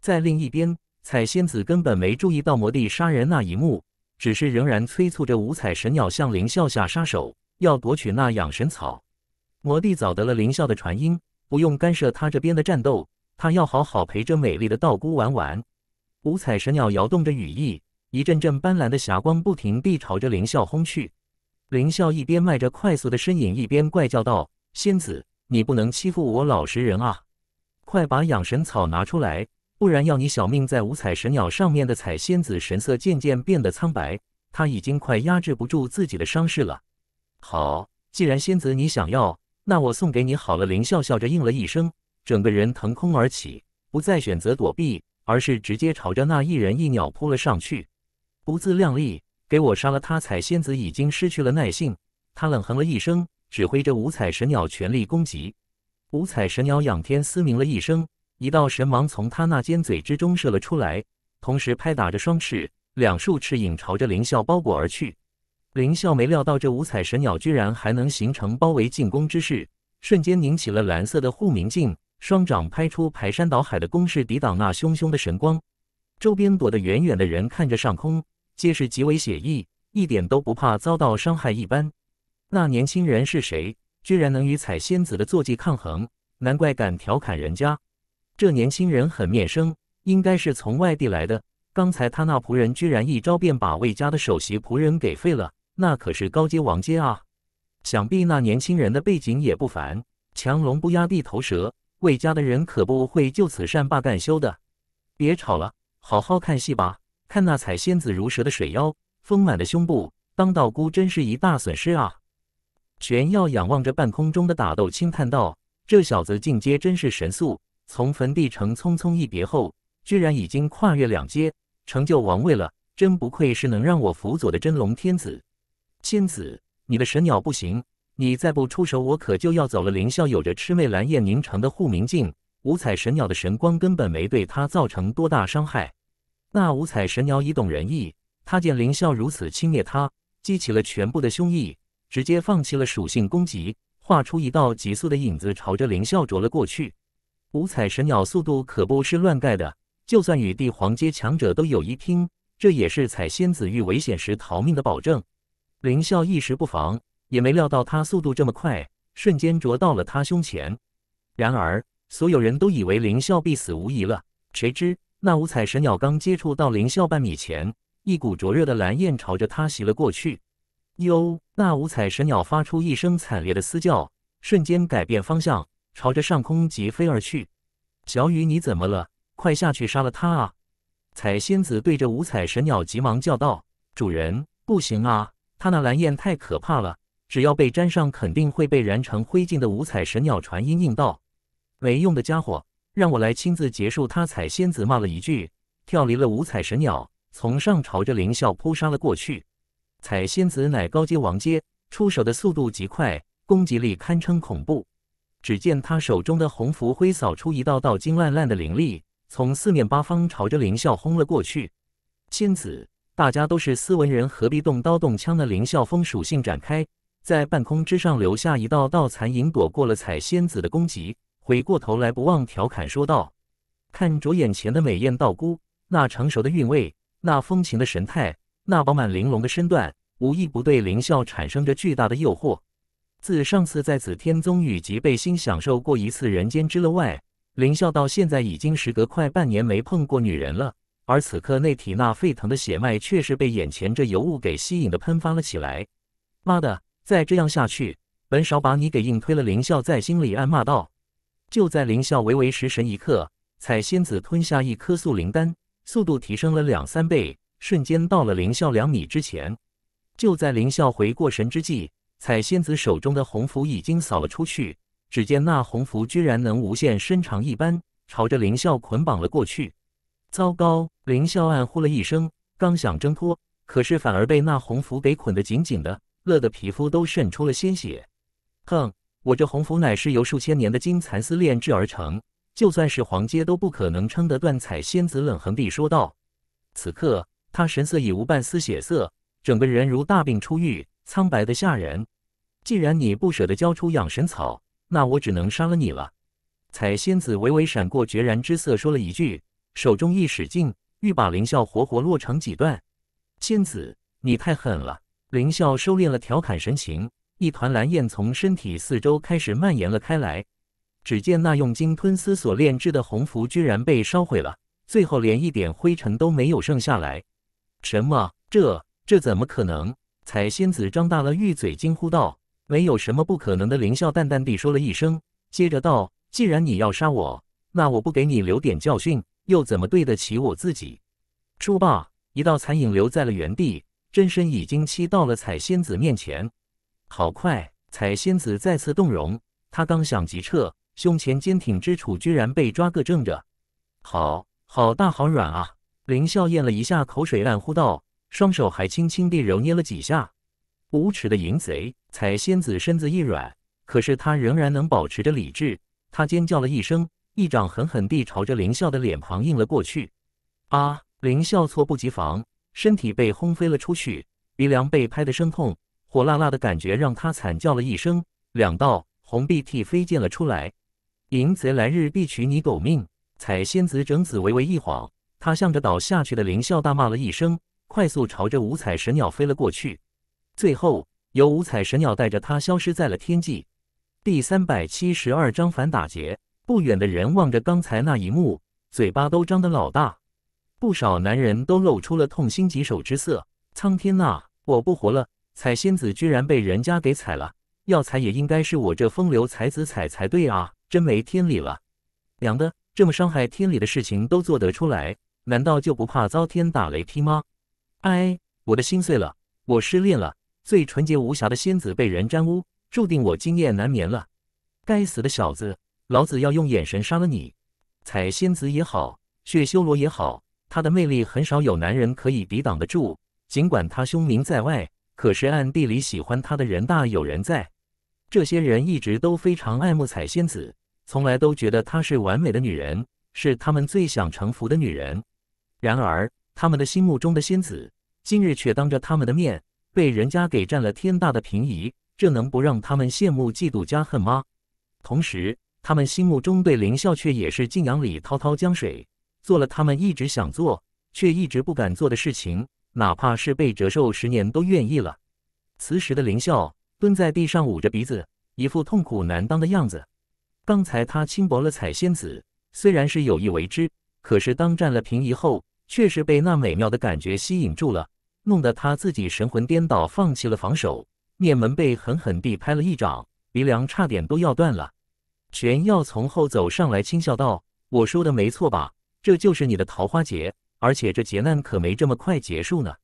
在另一边，彩仙子根本没注意到魔帝杀人那一幕，只是仍然催促着五彩神鸟向灵啸下杀手，要夺取那养神草。魔帝早得了凌笑的传音，不用干涉他这边的战斗，他要好好陪着美丽的道姑玩玩。五彩神鸟摇动着羽翼，一阵阵斑斓的霞光不停地朝着凌笑轰去。凌笑一边迈着快速的身影，一边怪叫道：“仙子，你不能欺负我老实人啊！快把养神草拿出来，不然要你小命！”在五彩神鸟上面的彩仙子神色渐渐变得苍白，他已经快压制不住自己的伤势了。好，既然仙子你想要。那我送给你好了。林笑笑着应了一声，整个人腾空而起，不再选择躲避，而是直接朝着那一人一鸟扑了上去。不自量力，给我杀了他！彩仙子已经失去了耐性，他冷哼了一声，指挥着五彩神鸟全力攻击。五彩神鸟仰天嘶鸣了一声，一道神芒从他那尖嘴之中射了出来，同时拍打着双翅，两束翅影朝着林啸包裹而去。林笑没料到这五彩神鸟居然还能形成包围进攻之势，瞬间拧起了蓝色的护明镜，双掌拍出排山倒海的攻势抵挡那汹汹的神光。周边躲得远远的人看着上空，皆是极为写意，一点都不怕遭到伤害一般。那年轻人是谁？居然能与彩仙子的坐骑抗衡，难怪敢调侃人家。这年轻人很面生，应该是从外地来的。刚才他那仆人居然一招便把魏家的首席仆人给废了。那可是高阶王阶啊，想必那年轻人的背景也不凡。强龙不压地头蛇，魏家的人可不会就此善罢甘休的。别吵了，好好看戏吧。看那采仙子如蛇的水妖，丰满的胸部，当道姑真是一大损失啊！玄耀仰望着半空中的打斗，轻叹道：“这小子进阶真是神速，从坟地城匆匆一别后，居然已经跨越两阶，成就王位了。真不愧是能让我辅佐的真龙天子。”仙子，你的神鸟不行，你再不出手，我可就要走了。凌笑有着魑魅蓝焰凝成的护明镜，五彩神鸟的神光根本没对他造成多大伤害。那五彩神鸟已懂人意，他见凌笑如此轻蔑他，激起了全部的凶意，直接放弃了属性攻击，画出一道急速的影子朝着凌笑啄了过去。五彩神鸟速度可不是乱盖的，就算与帝皇阶强者都有一拼，这也是采仙子遇危险时逃命的保证。林笑一时不防，也没料到他速度这么快，瞬间啄到了他胸前。然而，所有人都以为林笑必死无疑了。谁知，那五彩神鸟刚接触到林笑半米前，一股灼热的蓝焰朝着他袭了过去。哟，那五彩神鸟发出一声惨烈的嘶叫，瞬间改变方向，朝着上空疾飞而去。小雨，你怎么了？快下去杀了他啊！彩仙子对着五彩神鸟急忙叫道：“主人，不行啊！”他那蓝焰太可怕了，只要被沾上，肯定会被燃成灰烬的五彩神鸟传音应道：“没用的家伙，让我来亲自结束他！”彩仙子骂了一句，跳离了五彩神鸟，从上朝着凌笑扑杀了过去。彩仙子乃高阶王阶，出手的速度极快，攻击力堪称恐怖。只见他手中的红符挥扫出一道道金烂烂的灵力，从四面八方朝着凌笑轰了过去。仙子。大家都是斯文人，何必动刀动枪的？林啸风属性展开，在半空之上留下一道道残影，躲过了彩仙子的攻击。回过头来，不忘调侃说道：“看着眼前的美艳道姑，那成熟的韵味，那风情的神态，那饱满玲珑的身段，无一不对林啸产生着巨大的诱惑。自上次在紫天宗与极背心享受过一次人间之乐外，林啸到现在已经时隔快半年没碰过女人了。”而此刻，内体那沸腾的血脉却是被眼前这尤物给吸引的喷发了起来。妈的，再这样下去，本少把你给硬推了！林笑在心里暗骂道。就在林笑微微失神一刻，彩仙子吞下一颗素灵丹，速度提升了两三倍，瞬间到了林笑两米之前。就在林笑回过神之际，彩仙子手中的红符已经扫了出去。只见那红符居然能无限伸长一般，朝着林笑捆绑了过去。糟糕！林笑暗呼了一声，刚想挣脱，可是反而被那红符给捆得紧紧的，勒得皮肤都渗出了鲜血。哼，我这红符乃是由数千年的金蚕丝炼制而成，就算是黄阶都不可能撑得断。彩仙子冷哼地说道。此刻他神色已无半丝血色，整个人如大病初愈，苍白的吓人。既然你不舍得交出养神草，那我只能杀了你了。彩仙子微微闪过决然之色，说了一句。手中一使劲，欲把林啸活活剁成几段。仙子，你太狠了！林啸收敛了调侃神情，一团蓝焰从身体四周开始蔓延了开来。只见那用金吞丝所炼制的红符，居然被烧毁了，最后连一点灰尘都没有剩下来。什么？这这怎么可能？彩仙子张大了玉嘴，惊呼道：“没有什么不可能的。”林啸淡淡地说了一声，接着道：“既然你要杀我，那我不给你留点教训。”又怎么对得起我自己？说罢，一道残影留在了原地，真身已经欺到了彩仙子面前。好快！彩仙子再次动容，她刚想急撤，胸前坚挺之处居然被抓个正着。好好大，好软啊！林笑咽了一下口水，暗呼道：“双手还轻轻地揉捏了几下。”无耻的淫贼！彩仙子身子一软，可是她仍然能保持着理智，她尖叫了一声。一掌狠狠地朝着林啸的脸庞印了过去，啊！林啸措不及防，身体被轰飞了出去，鼻梁被拍得生痛，火辣辣的感觉让他惨叫了一声，两道红鼻涕飞溅了出来。淫贼，来日必取你狗命！彩仙子整子微微一晃，她向着倒下去的林啸大骂了一声，快速朝着五彩神鸟飞了过去，最后由五彩神鸟带着他消失在了天际。第三百七十二章反打劫。不远的人望着刚才那一幕，嘴巴都张得老大，不少男人都露出了痛心疾首之色。苍天呐，我不活了！采仙子居然被人家给采了，要采也应该是我这风流才子采才对啊，真没天理了！娘的，这么伤害天理的事情都做得出来，难道就不怕遭天打雷劈吗？哎，我的心碎了，我失恋了，最纯洁无瑕的仙子被人沾污，注定我今夜难眠了。该死的小子！老子要用眼神杀了你，彩仙子也好，血修罗也好，她的魅力很少有男人可以抵挡得住。尽管她凶名在外，可是暗地里喜欢她的人大有人在。这些人一直都非常爱慕彩仙子，从来都觉得她是完美的女人，是他们最想臣服的女人。然而，他们的心目中的仙子，今日却当着他们的面被人家给占了天大的便宜，这能不让他们羡慕、嫉妒、加恨吗？同时，他们心目中对林笑却也是敬仰里滔滔江水，做了他们一直想做却一直不敢做的事情，哪怕是被折寿十年都愿意了。此时的林笑蹲在地上捂着鼻子，一副痛苦难当的样子。刚才他轻薄了彩仙子，虽然是有意为之，可是当占了便宜后，确实被那美妙的感觉吸引住了，弄得他自己神魂颠倒，放弃了防守，面门被狠狠地拍了一掌，鼻梁差点都要断了。玄耀从后走上来，轻笑道：“我说的没错吧？这就是你的桃花劫，而且这劫难可没这么快结束呢。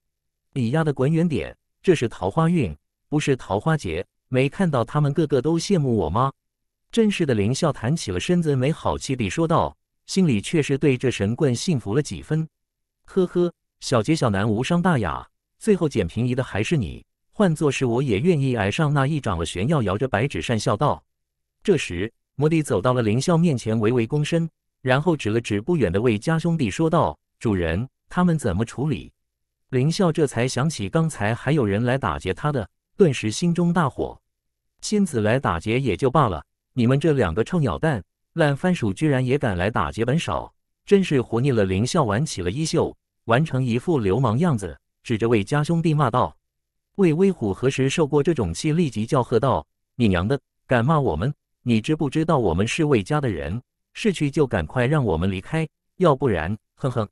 你丫的滚远点！这是桃花运，不是桃花劫。没看到他们个个都羡慕我吗？”真是的林笑弹起了身子，没好气地说道，心里却是对这神棍信服了几分。呵呵，小杰、小南无伤大雅，最后捡便宜的还是你。换作是我也愿意挨上那一掌了。玄耀摇着白纸扇笑道。这时。摩迪走到了林笑面前，微微躬身，然后指了指不远的魏家兄弟，说道：“主人，他们怎么处理？”林笑这才想起刚才还有人来打劫他的，顿时心中大火。仙子来打劫也就罢了，你们这两个臭鸟蛋、烂番薯，居然也敢来打劫本少，真是活腻了！林笑挽起了衣袖，完成一副流氓样子，指着魏家兄弟骂道：“魏威虎何时受过这种气？立即叫喝道：‘你娘的，敢骂我们！’”你知不知道我们是魏家的人？是去就赶快让我们离开，要不然，哼哼！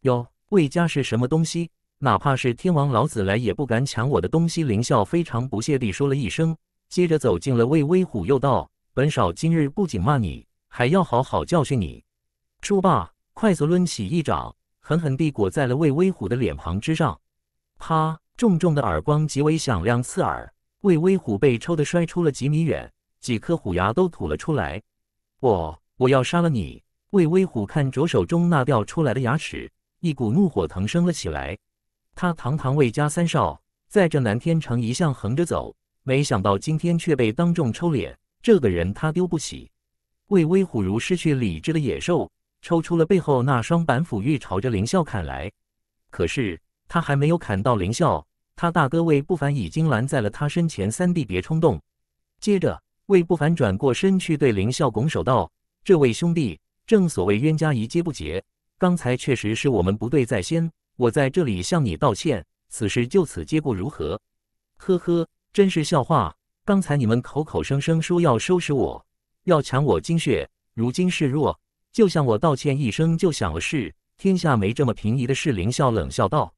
哟，魏家是什么东西？哪怕是天王老子来也不敢抢我的东西！林啸非常不屑地说了一声，接着走进了魏威虎，又道：“本少今日不仅骂你，还要好好教训你。”说罢，快速抡起一掌，狠狠地裹在了魏威虎的脸庞之上。啪！重重的耳光极为响亮刺耳，魏威虎被抽的摔出了几米远。几颗虎牙都吐了出来，我我要杀了你！魏威虎看着手中那掉出来的牙齿，一股怒火腾升了起来。他堂堂魏家三少，在这南天城一向横着走，没想到今天却被当众抽脸，这个人他丢不起。魏威虎如失去理智的野兽，抽出了背后那双板斧，欲朝着林啸砍来。可是他还没有砍到林啸，他大哥魏不凡已经拦在了他身前：“三弟，别冲动。”接着。魏不凡转过身去，对林啸拱手道：“这位兄弟，正所谓冤家宜解不结，刚才确实是我们不对在先，我在这里向你道歉。此事就此结过如何？”“呵呵，真是笑话！刚才你们口口声声说要收拾我，要抢我精血，如今示弱，就向我道歉一声就想了事？天下没这么平宜的事！”林啸冷笑道。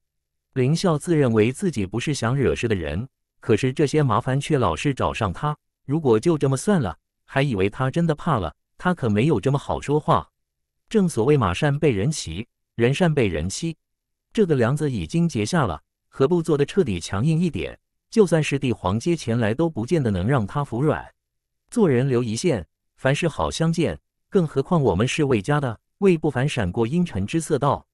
林啸自认为自己不是想惹事的人，可是这些麻烦却老是找上他。如果就这么算了，还以为他真的怕了。他可没有这么好说话。正所谓马善被人骑，人善被人欺。这个梁子已经结下了，何不做的彻底强硬一点？就算是帝皇阶前来，都不见得能让他服软。做人留一线，凡事好相见。更何况我们是魏家的。魏不凡闪过阴沉之色，道：“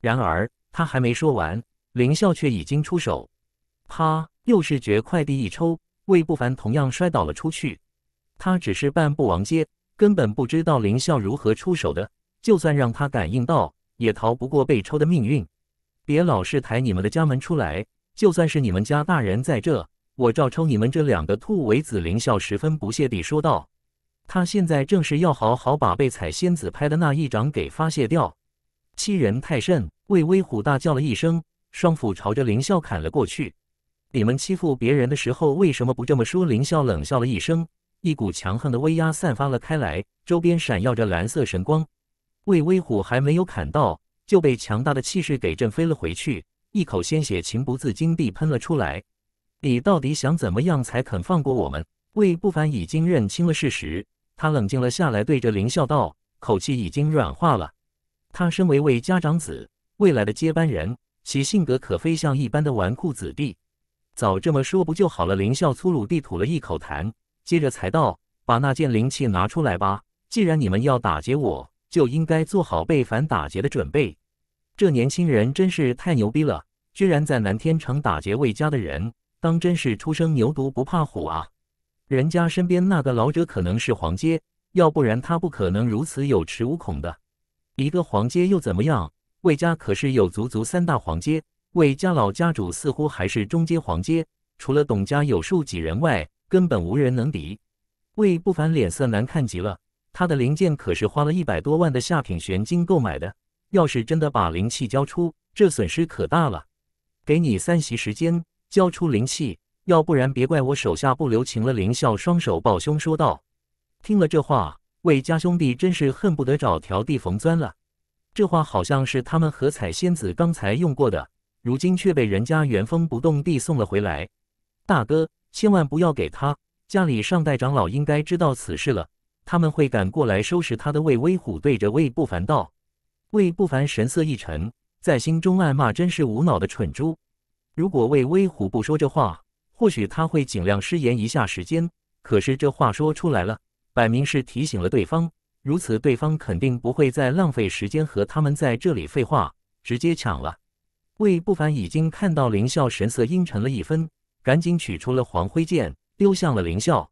然而他还没说完，凌笑却已经出手，啪，又视觉快递一抽。”魏不凡同样摔倒了出去，他只是半步王阶，根本不知道林啸如何出手的。就算让他感应到，也逃不过被抽的命运。别老是抬你们的家门出来，就算是你们家大人在这，我照抽你们这两个兔尾子！”林啸十分不屑地说道。他现在正是要好好把被彩仙子拍的那一掌给发泄掉。欺人太甚！魏威虎大叫了一声，双斧朝着林啸砍了过去。你们欺负别人的时候为什么不这么说？林笑冷笑了一声，一股强横的威压散发了开来，周边闪耀着蓝色神光。魏威虎还没有砍到，就被强大的气势给震飞了回去，一口鲜血情不自禁地喷了出来。你到底想怎么样才肯放过我们？魏不凡已经认清了事实，他冷静了下来，对着林笑道，口气已经软化了。他身为魏家长子，未来的接班人，其性格可非像一般的纨绔子弟。早这么说不就好了？林笑粗鲁地吐了一口痰，接着才道：“把那件灵器拿出来吧。既然你们要打劫，我就应该做好被反打劫的准备。”这年轻人真是太牛逼了，居然在南天城打劫魏家的人，当真是初生牛犊不怕虎啊！人家身边那个老者可能是黄阶，要不然他不可能如此有恃无恐的。一个黄阶又怎么样？魏家可是有足足三大黄阶。魏家老家主似乎还是中阶黄阶，除了董家有数几人外，根本无人能敌。魏不凡脸色难看极了，他的灵剑可是花了一百多万的下品玄金购买的，要是真的把灵气交出，这损失可大了。给你三息时间交出灵气，要不然别怪我手下不留情了。林笑双手抱胸说道。听了这话，魏家兄弟真是恨不得找条地缝钻了。这话好像是他们和彩仙子刚才用过的。如今却被人家原封不动地送了回来，大哥，千万不要给他。家里上代长老应该知道此事了，他们会赶过来收拾他的。魏威虎对着魏不凡道：“魏不凡神色一沉，在心中暗骂：真是无脑的蠢猪！如果魏威虎不说这话，或许他会尽量失言一下时间。可是这话说出来了，摆明是提醒了对方。如此，对方肯定不会再浪费时间和他们在这里废话，直接抢了。”魏不凡已经看到林啸神色阴沉了一分，赶紧取出了黄灰剑，丢向了林啸。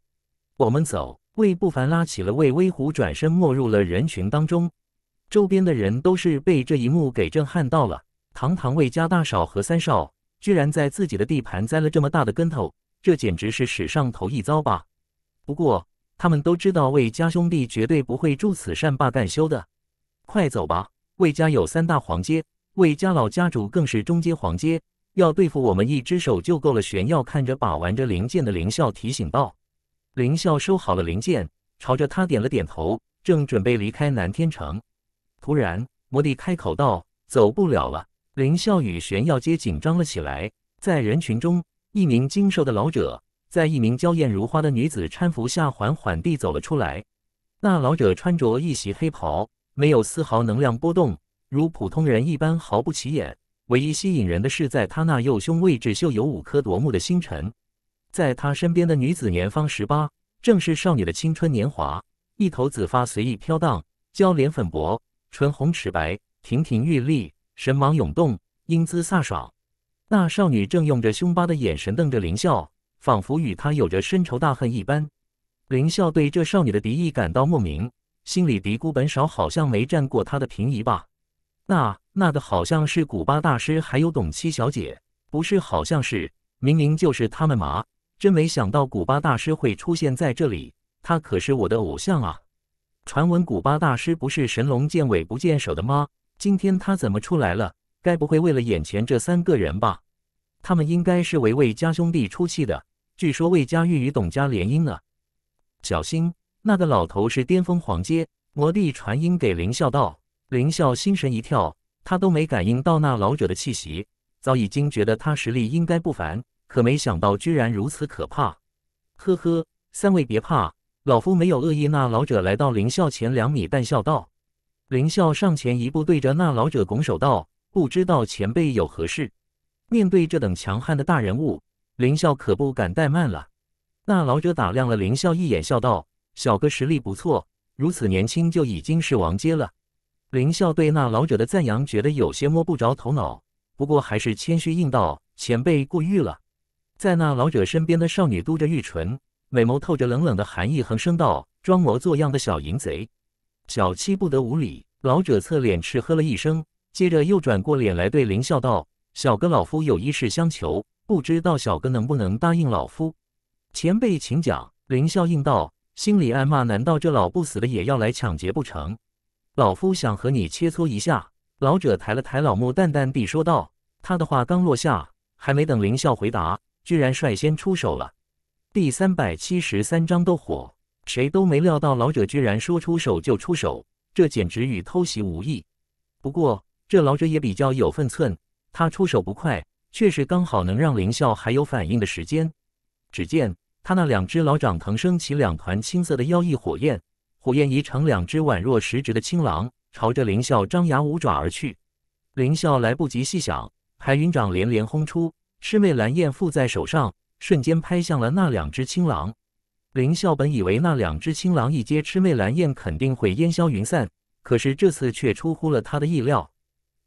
我们走！魏不凡拉起了魏威虎，转身没入了人群当中。周边的人都是被这一幕给震撼到了。堂堂魏家大少和三少，居然在自己的地盘栽了这么大的跟头，这简直是史上头一遭吧？不过他们都知道魏家兄弟绝对不会住此善罢甘休的。快走吧，魏家有三大黄阶。魏家老家主更是中阶黄阶，要对付我们一只手就够了。玄耀看着把玩着灵剑的凌笑，提醒道：“凌笑，收好了灵剑，朝着他点了点头，正准备离开南天城，突然魔帝开口道：‘走不了了。’凌笑与玄耀皆紧张了起来。在人群中，一名精瘦的老者在一名娇艳如花的女子搀扶下，缓缓地走了出来。那老者穿着一袭黑袍，没有丝毫能量波动。”如普通人一般毫不起眼，唯一吸引人的是在他那右胸位置绣有五颗夺目的星辰。在他身边的女子年方十八，正是少女的青春年华，一头紫发随意飘荡，娇脸粉薄，唇红齿白，亭亭玉立，神芒涌动，英姿飒爽。那少女正用着凶巴巴的眼神瞪着林啸，仿佛与他有着深仇大恨一般。林啸对这少女的敌意感到莫名，心里嘀咕：本少好像没占过她的便宜吧。那那个好像是古巴大师，还有董七小姐，不是？好像是，明明就是他们嘛！真没想到古巴大师会出现在这里，他可是我的偶像啊！传闻古巴大师不是神龙见尾不见首的吗？今天他怎么出来了？该不会为了眼前这三个人吧？他们应该是为魏家兄弟出气的。据说魏家欲与董家联姻呢。小心，那个老头是巅峰皇阶，魔帝传音给林笑道。林笑心神一跳，他都没感应到那老者的气息，早已经觉得他实力应该不凡，可没想到居然如此可怕。呵呵，三位别怕，老夫没有恶意。那老者来到林啸前两米，淡笑道。林笑上前一步，对着那老者拱手道：“不知道前辈有何事？”面对这等强悍的大人物，林笑可不敢怠慢了。那老者打量了林笑一眼，笑道：“小哥实力不错，如此年轻就已经是王阶了。”林笑对那老者的赞扬觉得有些摸不着头脑，不过还是谦虚应道：“前辈过誉了。”在那老者身边的少女嘟着玉唇，美眸透着冷冷的寒意，横声道：“装模作样的小淫贼，小七不得无礼。”老者侧脸斥喝了一声，接着又转过脸来对林笑道：“小哥，老夫有一事相求，不知道小哥能不能答应老夫？”前辈，请讲。”林笑应道，心里暗骂：“难道这老不死的也要来抢劫不成？”老夫想和你切磋一下。”老者抬了抬老木，淡淡地说道。他的话刚落下，还没等林笑回答，居然率先出手了。第三百七十三章斗火，谁都没料到老者居然说出手就出手，这简直与偷袭无异。不过，这老者也比较有分寸，他出手不快，却是刚好能让林笑还有反应的时间。只见他那两只老掌腾升起两团青色的妖异火焰。火焰已成两只宛若十指的青狼，朝着林啸张牙舞爪而去。林啸来不及细想，排云掌连连轰出，魑妹蓝焰附在手上，瞬间拍向了那两只青狼。林啸本以为那两只青狼一接魑魅蓝焰肯定会烟消云散，可是这次却出乎了他的意料。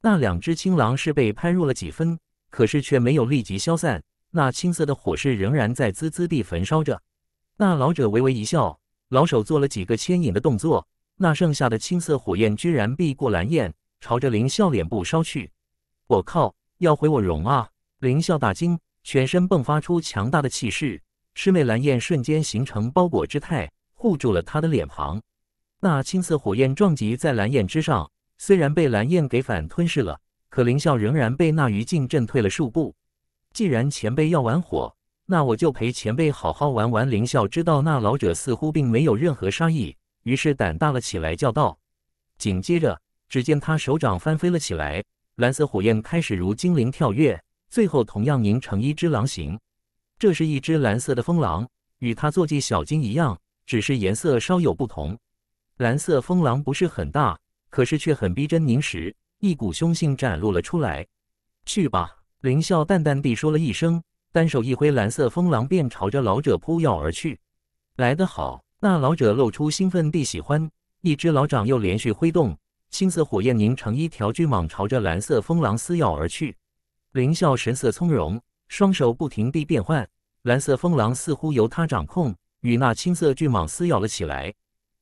那两只青狼是被拍入了几分，可是却没有立即消散。那青色的火势仍然在滋滋地焚烧着。那老者微微一笑。老手做了几个牵引的动作，那剩下的青色火焰居然避过蓝焰，朝着林啸脸部烧去。我靠，要毁我容啊！林啸大惊，全身迸发出强大的气势，师妹蓝焰瞬间形成包裹之态，护住了他的脸庞。那青色火焰撞击在蓝焰之上，虽然被蓝焰给反吞噬了，可林啸仍然被那余烬震退了数步。既然前辈要玩火，那我就陪前辈好好玩玩。林笑知道那老者似乎并没有任何杀意，于是胆大了起来，叫道。紧接着，只见他手掌翻飞了起来，蓝色火焰开始如精灵跳跃，最后同样凝成一只狼形。这是一只蓝色的风狼，与他坐骑小金一样，只是颜色稍有不同。蓝色风狼不是很大，可是却很逼真凝实，一股凶性展露了出来。去吧，林笑淡淡地说了一声。单手一挥，蓝色风狼便朝着老者扑咬而去。来得好！那老者露出兴奋地喜欢。一只老掌又连续挥动，青色火焰凝成一条巨蟒，朝着蓝色风狼撕咬而去。凌啸神色从容，双手不停地变换。蓝色风狼似乎由他掌控，与那青色巨蟒撕咬了起来。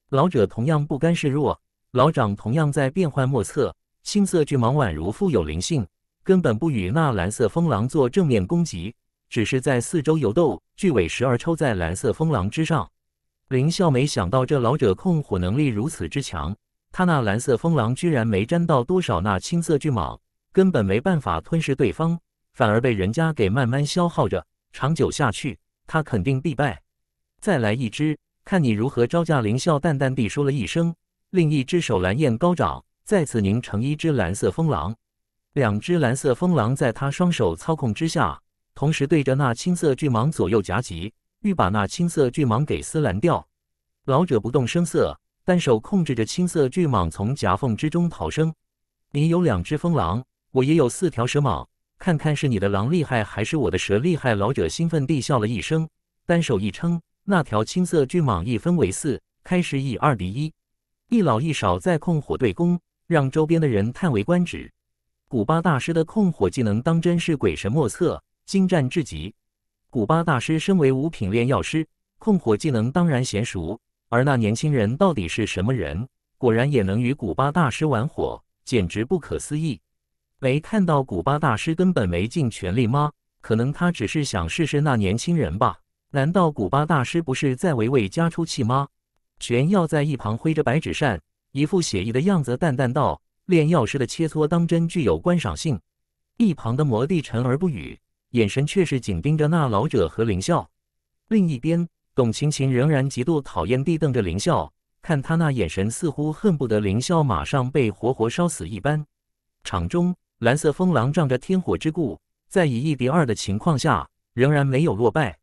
老者同样不甘示弱，老掌同样在变幻莫测。青色巨蟒宛如富有灵性，根本不与那蓝色风狼做正面攻击。只是在四周游斗，巨尾时而抽在蓝色风狼之上。林啸没想到这老者控火能力如此之强，他那蓝色风狼居然没沾到多少那青色巨蟒，根本没办法吞噬对方，反而被人家给慢慢消耗着。长久下去，他肯定必败。再来一只，看你如何招架！林啸淡淡地说了一声，另一只手蓝焰高涨，再次凝成一只蓝色风狼。两只蓝色风狼在他双手操控之下。同时对着那青色巨蟒左右夹击，欲把那青色巨蟒给撕烂掉。老者不动声色，单手控制着青色巨蟒从夹缝之中逃生。你有两只风狼，我也有四条蛇蟒，看看是你的狼厉害还是我的蛇厉害。老者兴奋地笑了一声，单手一撑，那条青色巨蟒一分为四，开始以二敌一，一老一少在控火对攻，让周边的人叹为观止。古巴大师的控火技能当真是鬼神莫测。精湛至极，古巴大师身为五品炼药师，控火技能当然娴熟。而那年轻人到底是什么人？果然也能与古巴大师玩火，简直不可思议！没看到古巴大师根本没尽全力吗？可能他只是想试试那年轻人吧？难道古巴大师不是在为魏家出气吗？玄耀在一旁挥着白纸扇，一副写意的样子，淡淡道：“炼药师的切磋，当真具有观赏性。”一旁的魔帝沉而不语。眼神却是紧盯着那老者和林笑。另一边，董晴晴仍然极度讨厌地瞪着林笑，看他那眼神，似乎恨不得林笑马上被活活烧死一般。场中，蓝色风狼仗着天火之故，在以一敌二的情况下，仍然没有落败，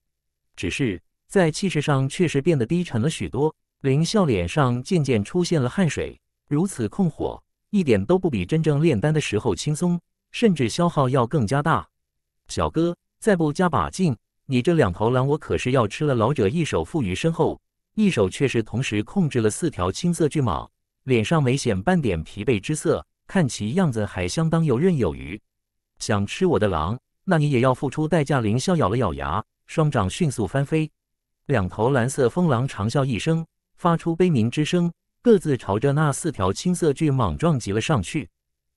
只是在气势上确实变得低沉了许多。林笑脸上渐渐出现了汗水，如此控火，一点都不比真正炼丹的时候轻松，甚至消耗要更加大。小哥，再不加把劲，你这两头狼我可是要吃了。老者一手负于身后，一手却是同时控制了四条青色巨蟒，脸上没显半点疲惫之色，看其样子还相当游刃有余。想吃我的狼，那你也要付出代价！凌霄咬了咬牙，双掌迅速翻飞，两头蓝色风狼长啸一声，发出悲鸣之声，各自朝着那四条青色巨蟒撞击了上去。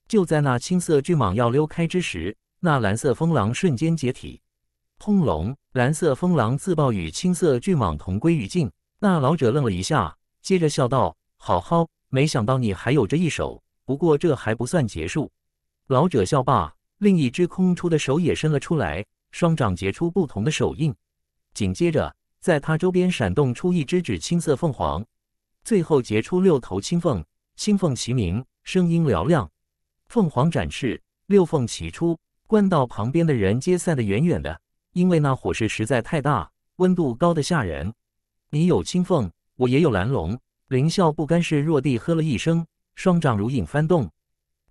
就在那青色巨蟒要溜开之时，那蓝色风狼瞬间解体，轰隆！蓝色风狼自爆，与青色巨蟒同归于尽。那老者愣了一下，接着笑道：“好好，没想到你还有这一手。不过这还不算结束。”老者笑罢，另一只空出的手也伸了出来，双掌结出不同的手印。紧接着，在他周边闪动出一只只青色凤凰，最后结出六头青凤，青凤齐鸣，声音嘹亮。凤凰展翅，六凤齐出。关道旁边的人皆散得远远的，因为那火势实在太大，温度高得吓人。你有青凤，我也有蓝龙。林啸不甘示弱地喝了一声，双掌如影翻动，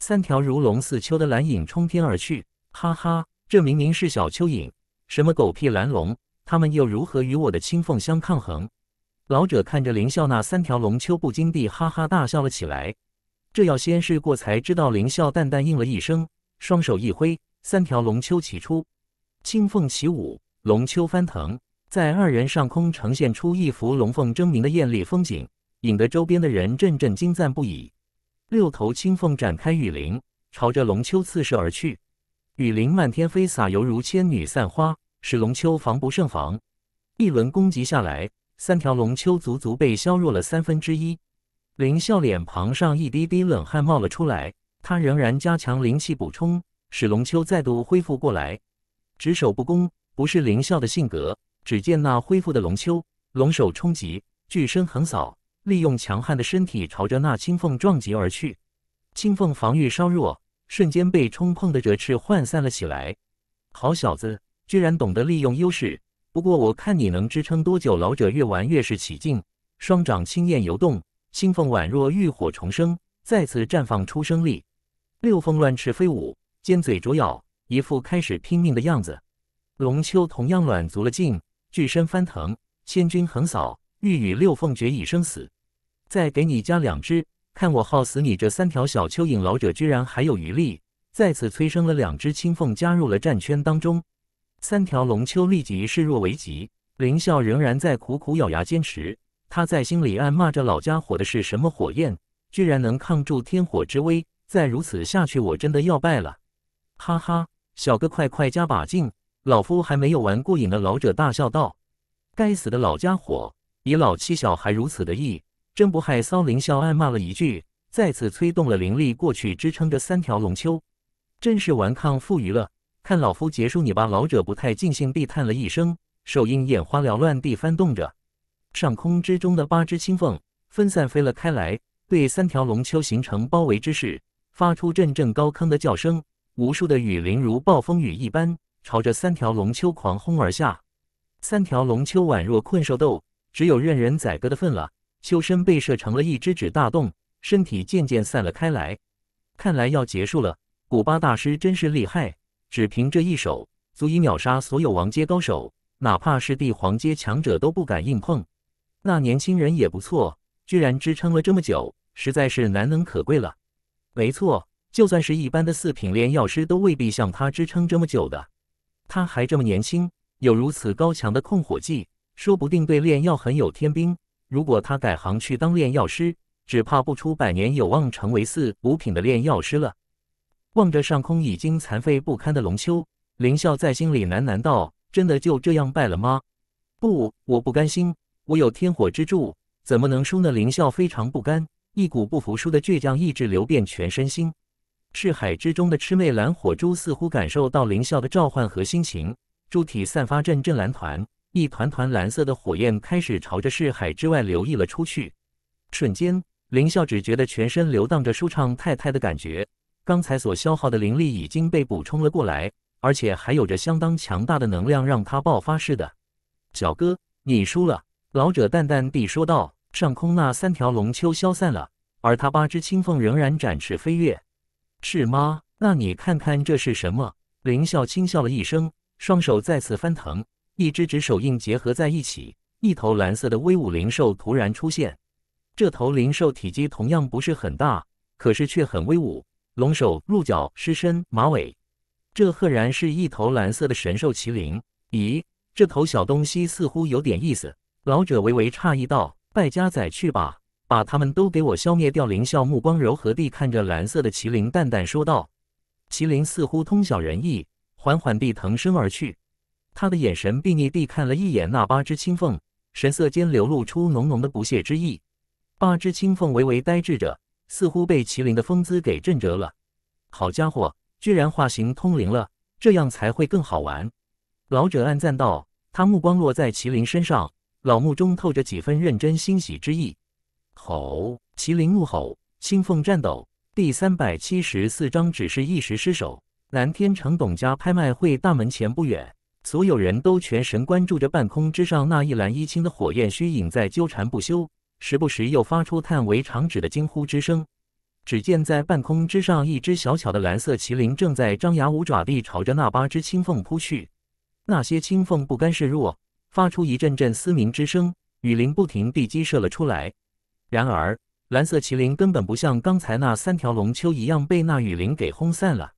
三条如龙似丘的蓝影冲天而去。哈哈，这明明是小蚯蚓，什么狗屁蓝龙？他们又如何与我的青凤相抗衡？老者看着林啸那三条龙丘，不禁地哈哈大笑了起来。这要先试过才知道。林啸淡淡应了一声，双手一挥。三条龙丘齐出，青凤起舞，龙丘翻腾，在二人上空呈现出一幅龙凤争鸣的艳丽风景，引得周边的人阵阵惊叹不已。六头青凤展开羽翎，朝着龙丘刺射而去，羽翎漫天飞洒，犹如千女散花，使龙丘防不胜防。一轮攻击下来，三条龙丘足足被削弱了三分之一。林笑脸庞上一滴滴冷汗冒了出来，他仍然加强灵气补充。使龙丘再度恢复过来，只守不攻不是凌啸的性格。只见那恢复的龙丘，龙首冲击，巨身横扫，利用强悍的身体朝着那青凤撞击而去。青凤防御稍弱，瞬间被冲碰的折翅涣散了起来。好小子，居然懂得利用优势！不过我看你能支撑多久？老者越玩越是起劲，双掌青焰游动，青凤宛若浴火重生，再次绽放出生力，六凤乱翅飞舞。尖嘴啄咬，一副开始拼命的样子。龙鳅同样卵足了劲，巨身翻腾，千钧横扫，欲与六凤决一生死。再给你加两只，看我耗死你这三条小蚯蚓！老者居然还有余力，再次催生了两只青凤，加入了战圈当中。三条龙鳅立即视弱为己，凌啸仍然在苦苦咬牙坚持。他在心里暗骂：这老家伙的是什么火焰，居然能抗住天火之威？再如此下去，我真的要败了。哈哈，小哥快快加把劲！老夫还没有玩过瘾呢。老者大笑道：“该死的老家伙，以老欺小还如此的意，真不害臊！”灵笑暗骂了一句，再次催动了灵力过去支撑着三条龙丘，真是顽抗负隅了。看老夫结束你吧！老者不太尽兴地叹了一声，手印眼花缭乱地翻动着，上空之中的八只青凤分散飞了开来，对三条龙丘形成包围之势，发出阵阵高吭的叫声。无数的雨林如暴风雨一般朝着三条龙丘狂轰而下，三条龙丘宛若困兽斗，只有任人宰割的份了。秋身被射成了一只纸大洞，身体渐渐散了开来，看来要结束了。古巴大师真是厉害，只凭这一手，足以秒杀所有王阶高手，哪怕是帝皇阶强者都不敢硬碰。那年轻人也不错，居然支撑了这么久，实在是难能可贵了。没错。就算是一般的四品炼药师都未必像他支撑这么久的，他还这么年轻，有如此高强的控火技，说不定对炼药很有天兵。如果他改行去当炼药师，只怕不出百年有望成为四五品的炼药师了。望着上空已经残废不堪的龙秋，林笑在心里喃喃道：“真的就这样败了吗？不，我不甘心！我有天火之助，怎么能输呢？”林笑非常不甘，一股不服输的倔强意志流遍全身心。赤海之中的魑魅蓝火珠似乎感受到凌啸的召唤和心情，珠体散发阵阵蓝团，一团团蓝色的火焰开始朝着赤海之外流溢了出去。瞬间，凌啸只觉得全身流荡着舒畅太太的感觉，刚才所消耗的灵力已经被补充了过来，而且还有着相当强大的能量让他爆发似的。小哥，你输了。”老者淡淡地说道。上空那三条龙丘消散了，而他八只青凤仍然展翅飞跃。是吗？那你看看这是什么？林笑轻笑了一声，双手再次翻腾，一只只手印结合在一起，一头蓝色的威武灵兽突然出现。这头灵兽体积同样不是很大，可是却很威武，龙首、鹿角、狮身、马尾，这赫然是一头蓝色的神兽麒麟。咦，这头小东西似乎有点意思。老者微微诧异道：“败家仔去吧。”把他们都给我消灭掉！林笑目光柔和地看着蓝色的麒麟，淡淡说道：“麒麟似乎通晓人意，缓缓地腾身而去。他的眼神睥睨地看了一眼那八只青凤，神色间流露出浓浓的不屑之意。八只青凤微微呆滞着，似乎被麒麟的风姿给震折了。好家伙，居然化形通灵了，这样才会更好玩！”老者暗赞道，他目光落在麒麟身上，老目中透着几分认真欣喜之意。吼！麒麟怒吼，青凤战斗。第三百七十四章，只是一时失手。蓝天城董家拍卖会大门前不远，所有人都全神关注着半空之上那一蓝一青的火焰虚影在纠缠不休，时不时又发出叹为长止的惊呼之声。只见在半空之上，一只小巧的蓝色麒麟正在张牙舞爪地朝着那八只青凤扑去，那些青凤不甘示弱，发出一阵阵嘶鸣之声，雨林不停地击射了出来。然而，蓝色麒麟根本不像刚才那三条龙丘一样被那雨林给轰散了。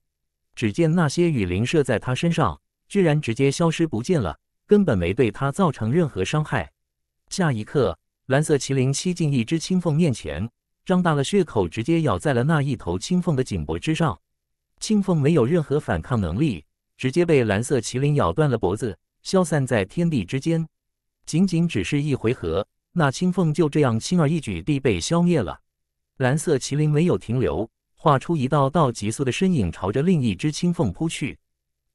只见那些雨林射在他身上，居然直接消失不见了，根本没对他造成任何伤害。下一刻，蓝色麒麟吸进一只青凤面前，张大了血口，直接咬在了那一头青凤的颈脖之上。青凤没有任何反抗能力，直接被蓝色麒麟咬断了脖子，消散在天地之间。仅仅只是一回合。那青凤就这样轻而易举地被消灭了。蓝色麒麟没有停留，画出一道道急速的身影，朝着另一只青凤扑去。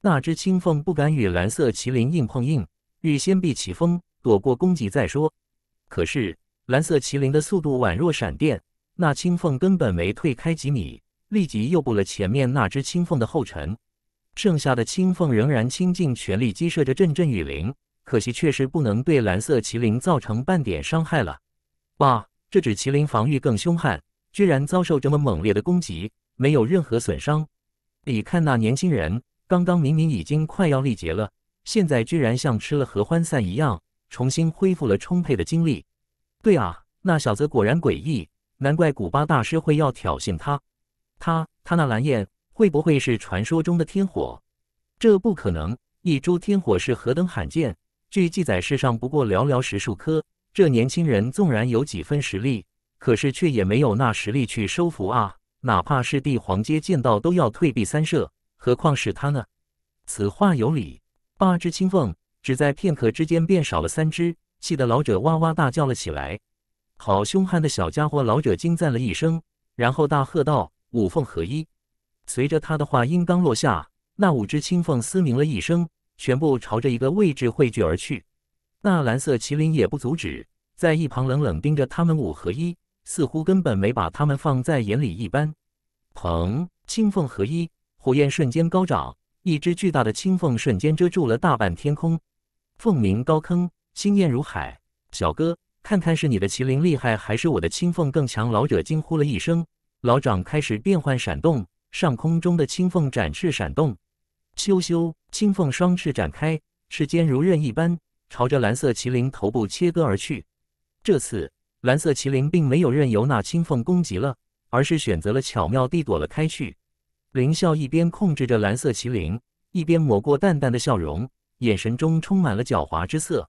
那只青凤不敢与蓝色麒麟硬碰硬，欲先避其锋，躲过攻击再说。可是蓝色麒麟的速度宛若闪电，那青凤根本没退开几米，立即又步了前面那只青凤的后尘。剩下的青凤仍然倾尽全力击射着阵阵雨林。可惜确实不能对蓝色麒麟造成半点伤害了。哇，这只麒麟防御更凶悍，居然遭受这么猛烈的攻击，没有任何损伤。你看那年轻人，刚刚明明已经快要力竭了，现在居然像吃了合欢散一样，重新恢复了充沛的精力。对啊，那小子果然诡异，难怪古巴大师会要挑衅他。他他那蓝焰会不会是传说中的天火？这不可能，一株天火是何等罕见！据记载，世上不过寥寥十数颗。这年轻人纵然有几分实力，可是却也没有那实力去收服啊！哪怕是帝皇阶剑道都要退避三舍，何况是他呢？此话有理。八只青凤只在片刻之间便少了三只，气得老者哇哇大叫了起来。好凶悍的小家伙！老者惊赞了一声，然后大喝道：“五凤合一！”随着他的话音刚落下，那五只青凤嘶鸣了一声。全部朝着一个位置汇聚而去，那蓝色麒麟也不阻止，在一旁冷冷盯着他们五合一，似乎根本没把他们放在眼里一般。砰！青凤合一，火焰瞬间高涨，一只巨大的青凤瞬间遮住了大半天空，凤鸣高吭，星焰如海。小哥，看看是你的麒麟厉害，还是我的青凤更强？老者惊呼了一声，老掌开始变幻闪动，上空中的青凤展翅闪动。咻咻！青凤双翅展开，翅尖如刃一般，朝着蓝色麒麟头部切割而去。这次，蓝色麒麟并没有任由那青凤攻击了，而是选择了巧妙地躲了开去。林笑一边控制着蓝色麒麟，一边抹过淡淡的笑容，眼神中充满了狡猾之色。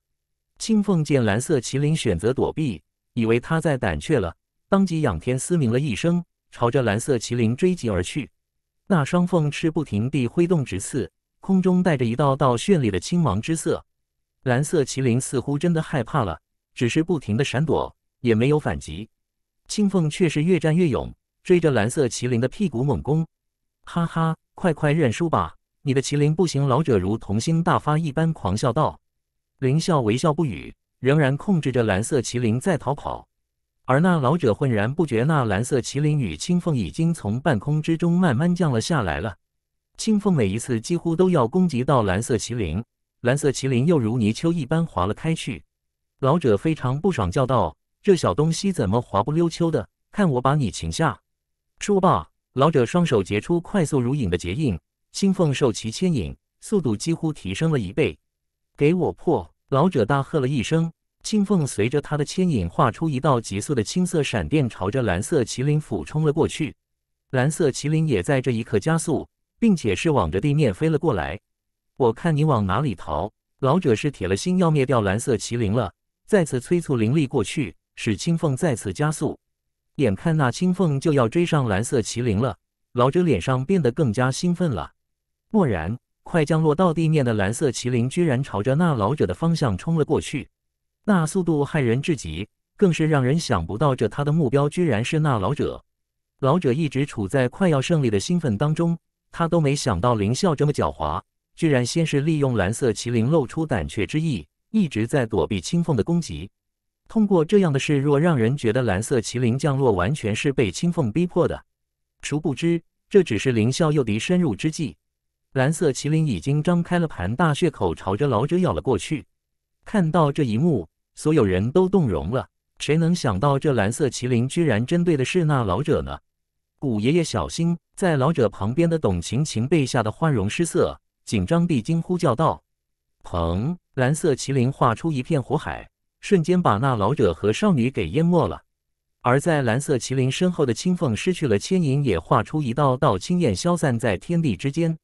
青凤见蓝色麒麟选择躲避，以为他在胆怯了，当即仰天嘶鸣了一声，朝着蓝色麒麟追击而去。那双凤翅不停地挥动直刺，空中带着一道道绚丽的青芒之色。蓝色麒麟似乎真的害怕了，只是不停地闪躲，也没有反击。青凤却是越战越勇，追着蓝色麒麟的屁股猛攻。哈哈，快快认输吧，你的麒麟不行！老者如童心大发一般狂笑道。凌笑微笑不语，仍然控制着蓝色麒麟在逃跑。而那老者浑然不觉，那蓝色麒麟与青凤已经从半空之中慢慢降了下来了。青凤每一次几乎都要攻击到蓝色麒麟，蓝色麒麟又如泥鳅一般滑了开去。老者非常不爽，叫道：“这小东西怎么滑不溜秋的？看我把你擒下！”说罢，老者双手结出快速如影的结印，青凤受其牵引，速度几乎提升了一倍。“给我破！”老者大喝了一声。青凤随着他的牵引，画出一道急速的青色闪电，朝着蓝色麒麟俯冲了过去。蓝色麒麟也在这一刻加速，并且是往着地面飞了过来。我看你往哪里逃！老者是铁了心要灭掉蓝色麒麟了，再次催促灵力过去，使青凤再次加速。眼看那青凤就要追上蓝色麒麟了，老者脸上变得更加兴奋了。蓦然，快降落到地面的蓝色麒麟居然朝着那老者的方向冲了过去。那速度骇人至极，更是让人想不到，这他的目标居然是那老者。老者一直处在快要胜利的兴奋当中，他都没想到林啸这么狡猾，居然先是利用蓝色麒麟露出胆怯之意，一直在躲避青凤的攻击。通过这样的示弱，让人觉得蓝色麒麟降落完全是被青凤逼迫的。殊不知，这只是林啸诱敌深入之计。蓝色麒麟已经张开了盘大血口，朝着老者咬了过去。看到这一幕。所有人都动容了。谁能想到这蓝色麒麟居然针对的是那老者呢？古爷爷，小心！在老者旁边的董晴晴被吓得花容失色，紧张地惊呼叫道：“砰！”蓝色麒麟画出一片火海，瞬间把那老者和少女给淹没了。而在蓝色麒麟身后的青凤失去了牵引，也画出一道道青焰，消散在天地之间。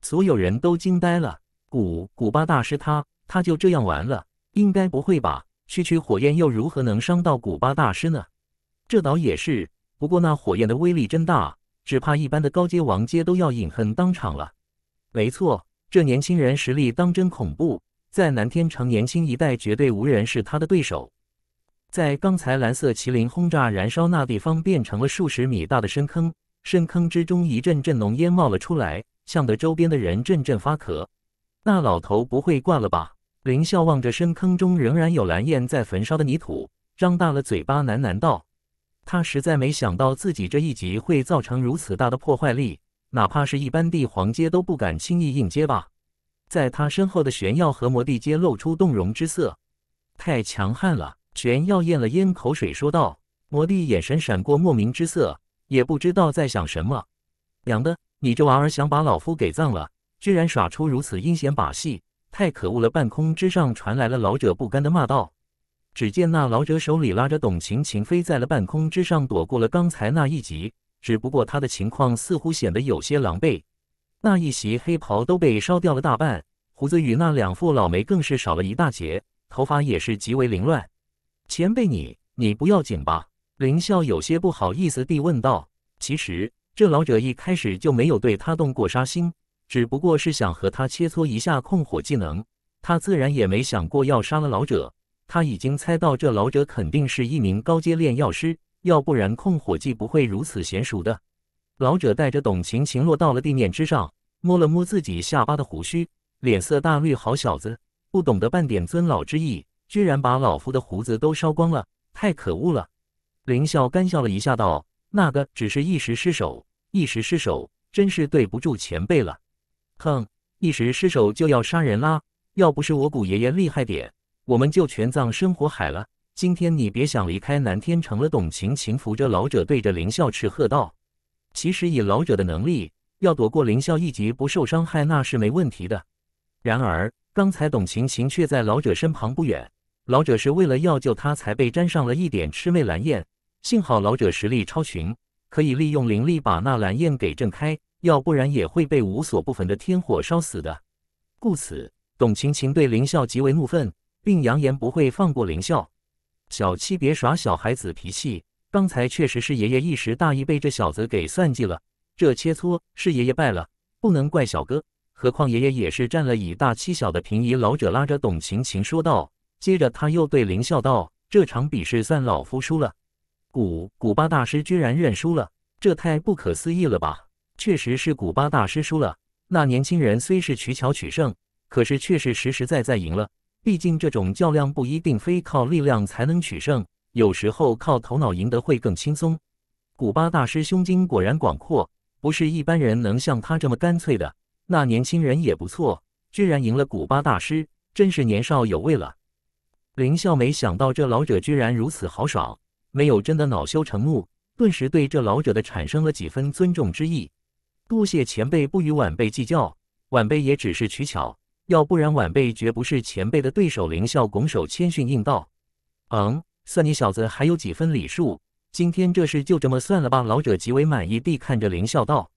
所有人都惊呆了。古古巴大师，他他就这样完了？应该不会吧！区区火焰又如何能伤到古巴大师呢？这倒也是。不过那火焰的威力真大，只怕一般的高阶王阶都要饮恨当场了。没错，这年轻人实力当真恐怖，在南天城年轻一代绝对无人是他的对手。在刚才蓝色麒麟轰炸燃烧那地方，变成了数十米大的深坑，深坑之中一阵阵浓烟冒了出来，呛得周边的人阵阵发咳。那老头不会挂了吧？林笑望着深坑中仍然有蓝焰在焚烧的泥土，张大了嘴巴喃喃道：“他实在没想到自己这一击会造成如此大的破坏力，哪怕是一般帝皇阶都不敢轻易应接吧。”在他身后的玄耀和魔帝阶露出动容之色：“太强悍了！”玄耀咽了咽口水说道。魔帝眼神闪过莫名之色，也不知道在想什么。“娘的，你这娃儿想把老夫给葬了，居然耍出如此阴险把戏！”太可恶了！半空之上传来了老者不甘的骂道。只见那老者手里拉着董晴晴，飞在了半空之上，躲过了刚才那一击。只不过他的情况似乎显得有些狼狈，那一袭黑袍都被烧掉了大半，胡子与那两副老眉更是少了一大截，头发也是极为凌乱。前辈，你你不要紧吧？林笑有些不好意思地问道。其实这老者一开始就没有对他动过杀心。只不过是想和他切磋一下控火技能，他自然也没想过要杀了老者。他已经猜到这老者肯定是一名高阶炼药师，要不然控火技不会如此娴熟的。老者带着董晴晴落到了地面之上，摸了摸自己下巴的胡须，脸色大绿：“好小子，不懂得半点尊老之意，居然把老夫的胡子都烧光了，太可恶了！”林笑干笑了一下道：“那个只是一时失手，一时失手，真是对不住前辈了。”哼！一时失手就要杀人啦！要不是我古爷爷厉害点，我们就全葬生火海了。今天你别想离开南天城了。董晴晴扶着老者，对着林啸斥喝道：“其实以老者的能力，要躲过林啸一击不受伤害，那是没问题的。然而刚才董晴晴却在老者身旁不远，老者是为了要救他，才被沾上了一点魑魅蓝焰。幸好老者实力超群，可以利用灵力把那蓝焰给震开。”要不然也会被无所不焚的天火烧死的。故此，董晴晴对林笑极为怒愤，并扬言不会放过林笑。小七，别耍小孩子脾气。刚才确实是爷爷一时大意，被这小子给算计了。这切磋是爷爷败了，不能怪小哥。何况爷爷也是占了以大欺小的。平宜。老者拉着董晴晴说道，接着他又对林笑道：“这场比试算老夫输了。”古古巴大师居然认输了，这太不可思议了吧！确实是古巴大师输了。那年轻人虽是取巧取胜，可是却是实实在在赢了。毕竟这种较量不一定非靠力量才能取胜，有时候靠头脑赢得会更轻松。古巴大师胸襟果然广阔，不是一般人能像他这么干脆的。那年轻人也不错，居然赢了古巴大师，真是年少有为了。林笑没想到这老者居然如此豪爽，没有真的恼羞成怒，顿时对这老者的产生了几分尊重之意。多谢前辈不与晚辈计较，晚辈也只是取巧，要不然晚辈绝不是前辈的对手。凌笑拱手谦逊应道：“嗯，算你小子还有几分礼数。今天这事就这么算了吧。”老者极为满意地看着凌笑道：“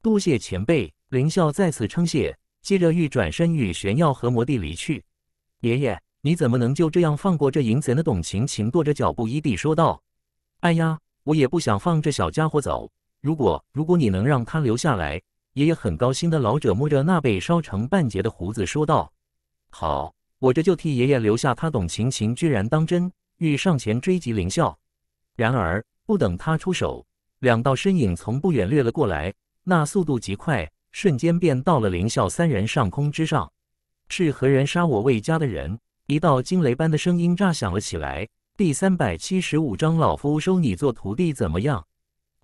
多谢前辈。”凌笑再次称谢，接着欲转身与玄耀和魔帝离去。“爷爷，你怎么能就这样放过这淫贼呢？”董晴晴跺着脚步一地说道：“哎呀，我也不想放这小家伙走。”如果如果你能让他留下来，爷爷很高兴。的老者摸着那被烧成半截的胡子说道：“好，我这就替爷爷留下他。”董晴晴居然当真，欲上前追击凌笑。然而不等他出手，两道身影从不远掠了过来，那速度极快，瞬间便到了凌笑三人上空之上。是何人杀我魏家的人？一道惊雷般的声音炸响了起来。第三百七十五章：老夫收你做徒弟，怎么样？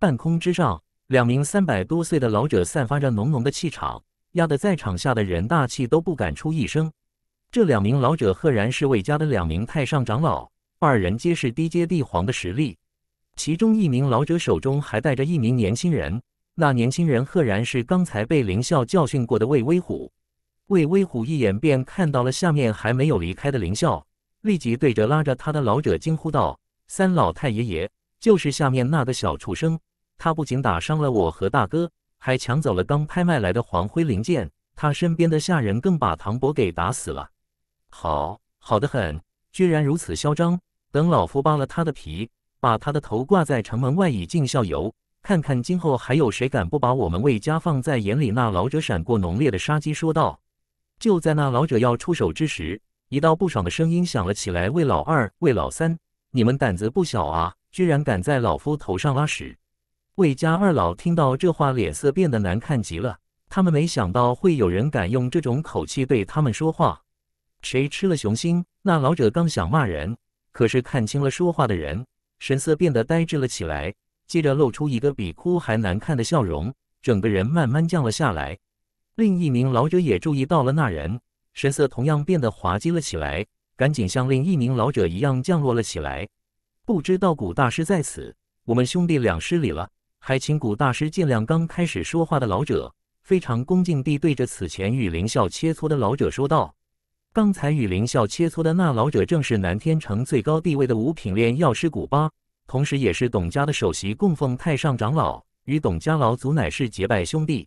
半空之上，两名三百多岁的老者散发着浓浓的气场，压得在场下的人大气都不敢出一声。这两名老者赫然是魏家的两名太上长老，二人皆是低阶帝皇的实力。其中一名老者手中还带着一名年轻人，那年轻人赫然是刚才被林啸教训过的魏威虎。魏威虎一眼便看到了下面还没有离开的林啸，立即对着拉着他的老者惊呼道：“三老太爷爷，就是下面那个小畜生！”他不仅打伤了我和大哥，还抢走了刚拍卖来的黄灰灵剑。他身边的下人更把唐博给打死了。好，好的很，居然如此嚣张！等老夫扒了他的皮，把他的头挂在城门外以儆效尤，看看今后还有谁敢不把我们魏家放在眼里。那老者闪过浓烈的杀机，说道：“就在那老者要出手之时，一道不爽的声音响了起来：‘魏老二，魏老三，你们胆子不小啊，居然敢在老夫头上拉屎！’”魏家二老听到这话，脸色变得难看极了。他们没想到会有人敢用这种口气对他们说话。谁吃了雄心？那老者刚想骂人，可是看清了说话的人，神色变得呆滞了起来，接着露出一个比哭还难看的笑容，整个人慢慢降了下来。另一名老者也注意到了那人，神色同样变得滑稽了起来，赶紧像另一名老者一样降落了起来。不知道古大师在此，我们兄弟俩失礼了。还请古大师见谅。刚开始说话的老者非常恭敬地对着此前与林啸切磋的老者说道：“刚才与林啸切磋的那老者，正是南天城最高地位的五品炼药师古巴，同时也是董家的首席供奉太上长老，与董家老祖乃是结拜兄弟。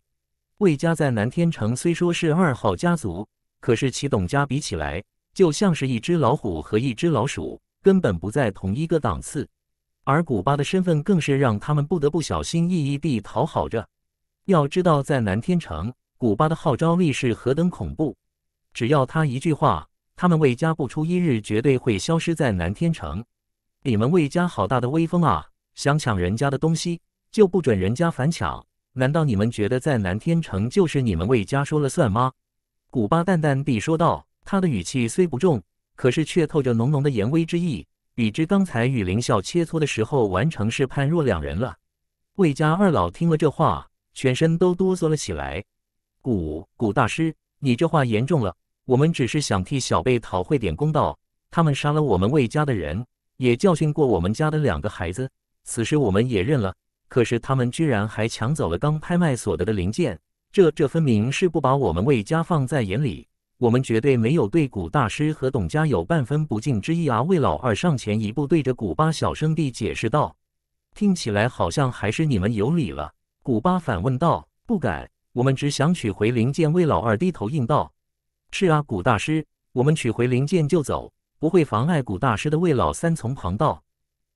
魏家在南天城虽说是二号家族，可是其董家比起来，就像是一只老虎和一只老鼠，根本不在同一个档次。”而古巴的身份更是让他们不得不小心翼翼地讨好着。要知道，在南天城，古巴的号召力是何等恐怖！只要他一句话，他们魏家不出一日，绝对会消失在南天城。你们魏家好大的威风啊！想抢人家的东西，就不准人家反抢？难道你们觉得在南天城就是你们魏家说了算吗？古巴淡淡地说道，他的语气虽不重，可是却透着浓浓的言威之意。比之刚才与林啸切磋的时候，完成是判若两人了。魏家二老听了这话，全身都哆嗦了起来。古古大师，你这话严重了。我们只是想替小辈讨回点公道。他们杀了我们魏家的人，也教训过我们家的两个孩子。此时我们也认了。可是他们居然还抢走了刚拍卖所得的零件，这这分明是不把我们魏家放在眼里。我们绝对没有对古大师和董家有半分不敬之意啊！魏老二上前一步，对着古巴小声地解释道：“听起来好像还是你们有理了。”古巴反问道：“不敢，我们只想取回零件。”魏老二低头应道：“是啊，古大师，我们取回零件就走，不会妨碍古大师的。”魏老三从旁道：“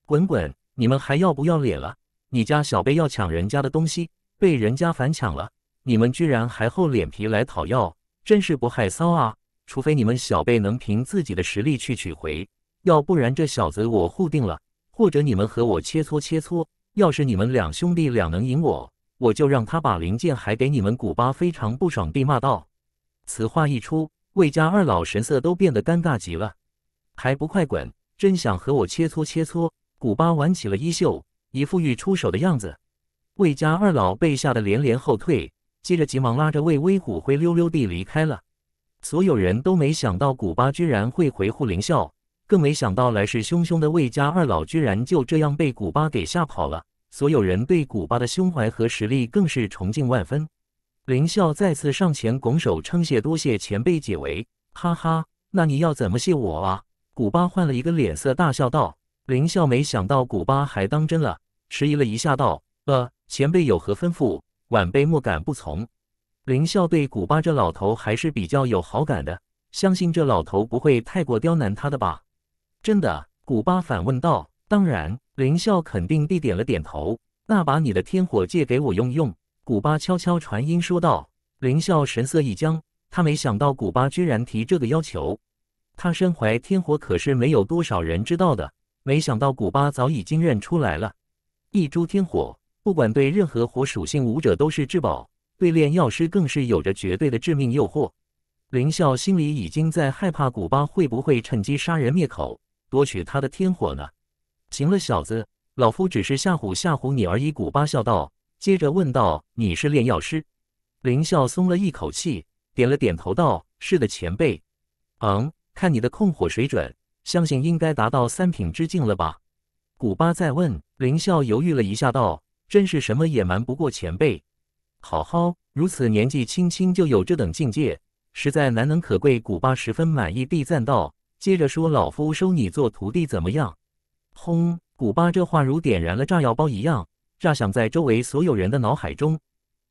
滚滚，你们还要不要脸了？你家小辈要抢人家的东西，被人家反抢了，你们居然还厚脸皮来讨要！”真是不害臊啊！除非你们小辈能凭自己的实力去取回，要不然这小子我护定了。或者你们和我切磋切磋，要是你们两兄弟俩能赢我，我就让他把零件还给你们。古巴非常不爽地骂道。此话一出，魏家二老神色都变得尴尬极了。还不快滚！真想和我切磋切磋？古巴挽起了衣袖，一副欲出手的样子。魏家二老被吓得连连后退。接着急忙拉着魏威虎灰溜溜地离开了。所有人都没想到古巴居然会回护林啸，更没想到来势汹汹的魏家二老居然就这样被古巴给吓跑了。所有人对古巴的胸怀和实力更是崇敬万分。林啸再次上前拱手称谢：“多谢前辈解围！”哈哈，那你要怎么谢我啊？”古巴换了一个脸色，大笑道。林啸没想到古巴还当真了，迟疑了一下，道：“呃，前辈有何吩咐？”晚辈莫敢不从。林啸对古巴这老头还是比较有好感的，相信这老头不会太过刁难他的吧？真的？古巴反问道。当然，林啸肯定地点了点头。那把你的天火借给我用用。古巴悄悄传音说道。林啸神色一僵，他没想到古巴居然提这个要求。他身怀天火，可是没有多少人知道的。没想到古巴早已经认出来了，一株天火。不管对任何火属性武者都是至宝，对炼药师更是有着绝对的致命诱惑。林啸心里已经在害怕古巴会不会趁机杀人灭口，夺取他的天火呢。行了，小子，老夫只是吓唬吓唬你而已。”古巴笑道，接着问道：“你是炼药师？”林啸松了一口气，点了点头道：“是的，前辈。”“嗯，看你的控火水准，相信应该达到三品之境了吧？”古巴再问。林啸犹豫了一下，道。真是什么也瞒不过前辈。好好，如此年纪轻轻就有这等境界，实在难能可贵。古巴十分满意，地赞道：“接着说，老夫收你做徒弟怎么样？”轰！古巴这话如点燃了炸药包一样，炸响在周围所有人的脑海中。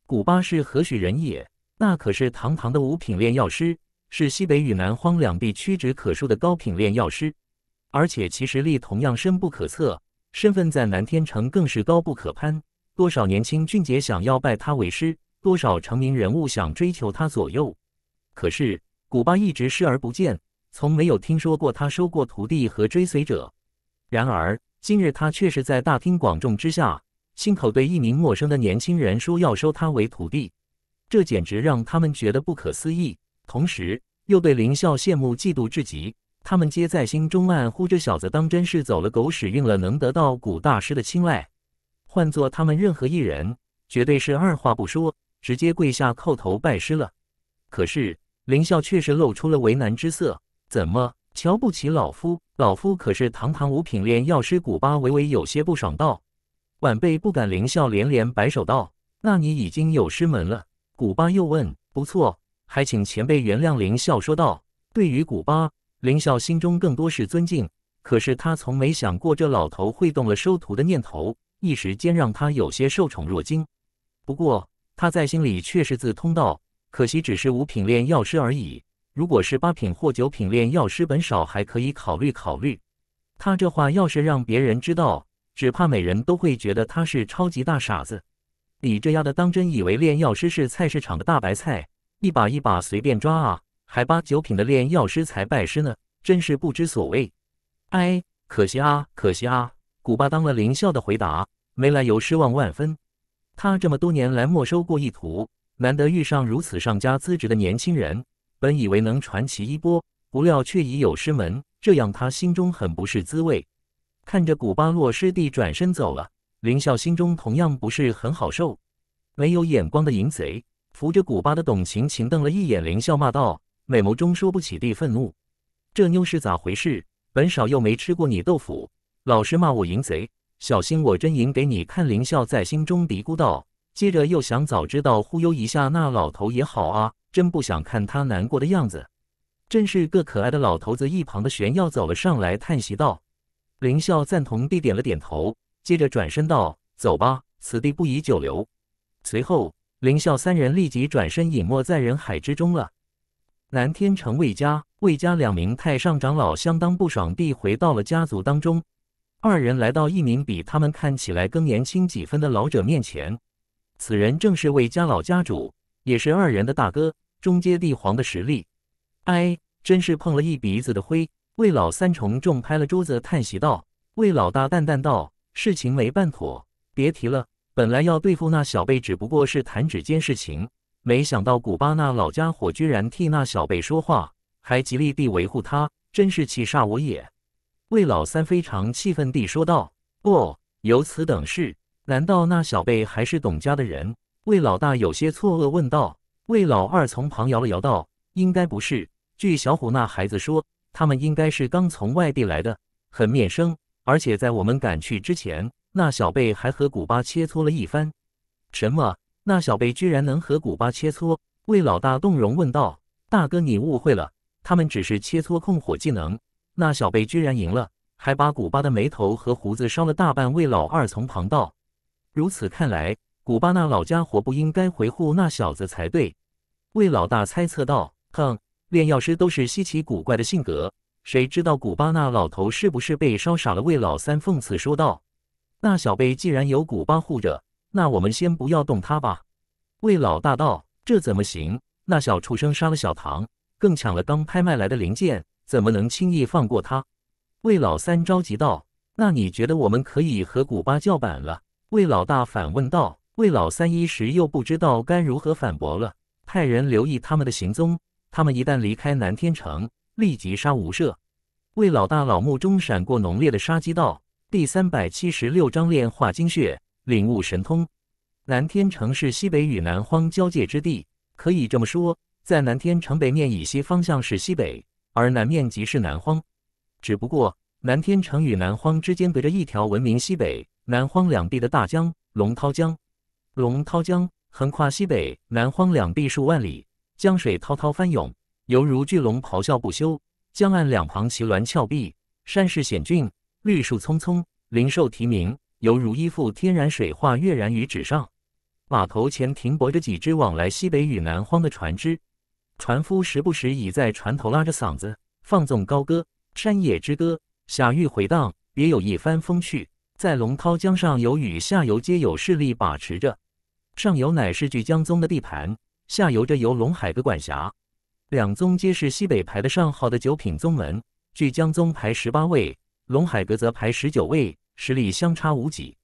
古巴是何许人也？那可是堂堂的五品炼药师，是西北与南荒两地屈指可数的高品炼药师，而且其实力同样深不可测，身份在南天城更是高不可攀。多少年轻俊杰想要拜他为师，多少成名人物想追求他左右，可是古巴一直视而不见，从没有听说过他收过徒弟和追随者。然而今日他却是在大庭广众之下，亲口对一名陌生的年轻人说要收他为徒弟，这简直让他们觉得不可思议，同时又对林笑羡慕嫉妒至极。他们皆在心中暗呼：这小子当真是走了狗屎运了，能得到古大师的青睐。换做他们任何一人，绝对是二话不说，直接跪下叩头拜师了。可是林啸却是露出了为难之色，怎么瞧不起老夫？老夫可是堂堂五品炼药师古巴，微微有些不爽道：“晚辈不敢。”林啸连连摆手道：“那你已经有师门了。”古巴又问：“不错，还请前辈原谅。”林啸说道：“对于古巴，林啸心中更多是尊敬，可是他从没想过这老头会动了收徒的念头。”一时间让他有些受宠若惊，不过他在心里却是自通道，可惜只是五品炼药师而已。如果是八品或九品炼药师本少，还可以考虑考虑。他这话要是让别人知道，只怕每人都会觉得他是超级大傻子。你这丫的当真以为炼药师是菜市场的大白菜，一把一把随便抓啊？还把九品的炼药师才拜师呢，真是不知所谓。哎，可惜啊，可惜啊！古巴当了灵笑的回答。没来由失望万分，他这么多年来没收过一图，难得遇上如此上佳资质的年轻人，本以为能传奇一波，不料却已有师门，这让他心中很不是滋味。看着古巴洛师弟转身走了，林笑心中同样不是很好受。没有眼光的淫贼，扶着古巴的董晴晴瞪了一眼林笑，骂道：“美眸中说不起地愤怒，这妞是咋回事？本少又没吃过你豆腐，老是骂我淫贼。”小心，我真赢给你看！林笑在心中嘀咕道，接着又想，早知道忽悠一下那老头也好啊，真不想看他难过的样子。正是个可爱的老头子。一旁的玄耀走了上来，叹息道：“林笑赞同地点了点头，接着转身道：‘走吧，此地不宜久留。’随后，林笑三人立即转身隐没在人海之中了。南天城魏家，魏家两名太上长老相当不爽地回到了家族当中。”二人来到一名比他们看起来更年轻几分的老者面前，此人正是魏家老家主，也是二人的大哥，中阶帝皇的实力。哎，真是碰了一鼻子的灰。魏老三重重拍了桌子，叹息道：“魏老大，淡淡道，事情没办妥，别提了。本来要对付那小辈，只不过是弹指间事情，没想到古巴那老家伙居然替那小辈说话，还极力地维护他，真是气煞我也。”魏老三非常气愤地说道：“不，有此等事？难道那小贝还是董家的人？”魏老大有些错愕问道。魏老二从旁摇了摇道：“应该不是。据小虎那孩子说，他们应该是刚从外地来的，很面生。而且在我们赶去之前，那小贝还和古巴切磋了一番。”“什么？那小贝居然能和古巴切磋？”魏老大动容问道。“大哥，你误会了，他们只是切磋控火技能。”那小辈居然赢了，还把古巴的眉头和胡子烧了大半。魏老二从旁道：“如此看来，古巴那老家伙不应该回护那小子才对。”魏老大猜测道：“哼，炼药师都是稀奇古怪的性格，谁知道古巴那老头是不是被烧傻了？”魏老三讽刺说道：“那小辈既然有古巴护着，那我们先不要动他吧。”魏老大道：“这怎么行？那小畜生杀了小唐，更抢了刚拍卖来的零件。”怎么能轻易放过他？魏老三着急道：“那你觉得我们可以和古巴叫板了？”魏老大反问道。魏老三一时又不知道该如何反驳了。派人留意他们的行踪，他们一旦离开南天城，立即杀无赦。魏老大老目中闪过浓烈的杀机，道：“第三百七十六章炼化精血，领悟神通。南天城是西北与南荒交界之地，可以这么说，在南天城北面以西方向是西北。”而南面即是南荒，只不过南天城与南荒之间隔着一条闻名西北、南荒两地的大江——龙涛江。龙涛江横跨西北、南荒两壁数万里，江水滔滔翻涌，犹如巨龙咆哮不休。江岸两旁奇峦峭壁，山势险峻，绿树葱葱，灵兽啼鸣，犹如一幅天然水画跃然于纸上。码头前停泊着几只往来西北与南荒的船只。船夫时不时倚在船头，拉着嗓子放纵高歌《山野之歌》，响域回荡，别有一番风趣。在龙涛江上，游与下游皆有势力把持着。上游乃是巨江宗的地盘，下游则由龙海阁管辖。两宗皆是西北排得上号的九品宗门，巨江宗排十八位，龙海阁则排十九位，实力相差无几。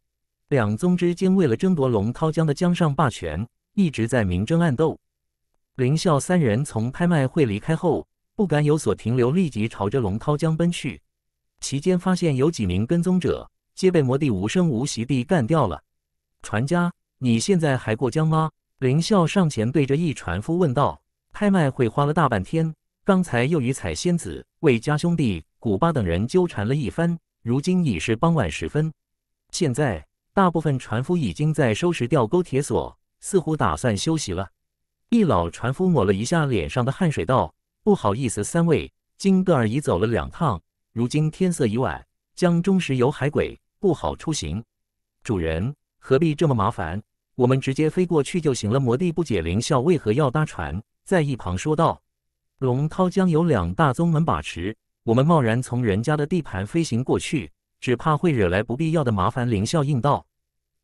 两宗之间为了争夺龙涛江的江上霸权，一直在明争暗斗。林啸三人从拍卖会离开后，不敢有所停留，立即朝着龙涛江奔去。期间发现有几名跟踪者，皆被魔帝无声无息地干掉了。船家，你现在还过江吗？林笑上前对着一船夫问道。拍卖会花了大半天，刚才又与彩仙子、魏家兄弟、古巴等人纠缠了一番，如今已是傍晚时分。现在大部分船夫已经在收拾钓钩铁索，似乎打算休息了。一老船夫抹了一下脸上的汗水，道：“不好意思，三位，金戈尔已走了两趟，如今天色已晚，江中时有海鬼，不好出行。主人何必这么麻烦？我们直接飞过去就行了。”魔帝不解，林笑，为何要搭船，在一旁说道：“龙涛江有两大宗门把持，我们贸然从人家的地盘飞行过去，只怕会惹来不必要的麻烦。”林笑应道，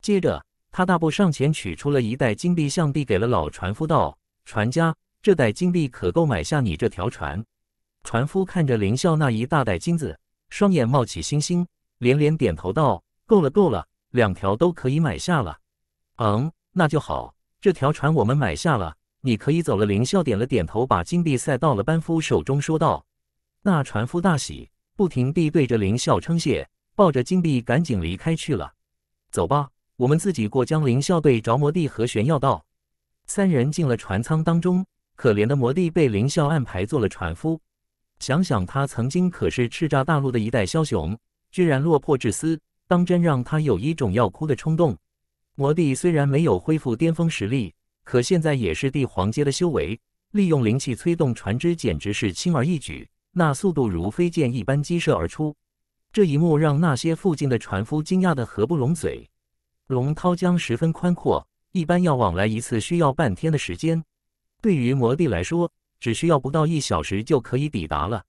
接着他大步上前，取出了一袋金币，向递给了老船夫，道。船家，这袋金币可够买下你这条船。船夫看着林啸那一大袋金子，双眼冒起星星，连连点头道：“够了，够了，两条都可以买下了。”“嗯，那就好，这条船我们买下了，你可以走了。”林啸点了点头，把金币塞到了班夫手中，说道：“那船夫大喜，不停地对着林笑称谢，抱着金币赶紧离开去了。”“走吧，我们自己过江。”林笑对着魔帝和玄耀道。三人进了船舱当中，可怜的魔帝被凌霄安排做了船夫。想想他曾经可是叱咤大陆的一代枭雄，居然落魄至斯，当真让他有一种要哭的冲动。魔帝虽然没有恢复巅峰实力，可现在也是帝皇阶的修为，利用灵气催动船只，简直是轻而易举。那速度如飞剑一般激射而出，这一幕让那些附近的船夫惊讶的合不拢嘴。龙涛江十分宽阔。一般要往来一次需要半天的时间，对于魔帝来说，只需要不到一小时就可以抵达了。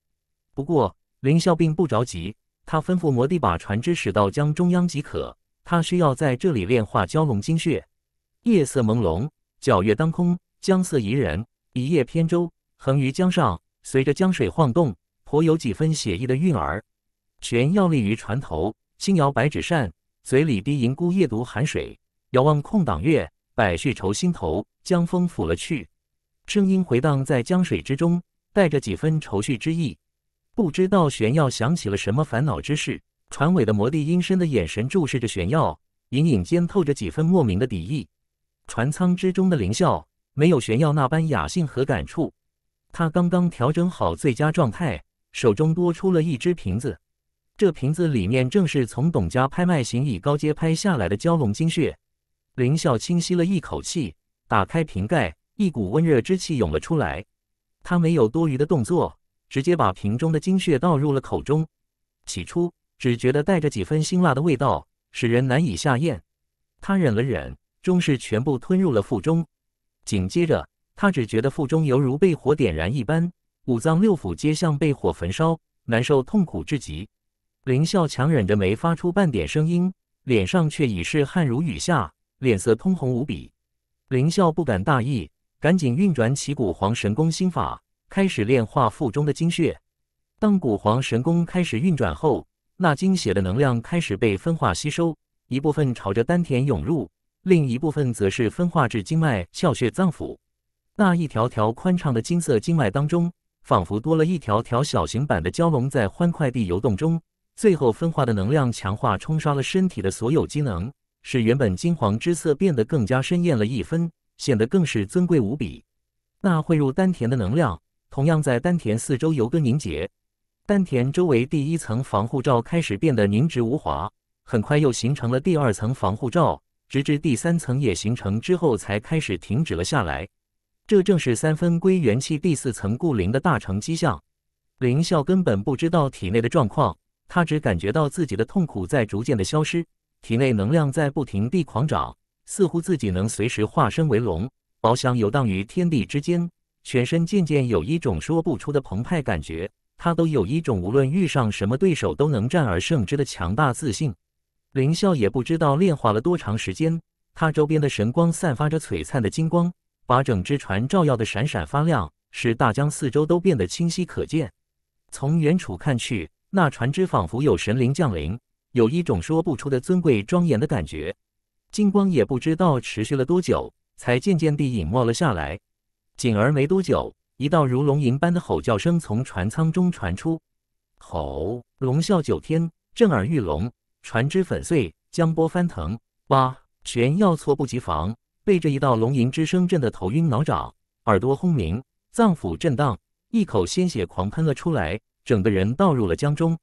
不过林萧并不着急，他吩咐魔帝把船只驶到江中央即可。他需要在这里炼化蛟龙精血。夜色朦胧，皎月当空，江色宜人，一叶扁舟横于江上，随着江水晃动，颇有几分写意的韵儿。全要立于船头，轻摇白纸扇，嘴里低吟孤夜读寒水。遥望空挡月，百绪愁心头。江风拂了去，声音回荡在江水之中，带着几分愁绪之意。不知道玄耀想起了什么烦恼之事，船尾的魔帝阴深的眼神注视着玄耀，隐隐间透着几分莫名的敌意。船舱之中的凌啸没有玄耀那般雅兴和感触，他刚刚调整好最佳状态，手中多出了一只瓶子，这瓶子里面正是从董家拍卖行以高阶拍下来的蛟龙精血。林笑轻吸了一口气，打开瓶盖，一股温热之气涌了出来。他没有多余的动作，直接把瓶中的精血倒入了口中。起初只觉得带着几分辛辣的味道，使人难以下咽。他忍了忍，终是全部吞入了腹中。紧接着，他只觉得腹中犹如被火点燃一般，五脏六腑皆像被火焚烧，难受痛苦至极。林笑强忍着没发出半点声音，脸上却已是汗如雨下。脸色通红无比，林笑不敢大意，赶紧运转起古皇神功心法，开始炼化腹中的精血。当古皇神功开始运转后，那精血的能量开始被分化吸收，一部分朝着丹田涌入，另一部分则是分化至经脉、窍穴、脏腑。那一条条宽敞的金色经脉当中，仿佛多了一条条小型版的蛟龙在欢快地游动中。最后分化的能量强化冲刷了身体的所有机能。使原本金黄之色变得更加深艳了一分，显得更是尊贵无比。那汇入丹田的能量，同样在丹田四周游弋凝结。丹田周围第一层防护罩开始变得凝滞无华，很快又形成了第二层防护罩，直至第三层也形成之后，才开始停止了下来。这正是三分归元气，第四层固灵的大成迹象。林啸根本不知道体内的状况，他只感觉到自己的痛苦在逐渐的消失。体内能量在不停地狂涨，似乎自己能随时化身为龙，翱翔游荡于天地之间。全身渐渐有一种说不出的澎湃感觉，他都有一种无论遇上什么对手都能战而胜之的强大自信。林啸也不知道炼化了多长时间，他周边的神光散发着璀璨的金光，把整只船照耀的闪闪发亮，使大江四周都变得清晰可见。从远处看去，那船只仿佛有神灵降临。有一种说不出的尊贵庄严的感觉，金光也不知道持续了多久，才渐渐地隐没了下来。紧而没多久，一道如龙吟般的吼叫声从船舱中传出，吼！龙啸九天，震耳欲聋，船只粉碎，江波翻腾。哇！玄要措不及防，被这一道龙吟之声震得头晕脑涨，耳朵轰鸣，脏腑震荡，一口鲜血狂喷了出来，整个人倒入了江中。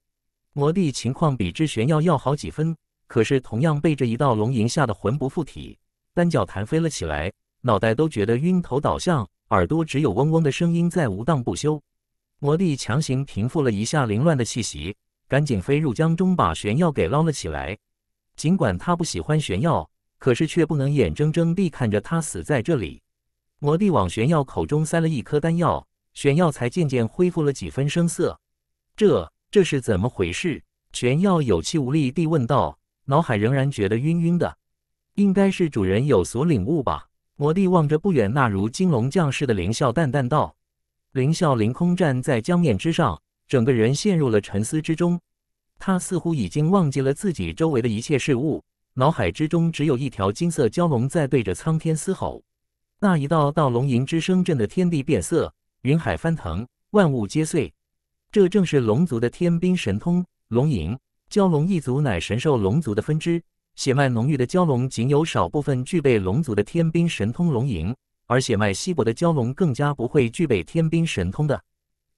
魔帝情况比之玄耀要好几分，可是同样被这一道龙吟吓得魂不附体，单脚弹飞了起来，脑袋都觉得晕头倒向，耳朵只有嗡嗡的声音在无荡不休。魔帝强行平复了一下凌乱的气息，赶紧飞入江中把玄耀给捞了起来。尽管他不喜欢玄耀，可是却不能眼睁睁地看着他死在这里。魔帝往玄耀口中塞了一颗丹药，玄耀才渐渐恢复了几分声色。这。这是怎么回事？玄耀有气无力地问道，脑海仍然觉得晕晕的。应该是主人有所领悟吧？魔帝望着不远那如金龙降世的凌霄，淡淡道：“凌霄凌空站在江面之上，整个人陷入了沉思之中。他似乎已经忘记了自己周围的一切事物，脑海之中只有一条金色蛟龙在对着苍天嘶吼。那一道道龙吟之声震得天地变色，云海翻腾，万物皆碎。”这正是龙族的天兵神通，龙吟。蛟龙一族乃神兽龙族的分支，血脉浓郁的蛟龙仅有少部分具备龙族的天兵神通龙吟，而血脉稀薄的蛟龙更加不会具备天兵神通的。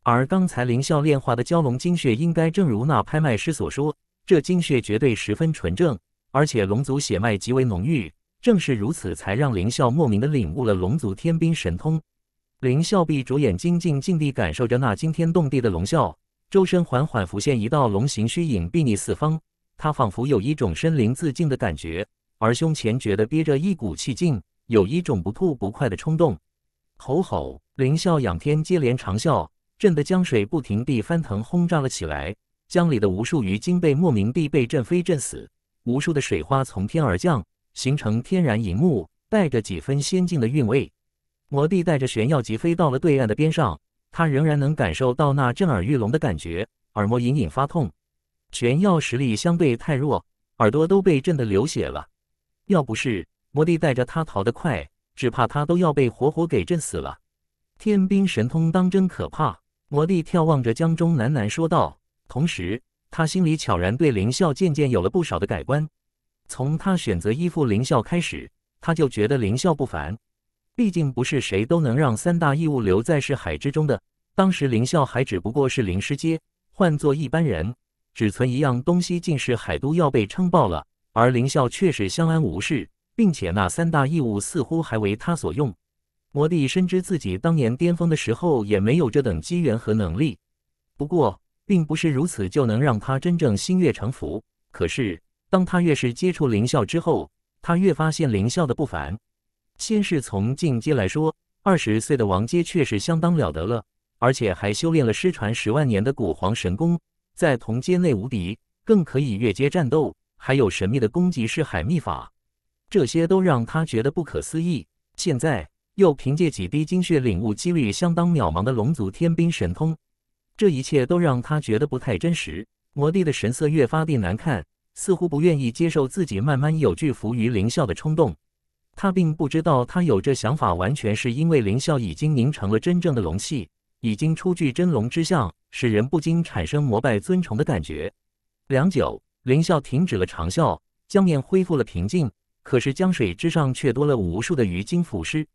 而刚才灵啸炼化的蛟龙精血，应该正如那拍卖师所说，这精血绝对十分纯正，而且龙族血脉极为浓郁，正是如此，才让灵啸莫名的领悟了龙族天兵神通。林笑闭着眼睛静静地感受着那惊天动地的龙啸，周身缓缓浮现一道龙形虚影，睥睨四方。他仿佛有一种身临自境的感觉，而胸前觉得憋着一股气劲，有一种不吐不快的冲动。吼吼！林笑仰天接连长啸，震得江水不停地翻腾轰炸了起来。江里的无数鱼鲸被莫名地被震飞震死，无数的水花从天而降，形成天然银幕，带着几分仙境的韵味。魔帝带着玄耀级飞到了对岸的边上，他仍然能感受到那震耳欲聋的感觉，耳膜隐隐发痛。玄耀实力相对太弱，耳朵都被震得流血了。要不是魔帝带着他逃得快，只怕他都要被活活给震死了。天兵神通当真可怕！魔帝眺望着江中，喃喃说道。同时，他心里悄然对凌啸渐渐有了不少的改观。从他选择依附凌啸开始，他就觉得凌啸不凡。毕竟不是谁都能让三大异物留在世海之中的。当时林啸还只不过是灵师阶，换做一般人，只存一样东西进世海都要被撑爆了。而林啸却是相安无事，并且那三大异物似乎还为他所用。魔帝深知自己当年巅峰的时候也没有这等机缘和能力，不过并不是如此就能让他真正心悦诚服。可是当他越是接触林啸之后，他越发现林啸的不凡。先是从进阶来说，二十岁的王阶确实相当了得了，而且还修炼了失传十万年的古皇神功，在同阶内无敌，更可以越阶战斗，还有神秘的攻击式海秘法，这些都让他觉得不可思议。现在又凭借几滴精血领悟几率相当渺茫的龙族天兵神通，这一切都让他觉得不太真实。魔帝的神色越发地难看，似乎不愿意接受自己慢慢有屈服于凌笑的冲动。他并不知道，他有这想法完全是因为林啸已经凝成了真正的龙气，已经初具真龙之相，使人不禁产生膜拜尊崇的感觉。良久，林啸停止了长啸，江面恢复了平静。可是江水之上却多了无数的鱼精浮尸。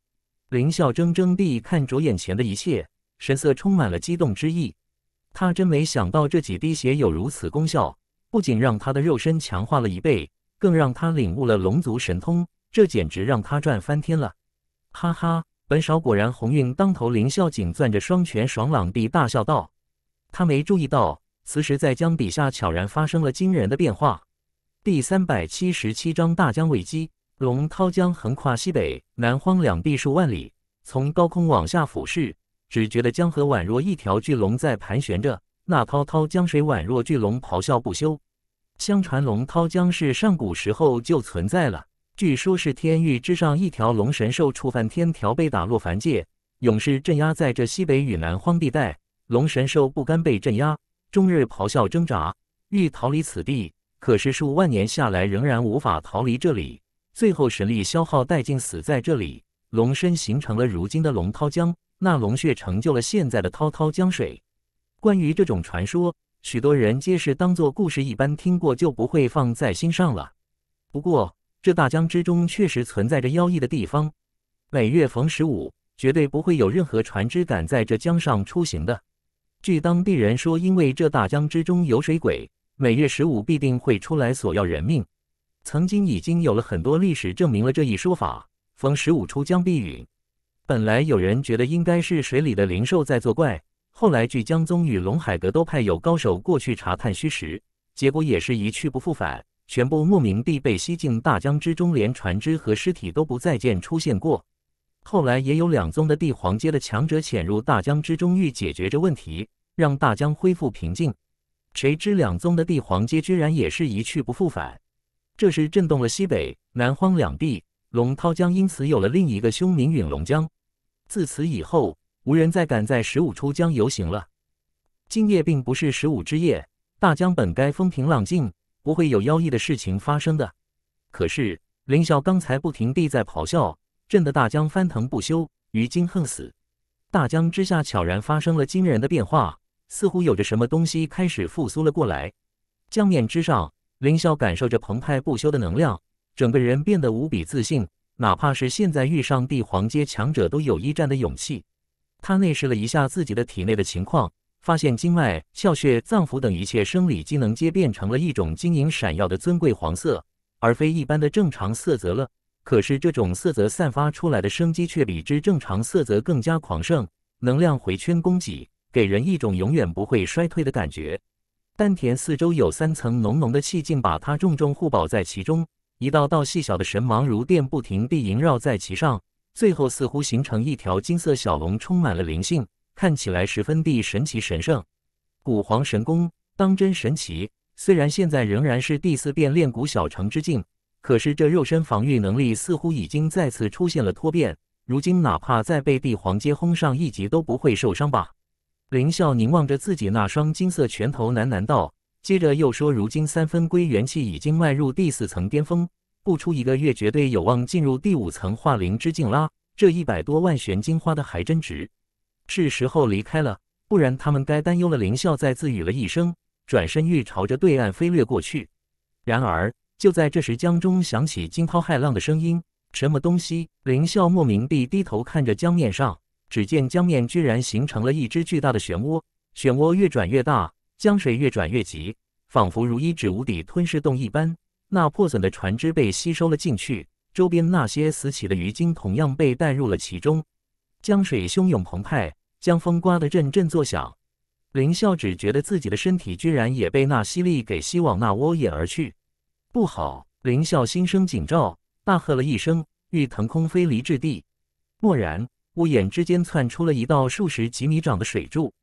林啸怔怔地看着眼前的一切，神色充满了激动之意。他真没想到这几滴血有如此功效，不仅让他的肉身强化了一倍，更让他领悟了龙族神通。这简直让他赚翻天了，哈哈！本少果然鸿运当头，林孝景攥着双拳，爽朗地大笑道。他没注意到，此时在江底下悄然发生了惊人的变化。第三百七十七章大江危机。龙涛江横跨西北、南荒两地数万里，从高空往下俯视，只觉得江河宛若一条巨龙在盘旋着，那滔滔江水宛若巨龙咆哮不休。相传龙涛江是上古时候就存在了。据说，是天域之上一条龙神兽触犯天条，被打落凡界，勇士镇压在这西北与南荒地带。龙神兽不甘被镇压，终日咆哮挣扎，欲逃离此地。可是数万年下来，仍然无法逃离这里，最后神力消耗殆尽，死在这里。龙身形成了如今的龙涛江，那龙血成就了现在的滔滔江水。关于这种传说，许多人皆是当做故事一般听过，就不会放在心上了。不过，这大江之中确实存在着妖异的地方，每月逢十五，绝对不会有任何船只敢在这江上出行的。据当地人说，因为这大江之中有水鬼，每月十五必定会出来索要人命。曾经已经有了很多历史证明了这一说法，逢十五出江必陨。本来有人觉得应该是水里的灵兽在作怪，后来据江宗与龙海阁都派有高手过去查探虚实，结果也是一去不复返。全部莫名地被吸进大江之中，连船只和尸体都不再见出现过。后来也有两宗的帝皇街的强者潜入大江之中，欲解决这问题，让大江恢复平静。谁知两宗的帝皇街居然也是一去不复返。这时震动了西北、南荒两地，龙涛江因此有了另一个凶名——陨龙江。自此以后，无人再敢在十五出江游行了。今夜并不是十五之夜，大江本该风平浪静。不会有妖异的事情发生的。可是林霄刚才不停地在咆哮，震得大江翻腾不休，于惊恨死。大江之下悄然发生了惊人的变化，似乎有着什么东西开始复苏了过来。江面之上，林霄感受着澎湃不休的能量，整个人变得无比自信，哪怕是现在遇上帝皇阶强者，都有一战的勇气。他内视了一下自己的体内的情况。发现经脉、窍穴、脏腑等一切生理机能，皆变成了一种晶莹闪耀的尊贵黄色，而非一般的正常色泽了。可是这种色泽散发出来的生机，却比之正常色泽更加狂盛，能量回圈供给，给人一种永远不会衰退的感觉。丹田四周有三层浓浓的气劲，把它重重护保在其中。一道道细小的神芒如电，不停地萦绕在其上，最后似乎形成一条金色小龙，充满了灵性。看起来十分地神奇神圣，古皇神功当真神奇。虽然现在仍然是第四遍炼骨小成之境，可是这肉身防御能力似乎已经再次出现了突变。如今哪怕再被帝皇阶轰上一级，都不会受伤吧？林笑凝望着自己那双金色拳头，喃喃道。接着又说：“如今三分归元气已经迈入第四层巅峰，不出一个月绝对有望进入第五层化灵之境啦！这一百多万玄金花的还真值。”是时候离开了，不然他们该担忧了。林笑再自语了一声，转身欲朝着对岸飞掠过去。然而，就在这时，江中响起惊涛骇浪的声音。什么东西？林笑莫名地低头看着江面上，只见江面居然形成了一只巨大的漩涡，漩涡越转越大，江水越转越急，仿佛如一只无底吞噬洞一般。那破损的船只被吸收了进去，周边那些死起的鱼精同样被带入了其中。江水汹涌澎湃，江风刮得阵阵作响。林啸只觉得自己的身体居然也被那吸力给吸往那窝眼而去。不好！林啸心生警兆，大喝了一声，欲腾空飞离之地。蓦然，屋檐之间窜出了一道数十几米长的水柱，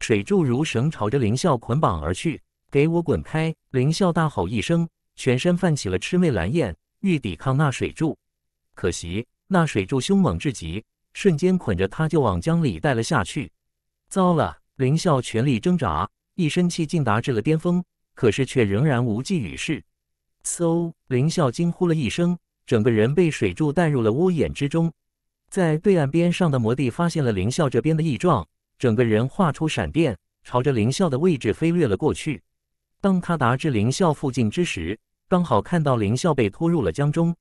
水柱如绳，朝着林啸捆绑而去。“给我滚开！”林啸大吼一声，全身泛起了魑魅蓝焰，欲抵抗那水柱。可惜，那水柱凶猛至极。瞬间捆着他就往江里带了下去。糟了！林啸全力挣扎，一身气竟达至了巅峰，可是却仍然无济于事。嗖！林啸惊呼了一声，整个人被水柱带入了屋檐之中。在对岸边上的魔帝发现了林啸这边的异状，整个人画出闪电，朝着林啸的位置飞掠了过去。当他达至林啸附近之时，刚好看到林啸被拖入了江中。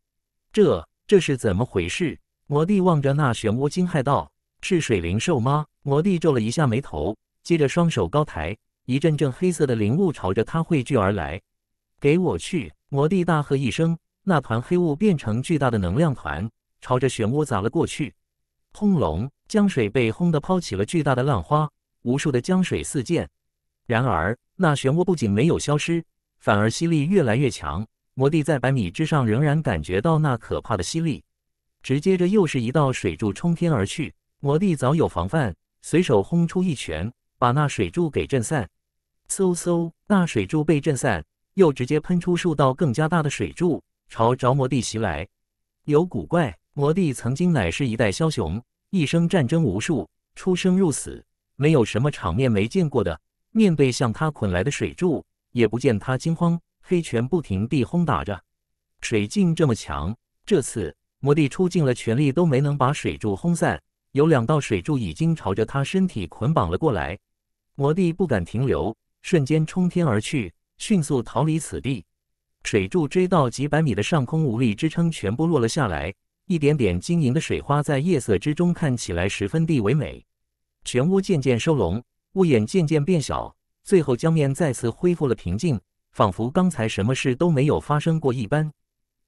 这这是怎么回事？魔帝望着那漩涡，惊骇道：“是水灵兽吗？”魔帝皱了一下眉头，接着双手高抬，一阵阵黑色的灵雾朝着他汇聚而来。“给我去！”魔帝大喝一声，那团黑雾变成巨大的能量团，朝着漩涡砸了过去。轰隆，江水被轰得抛起了巨大的浪花，无数的江水四溅。然而，那漩涡不仅没有消失，反而吸力越来越强。魔帝在百米之上仍然感觉到那可怕的吸力。直接着又是一道水柱冲天而去，魔帝早有防范，随手轰出一拳，把那水柱给震散。嗖嗖，那水柱被震散，又直接喷出数道更加大的水柱，朝着魔帝袭来。有古怪！魔帝曾经乃是一代枭雄，一生战争无数，出生入死，没有什么场面没见过的。面对向他捆来的水柱，也不见他惊慌，黑拳不停地轰打着。水劲这么强，这次。魔帝出尽了全力，都没能把水柱轰散。有两道水柱已经朝着他身体捆绑了过来。魔帝不敢停留，瞬间冲天而去，迅速逃离此地。水柱追到几百米的上空，无力支撑，全部落了下来。一点点晶莹的水花在夜色之中看起来十分的唯美。全屋渐渐收拢，屋檐渐渐变小，最后江面再次恢复了平静，仿佛刚才什么事都没有发生过一般。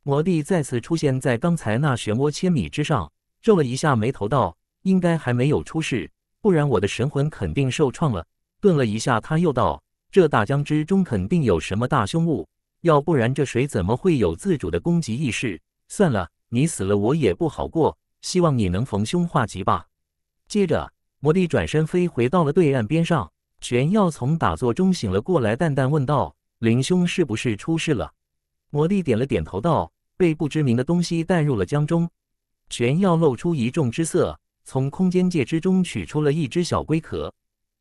魔帝再次出现在刚才那漩涡千米之上，皱了一下眉头道：“应该还没有出事，不然我的神魂肯定受创了。”顿了一下，他又道：“这大江之中肯定有什么大凶物，要不然这水怎么会有自主的攻击意识？”算了，你死了我也不好过，希望你能逢凶化吉吧。接着，魔帝转身飞回到了对岸边上，玄耀从打坐中醒了过来，淡淡问道：“林兄是不是出事了？”魔帝点了点头道。被不知名的东西带入了江中，玄耀露出一众之色，从空间戒之中取出了一只小龟壳。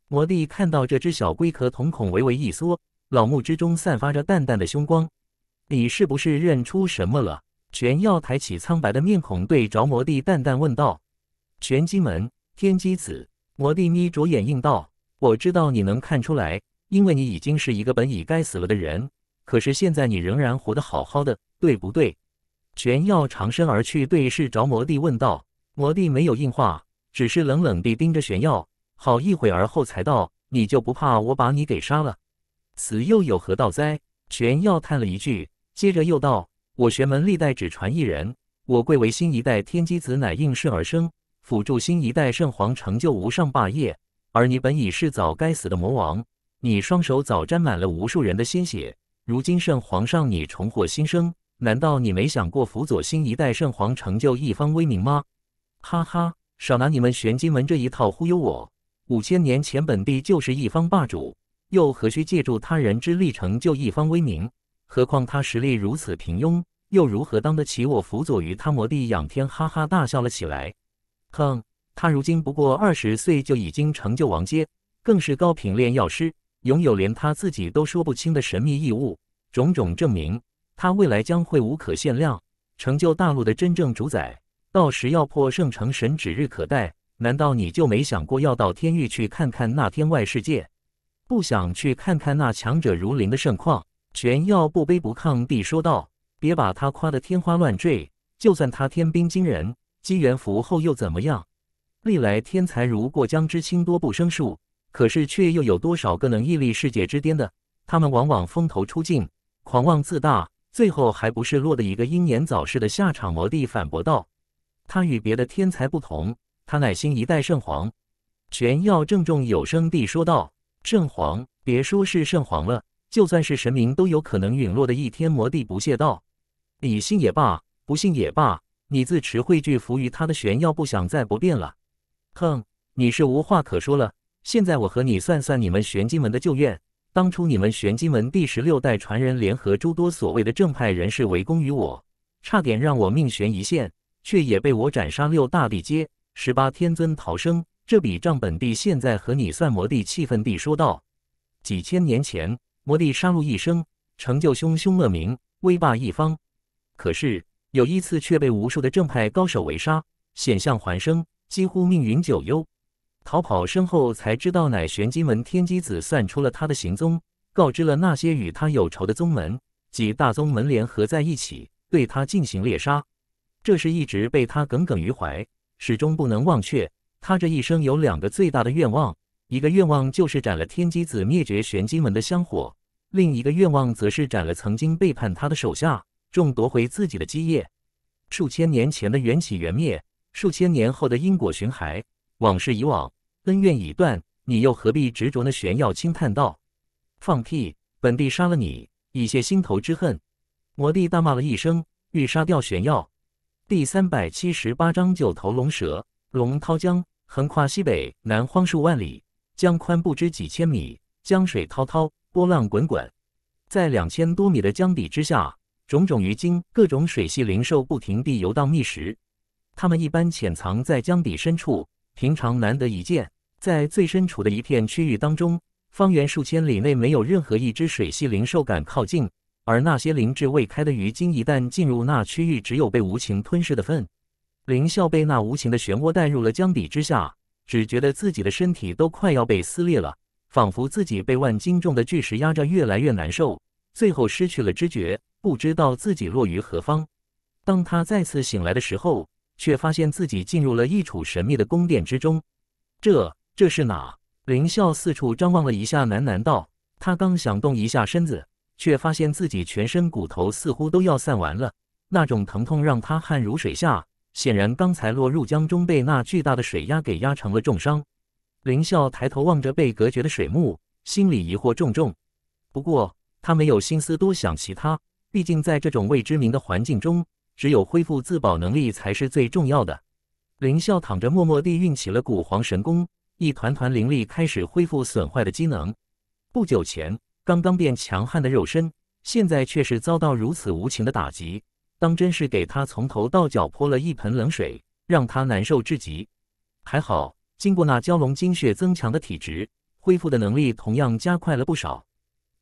魔帝看到这只小龟壳，瞳孔微微一缩，老目之中散发着淡淡的凶光。你是不是认出什么了？玄耀抬起苍白的面孔，对着魔帝淡淡问道。玄机门天机子，魔帝眯着眼应道：“我知道你能看出来，因为你已经是一个本已该死了的人，可是现在你仍然活得好好的，对不对？”玄耀长身而去，对视着魔帝问道：“魔帝没有应话，只是冷冷地盯着玄耀，好一会儿后才道：‘你就不怕我把你给杀了？死又有何道哉？’”玄耀叹了一句，接着又道：“我玄门历代只传一人，我贵为新一代天机子，乃应世而生，辅助新一代圣皇成就无上霸业。而你本已是早该死的魔王，你双手早沾满了无数人的鲜血，如今圣皇上你重获新生。”难道你没想过辅佐新一代圣皇成就一方威名吗？哈哈，少拿你们玄金门这一套忽悠我！五千年前本帝就是一方霸主，又何须借助他人之力成就一方威名？何况他实力如此平庸，又如何当得起我辅佐于他？魔帝仰天哈哈大笑了起来。哼，他如今不过二十岁就已经成就王阶，更是高品炼药师，拥有连他自己都说不清的神秘异物，种种证明。他未来将会无可限量，成就大陆的真正主宰。到时要破圣成神，指日可待。难道你就没想过要到天域去看看那天外世界？不想去看看那强者如林的盛况？玄耀不卑不亢地说道：“别把他夸得天花乱坠。就算他天兵惊人，机缘福厚，又怎么样？历来天才如过江之青多不胜数，可是却又有多少个能屹立世界之巅的？他们往往风头出尽，狂妄自大。”最后还不是落得一个英年早逝的下场？魔帝反驳道：“他与别的天才不同，他乃新一代圣皇。”玄耀郑重有声地说道：“圣皇，别说是圣皇了，就算是神明都有可能陨落的一天。”魔帝不屑道：“你信也罢，不信也罢，你自持汇聚伏于他的玄耀，不想再不变了。哼，你是无话可说了。现在我和你算算你们玄金门的旧怨。”当初你们玄机门第十六代传人联合诸多所谓的正派人士围攻于我，差点让我命悬一线，却也被我斩杀六大地阶、十八天尊逃生。这笔账，本帝现在和你算。魔帝气愤地说道：“几千年前，魔帝杀戮一生，成就凶凶恶名，威霸一方。可是有一次却被无数的正派高手围杀，险象环生，几乎命运九幽。”逃跑身后才知道，乃玄机门天机子算出了他的行踪，告知了那些与他有仇的宗门，几大宗门联合在一起对他进行猎杀。这是一直被他耿耿于怀，始终不能忘却。他这一生有两个最大的愿望，一个愿望就是斩了天机子，灭绝玄机门的香火；另一个愿望则是斩了曾经背叛他的手下，重夺回自己的基业。数千年前的缘起缘灭，数千年后的因果循环。往事已往，恩怨已断，你又何必执着呢？玄耀轻叹道：“放屁！本帝杀了你，以泄心头之恨。”魔帝大骂了一声，欲杀掉玄耀。第三百七十八章九头龙蛇。龙涛江横跨西北南荒数万里，江宽不知几千米，江水滔滔，波浪滚滚。在两千多米的江底之下，种种鱼精、各种水系灵兽不停地游荡觅食。它们一般潜藏在江底深处。平常难得一见，在最深处的一片区域当中，方圆数千里内没有任何一只水系灵兽敢靠近。而那些灵智未开的鱼精，一旦进入那区域，只有被无情吞噬的份。灵啸被那无情的漩涡带入了江底之下，只觉得自己的身体都快要被撕裂了，仿佛自己被万斤重的巨石压着，越来越难受，最后失去了知觉，不知道自己落于何方。当他再次醒来的时候，却发现自己进入了一处神秘的宫殿之中，这这是哪？林啸四处张望了一下，喃喃道：“他刚想动一下身子，却发现自己全身骨头似乎都要散完了，那种疼痛让他汗如水下。显然刚才落入江中，被那巨大的水压给压成了重伤。”林啸抬头望着被隔绝的水幕，心里疑惑重重。不过他没有心思多想其他，毕竟在这种未知名的环境中。只有恢复自保能力才是最重要的。林啸躺着，默默地运起了古皇神功，一团团灵力开始恢复损坏的机能。不久前刚刚变强悍的肉身，现在却是遭到如此无情的打击，当真是给他从头到脚泼了一盆冷水，让他难受至极。还好，经过那蛟龙精血增强的体质，恢复的能力同样加快了不少，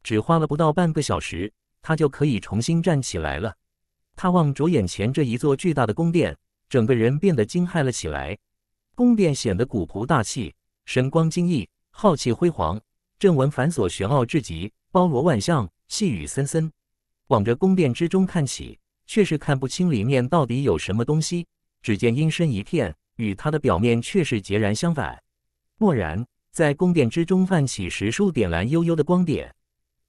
只花了不到半个小时，他就可以重新站起来了。他望着眼前这一座巨大的宫殿，整个人变得惊骇了起来。宫殿显得古朴大气，神光精异，浩气辉煌，阵纹繁琐玄奥至极，包罗万象，细雨森森。往着宫殿之中看起，却是看不清里面到底有什么东西。只见阴深一片，与它的表面却是截然相反。蓦然，在宫殿之中泛起十数点蓝幽幽的光点，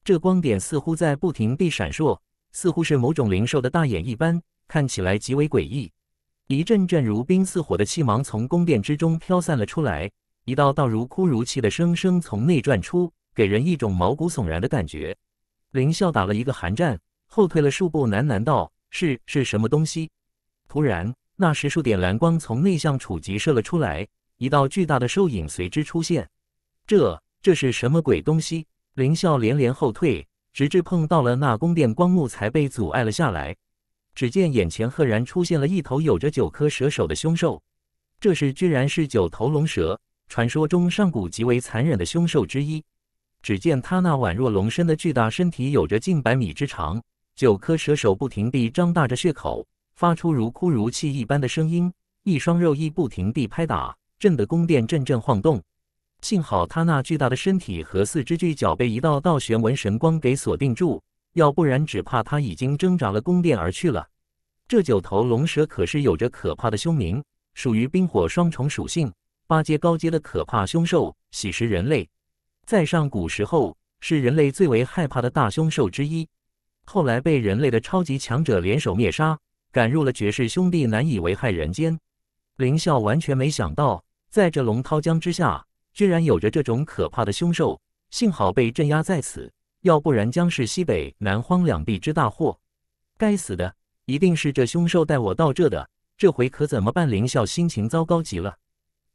这光点似乎在不停地闪烁。似乎是某种灵兽的大眼一般，看起来极为诡异。一阵阵如冰似火的气芒从宫殿之中飘散了出来，一道道如哭如泣的声声从内传出，给人一种毛骨悚然的感觉。林啸打了一个寒战，后退了数步，喃喃道：“是，是什么东西？”突然，那十数点蓝光从内向处急射了出来，一道巨大的兽影随之出现。这，这是什么鬼东西？林啸连连后退。直至碰到了那宫殿光幕，才被阻碍了下来。只见眼前赫然出现了一头有着九颗蛇首的凶兽，这是居然是九头龙蛇，传说中上古极为残忍的凶兽之一。只见它那宛若龙身的巨大身体，有着近百米之长，九颗蛇首不停地张大着血口，发出如哭如泣一般的声音，一双肉翼不停地拍打，震得宫殿阵阵晃动。幸好他那巨大的身体和四只巨脚被一道道玄纹神光给锁定住，要不然只怕他已经挣扎了宫殿而去了。这九头龙蛇可是有着可怕的凶名，属于冰火双重属性，八阶高阶的可怕凶兽，喜食人类。在上古时候，是人类最为害怕的大凶兽之一。后来被人类的超级强者联手灭杀，赶入了绝世兄弟，难以危害人间。林啸完全没想到，在这龙涛江之下。居然有着这种可怕的凶兽，幸好被镇压在此，要不然将是西北南荒两地之大祸。该死的，一定是这凶兽带我到这的，这回可怎么办？林笑心情糟糕极了。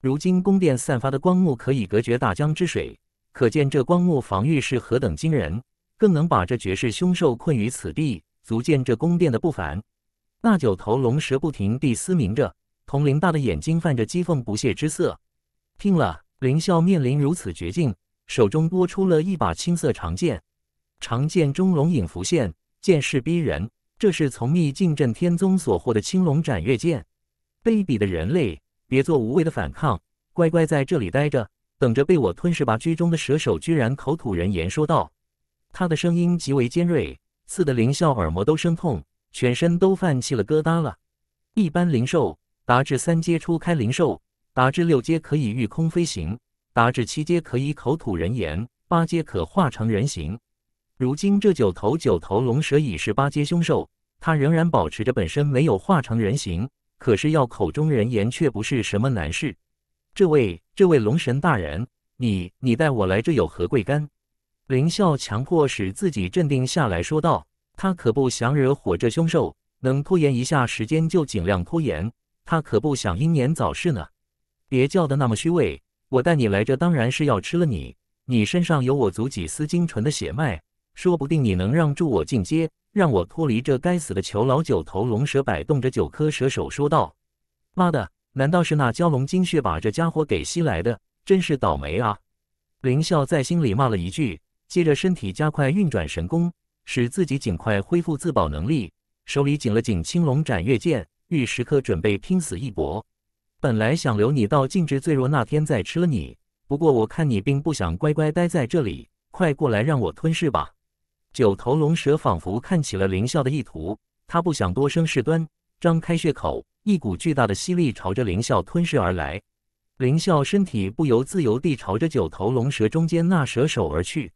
如今宫殿散发的光幕可以隔绝大江之水，可见这光幕防御是何等惊人，更能把这绝世凶兽困于此地，足见这宫殿的不凡。那九头龙蛇不停地嘶鸣着，铜铃大的眼睛泛着讥讽不屑之色。拼了！林啸面临如此绝境，手中多出了一把青色长剑，长剑中龙影浮现，剑势逼人。这是从秘境镇天宗所获的青龙斩月剑。卑鄙的人类，别做无谓的反抗，乖乖在这里待着，等着被我吞噬吧。居中的蛇首居然口吐人言说道，他的声音极为尖锐，刺得林啸耳膜都生痛，全身都泛起了疙瘩了。一般灵兽，达至三阶初开灵兽。达至六阶可以御空飞行，达至七阶可以口吐人言，八阶可化成人形。如今这九头九头龙蛇已是八阶凶兽，它仍然保持着本身没有化成人形，可是要口中人言却不是什么难事。这位，这位龙神大人，你你带我来这有何贵干？林啸强迫使自己镇定下来说道，他可不想惹火这凶兽，能拖延一下时间就尽量拖延，他可不想英年早逝呢。别叫的那么虚伪！我带你来这，当然是要吃了你。你身上有我足几丝精纯的血脉，说不定你能让助我进阶，让我脱离这该死的囚牢。九头龙蛇摆动着九颗蛇首，说道：“妈的，难道是那蛟龙精血把这家伙给吸来的？真是倒霉啊！”林啸在心里骂了一句，接着身体加快运转神功，使自己尽快恢复自保能力，手里紧了紧青龙斩月剑，欲时刻准备拼死一搏。本来想留你到禁制最弱那天再吃了你，不过我看你并不想乖乖待在这里，快过来让我吞噬吧！九头龙蛇仿佛看起了凌笑的意图，他不想多生事端，张开血口，一股巨大的吸力朝着凌笑吞噬而来。凌笑身体不由自由地朝着九头龙蛇中间那蛇首而去。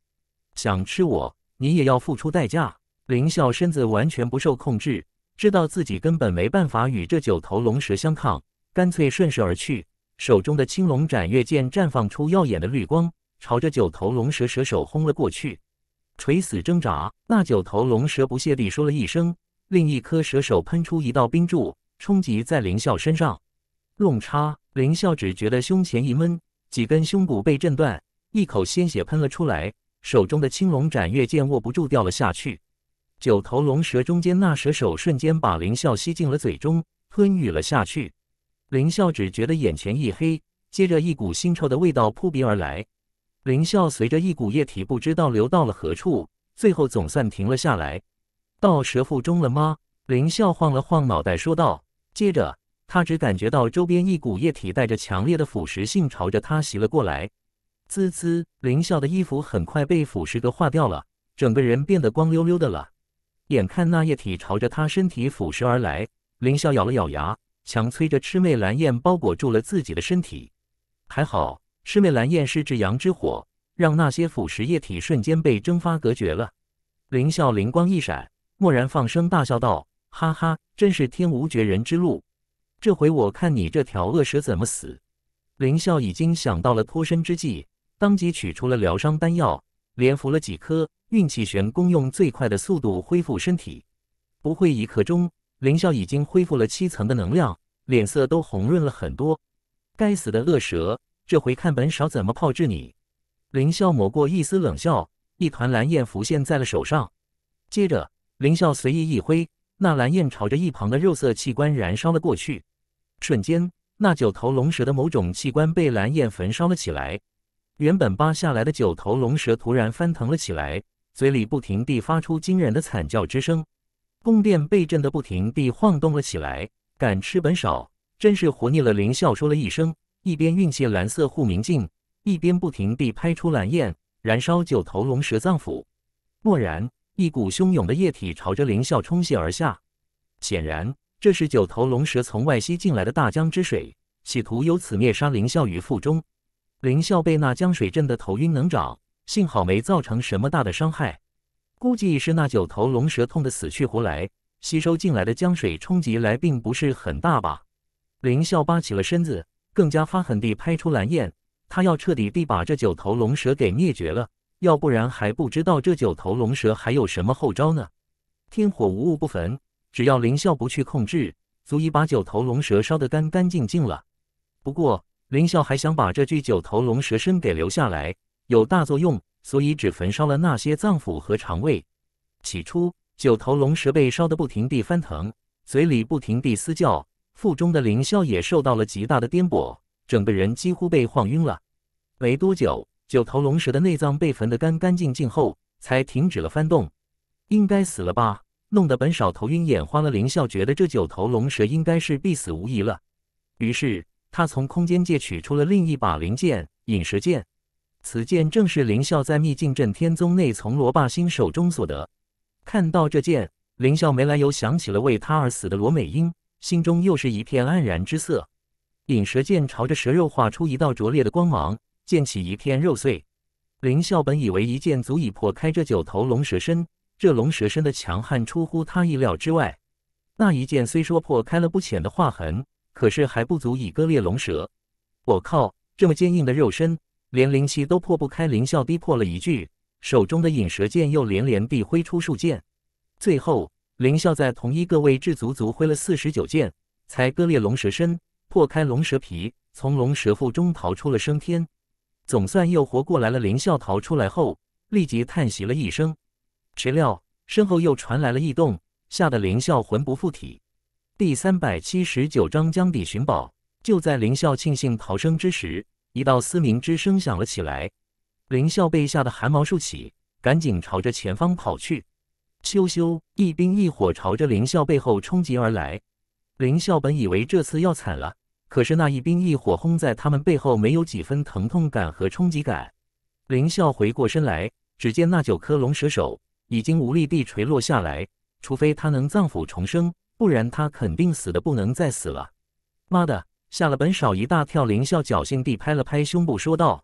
想吃我，你也要付出代价！凌笑身子完全不受控制，知道自己根本没办法与这九头龙蛇相抗。干脆顺势而去，手中的青龙斩月剑绽放出耀眼的绿光，朝着九头龙蛇蛇首轰了过去。垂死挣扎，那九头龙蛇不屑地说了一声，另一颗蛇首喷出一道冰柱，冲击在凌笑身上。弄叉！凌笑只觉得胸前一闷，几根胸骨被震断，一口鲜血喷了出来，手中的青龙斩月剑握不住，掉了下去。九头龙蛇中间那蛇首瞬间把凌笑吸进了嘴中，吞咽了下去。林笑只觉得眼前一黑，接着一股腥臭的味道扑鼻而来。林笑随着一股液体不知道流到了何处，最后总算停了下来。到蛇腹中了吗？林笑晃了晃脑袋说道。接着他只感觉到周边一股液体带着强烈的腐蚀性朝着他袭了过来。滋滋，林笑的衣服很快被腐蚀的化掉了，整个人变得光溜溜的了。眼看那液体朝着他身体腐蚀而来，林笑咬了咬牙。强催着魑魅蓝焰包裹住了自己的身体，还好魑魅蓝焰是至阳之火，让那些腐蚀液体瞬间被蒸发隔绝了。林笑灵光一闪，蓦然放声大笑道：“哈哈，真是天无绝人之路！这回我看你这条恶蛇怎么死！”林笑已经想到了脱身之计，当即取出了疗伤丹药，连服了几颗，运气玄功用最快的速度恢复身体，不会一刻钟。林笑已经恢复了七层的能量，脸色都红润了很多。该死的恶蛇，这回看本少怎么炮制你！林笑抹过一丝冷笑，一团蓝焰浮现在了手上。接着，林笑随意一挥，那蓝焰朝着一旁的肉色器官燃烧了过去。瞬间，那九头龙蛇的某种器官被蓝焰焚烧了起来。原本扒下来的九头龙蛇突然翻腾了起来，嘴里不停地发出惊人的惨叫之声。宫殿被震得不停地晃动了起来。敢吃本少，真是活腻了！林笑说了一声，一边运气蓝色护明镜，一边不停地拍出蓝焰，燃烧九头龙蛇脏腑。蓦然，一股汹涌的液体朝着林笑冲泻而下。显然，这是九头龙蛇从外吸进来的大江之水，企图由此灭杀林笑于腹中。林笑被那江水震得头晕能涨，幸好没造成什么大的伤害。估计是那九头龙蛇痛得死去活来，吸收进来的江水冲击来并不是很大吧？林笑扒起了身子，更加发狠地拍出蓝焰，他要彻底地把这九头龙蛇给灭绝了，要不然还不知道这九头龙蛇还有什么后招呢。天火无物不焚，只要林笑不去控制，足以把九头龙蛇烧得干干净净了。不过，林笑还想把这具九头龙蛇身给留下来，有大作用。所以只焚烧了那些脏腑和肠胃。起初，九头龙蛇被烧得不停地翻腾，嘴里不停地嘶叫，腹中的灵啸也受到了极大的颠簸，整个人几乎被晃晕了。没多久，九头龙蛇的内脏被焚得干干净净后，才停止了翻动。应该死了吧？弄得本少头晕眼花了。灵啸觉得这九头龙蛇应该是必死无疑了，于是他从空间界取出了另一把灵剑——陨石剑。此剑正是林啸在秘境镇天宗内从罗霸星手中所得。看到这剑，林啸没来由想起了为他而死的罗美英，心中又是一片黯然之色。引蛇剑朝着蛇肉划出一道灼烈的光芒，溅起一片肉碎。林啸本以为一剑足以破开这九头龙蛇身，这龙蛇身的强悍出乎他意料之外。那一剑虽说破开了不浅的划痕，可是还不足以割裂龙蛇。我靠，这么坚硬的肉身！连灵气都破不开，林啸低破了一句，手中的引蛇剑又连连地挥出数剑，最后林啸在同一个位置足足挥了四十九剑，才割裂龙蛇身，破开龙蛇皮，从龙蛇腹中逃出了升天，总算又活过来了。林笑逃出来后，立即叹息了一声，谁料身后又传来了异动，吓得林笑魂不附体。第三百七十九章江底寻宝。就在林笑庆幸逃生之时。一道嘶鸣之声响了起来，林啸被吓得汗毛竖起，赶紧朝着前方跑去。咻咻，一冰一火朝着林啸背后冲击而来。林笑本以为这次要惨了，可是那一冰一火轰在他们背后没有几分疼痛感和冲击感。林笑回过身来，只见那九颗龙蛇手已经无力地垂落下来。除非他能脏腑重生，不然他肯定死的不能再死了。妈的！吓了本少一大跳，林笑侥幸地拍了拍胸部，说道：“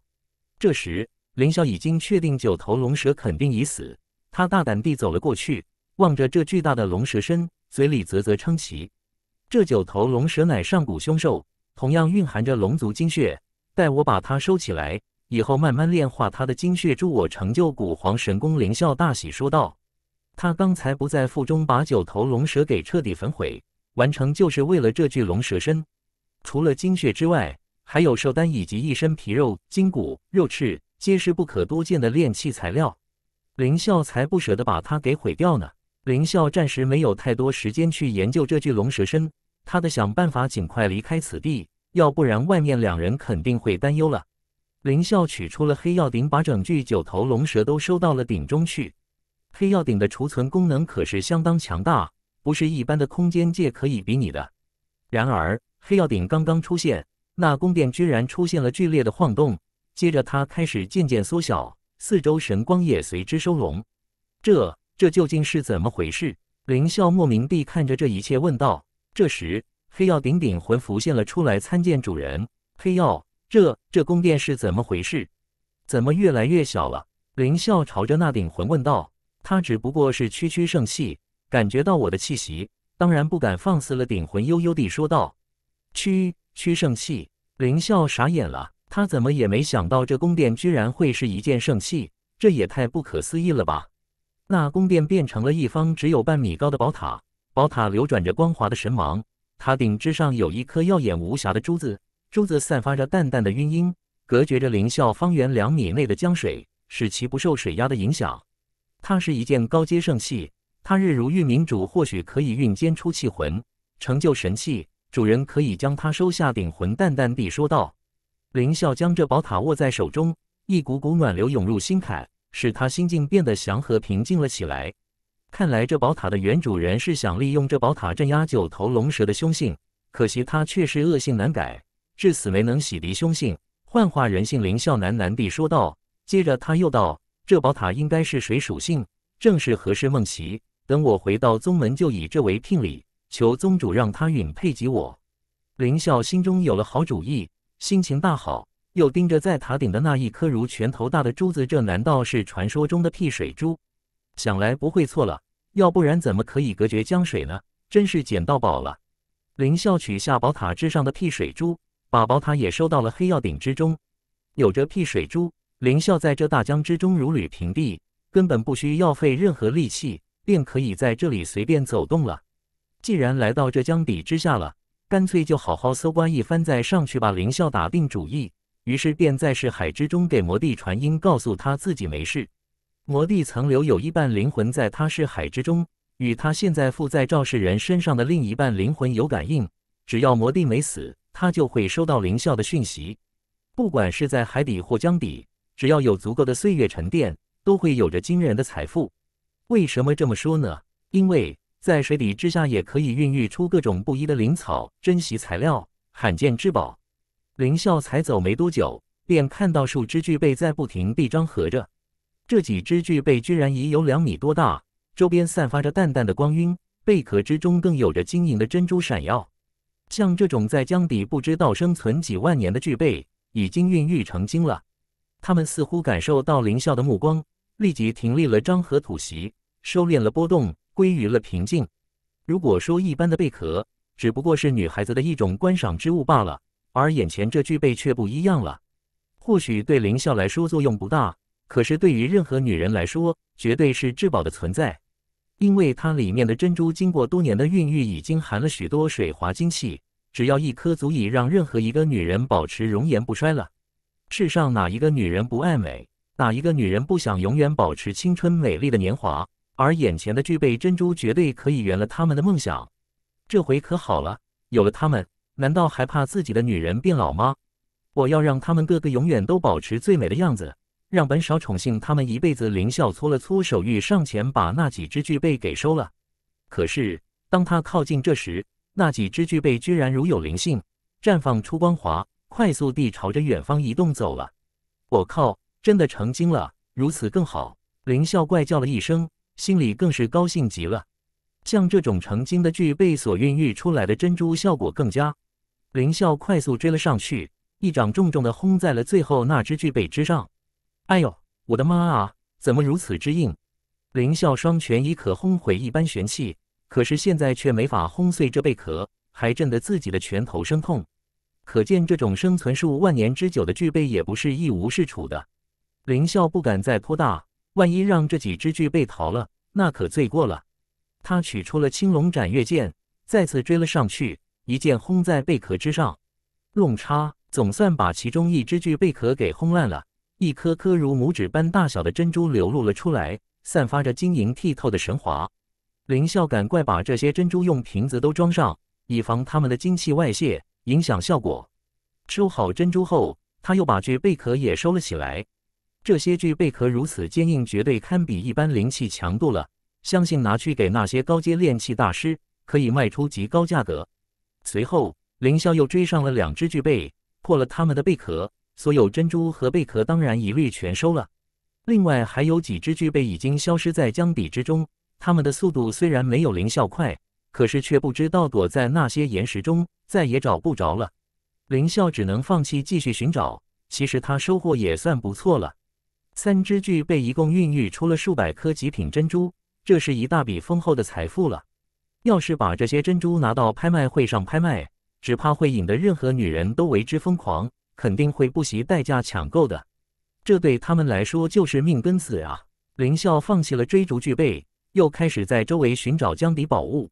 这时，林笑已经确定九头龙蛇肯定已死，他大胆地走了过去，望着这巨大的龙蛇身，嘴里啧啧称奇。这九头龙蛇乃上古凶兽，同样蕴含着龙族精血。待我把它收起来，以后慢慢炼化它的精血，助我成就古皇神功。”林笑大喜说道：“他刚才不在腹中把九头龙蛇给彻底焚毁，完成就是为了这具龙蛇身。”除了精血之外，还有兽丹以及一身皮肉、筋骨、肉翅，皆是不可多见的炼器材料。林啸才不舍得把它给毁掉呢。林啸暂时没有太多时间去研究这具龙蛇身，他得想办法尽快离开此地，要不然外面两人肯定会担忧了。林啸取出了黑曜鼎，把整具九头龙蛇都收到了鼎中去。黑曜鼎的储存功能可是相当强大，不是一般的空间界可以比拟的。然而。黑曜鼎刚刚出现，那宫殿居然出现了剧烈的晃动，接着它开始渐渐缩小，四周神光也随之收拢。这这究竟是怎么回事？林啸莫名地看着这一切，问道。这时，黑曜顶顶魂浮现了出来，参见主人。黑曜，这这宫殿是怎么回事？怎么越来越小了？林啸朝着那顶魂问道。他只不过是区区圣器，感觉到我的气息，当然不敢放肆了。顶魂悠悠地说道。区区圣器，林笑傻眼了。他怎么也没想到，这宫殿居然会是一件圣器，这也太不可思议了吧！那宫殿变成了一方只有半米高的宝塔，宝塔流转着光滑的神芒，塔顶之上有一颗耀眼无瑕的珠子，珠子散发着淡淡的晕氲，隔绝着林啸方圆两米内的江水，使其不受水压的影响。它是一件高阶圣器，他日如玉明主，或许可以运间出气魂，成就神器。主人可以将他收下，鼎魂淡淡地说道。林笑将这宝塔握在手中，一股股暖流涌入心坎，使他心境变得祥和平静了起来。看来这宝塔的原主人是想利用这宝塔镇压九头龙蛇的凶性，可惜他却是恶性难改，至死没能洗涤凶性，幻化人性。林笑喃喃地说道。接着他又道：“这宝塔应该是水属性，正是合适梦琪。等我回到宗门，就以这为聘礼。”求宗主让他允配给我。林啸心中有了好主意，心情大好，又盯着在塔顶的那一颗如拳头大的珠子。这难道是传说中的辟水珠？想来不会错了，要不然怎么可以隔绝江水呢？真是捡到宝了！林啸取下宝塔之上的辟水珠，把宝塔也收到了黑曜鼎之中。有着辟水珠，林啸在这大江之中如履平地，根本不需要费任何力气，便可以在这里随便走动了。既然来到这江底之下了，干脆就好好搜刮一番，再上去吧。林笑打定主意，于是便在是海之中给魔帝传音，告诉他自己没事。魔帝曾留有一半灵魂在他是海之中，与他现在附在肇事人身上的另一半灵魂有感应。只要魔帝没死，他就会收到林笑的讯息。不管是在海底或江底，只要有足够的岁月沉淀，都会有着惊人的财富。为什么这么说呢？因为。在水底之下也可以孕育出各种不一的灵草、珍稀材料、罕见之宝。林啸才走没多久，便看到数只巨贝在不停地张合着。这几只巨贝居然已有两米多大，周边散发着淡淡的光晕，贝壳之中更有着晶莹的珍珠闪耀。像这种在江底不知道生存几万年的巨贝，已经孕育成精了。它们似乎感受到林啸的目光，立即停立了张合吐息，收敛了波动。归于了平静。如果说一般的贝壳只不过是女孩子的一种观赏之物罢了，而眼前这具贝却不一样了。或许对林笑来说作用不大，可是对于任何女人来说，绝对是至宝的存在。因为它里面的珍珠经过多年的孕育，已经含了许多水华精气，只要一颗，足以让任何一个女人保持容颜不衰了。世上哪一个女人不爱美？哪一个女人不想永远保持青春美丽的年华？而眼前的巨贝珍珠绝对可以圆了他们的梦想，这回可好了，有了他们，难道还怕自己的女人变老吗？我要让他们个个永远都保持最美的样子，让本少宠幸他们一辈子。林笑搓了搓手欲上前把那几只巨贝给收了。可是当他靠近这时，那几只巨贝居然如有灵性，绽放出光华，快速地朝着远方移动走了。我靠，真的成精了！如此更好，林笑怪叫了一声。心里更是高兴极了，像这种成精的巨贝所孕育出来的珍珠，效果更佳。林啸快速追了上去，一掌重重的轰在了最后那只巨贝之上。哎呦，我的妈啊！怎么如此之硬？林啸双拳已可轰毁一般玄器，可是现在却没法轰碎这贝壳，还震得自己的拳头生痛。可见这种生存数万年之久的巨贝也不是一无是处的。林啸不敢再拖大。万一让这几只巨贝逃了，那可罪过了。他取出了青龙斩月剑，再次追了上去，一剑轰在贝壳之上，弄叉，总算把其中一只巨贝壳给轰烂了。一颗颗如拇指般大小的珍珠流露了出来，散发着晶莹剔透的神华。林笑赶快把这些珍珠用瓶子都装上，以防它们的精气外泄，影响效果。收好珍珠后，他又把巨贝壳也收了起来。这些巨贝壳如此坚硬，绝对堪比一般灵气强度了。相信拿去给那些高阶炼器大师，可以卖出极高价格。随后，凌笑又追上了两只巨贝，破了他们的贝壳，所有珍珠和贝壳当然一律全收了。另外还有几只巨贝已经消失在江底之中，他们的速度虽然没有凌笑快，可是却不知道躲在那些岩石中，再也找不着了。凌笑只能放弃继续寻找。其实他收获也算不错了。三只巨贝一共孕育出了数百颗极品珍珠，这是一大笔丰厚的财富了。要是把这些珍珠拿到拍卖会上拍卖，只怕会引得任何女人都为之疯狂，肯定会不惜代价抢购的。这对他们来说就是命根子啊！林笑放弃了追逐巨贝，又开始在周围寻找江底宝物。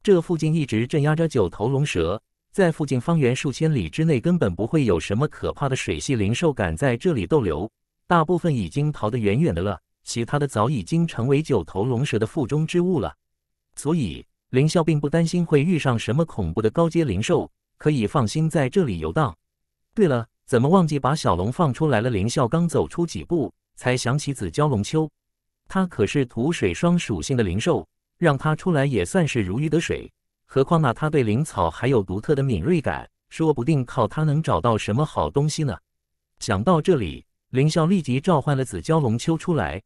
这附近一直镇压着九头龙蛇，在附近方圆数千里之内，根本不会有什么可怕的水系灵兽敢在这里逗留。大部分已经逃得远远的了，其他的早已经成为九头龙蛇的腹中之物了。所以林啸并不担心会遇上什么恐怖的高阶灵兽，可以放心在这里游荡。对了，怎么忘记把小龙放出来了？林啸刚走出几步，才想起紫蛟龙丘，它可是土水双属性的灵兽，让它出来也算是如鱼得水。何况那它对灵草还有独特的敏锐感，说不定靠它能找到什么好东西呢。想到这里。林啸立即召唤了紫蛟龙丘出来。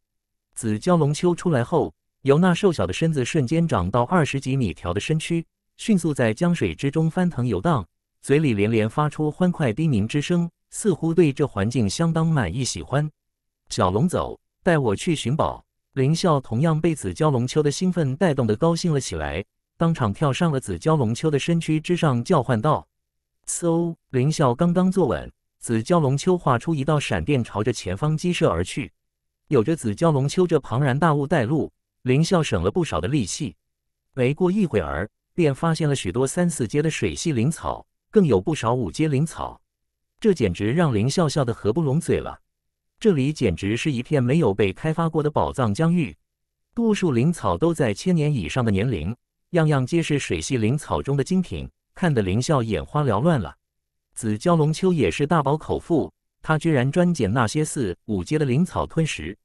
紫蛟龙丘出来后，由那瘦小的身子瞬间长到二十几米条的身躯，迅速在江水之中翻腾游荡，嘴里连连发出欢快低鸣之声，似乎对这环境相当满意，喜欢。小龙走，带我去寻宝。林啸同样被紫蛟龙丘的兴奋带动的高兴了起来，当场跳上了紫蛟龙丘的身躯之上，叫唤道：“嗖！”林啸刚刚坐稳。紫蛟龙丘画出一道闪电，朝着前方激射而去。有着紫蛟龙丘这庞然大物带路，林啸省了不少的力气。没过一会儿，便发现了许多三四阶的水系灵草，更有不少五阶灵草。这简直让林啸笑得合不拢嘴了。这里简直是一片没有被开发过的宝藏疆域，多数灵草都在千年以上的年龄，样样皆是水系灵草中的精品，看得林啸眼花缭乱了。紫蛟龙秋也是大饱口腹，他居然专捡那些四五阶的灵草吞食，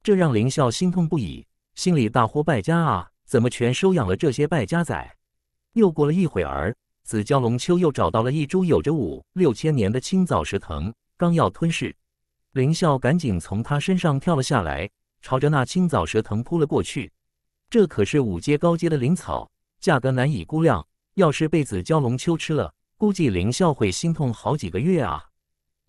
这让林啸心痛不已，心里大呼败家啊！怎么全收养了这些败家仔？又过了一会儿，紫蛟龙秋又找到了一株有着五六千年的青枣蛇藤，刚要吞噬，林啸赶紧从他身上跳了下来，朝着那青枣蛇藤扑了过去。这可是五阶高阶的灵草，价格难以估量，要是被紫蛟龙秋吃了。估计林啸会心痛好几个月啊！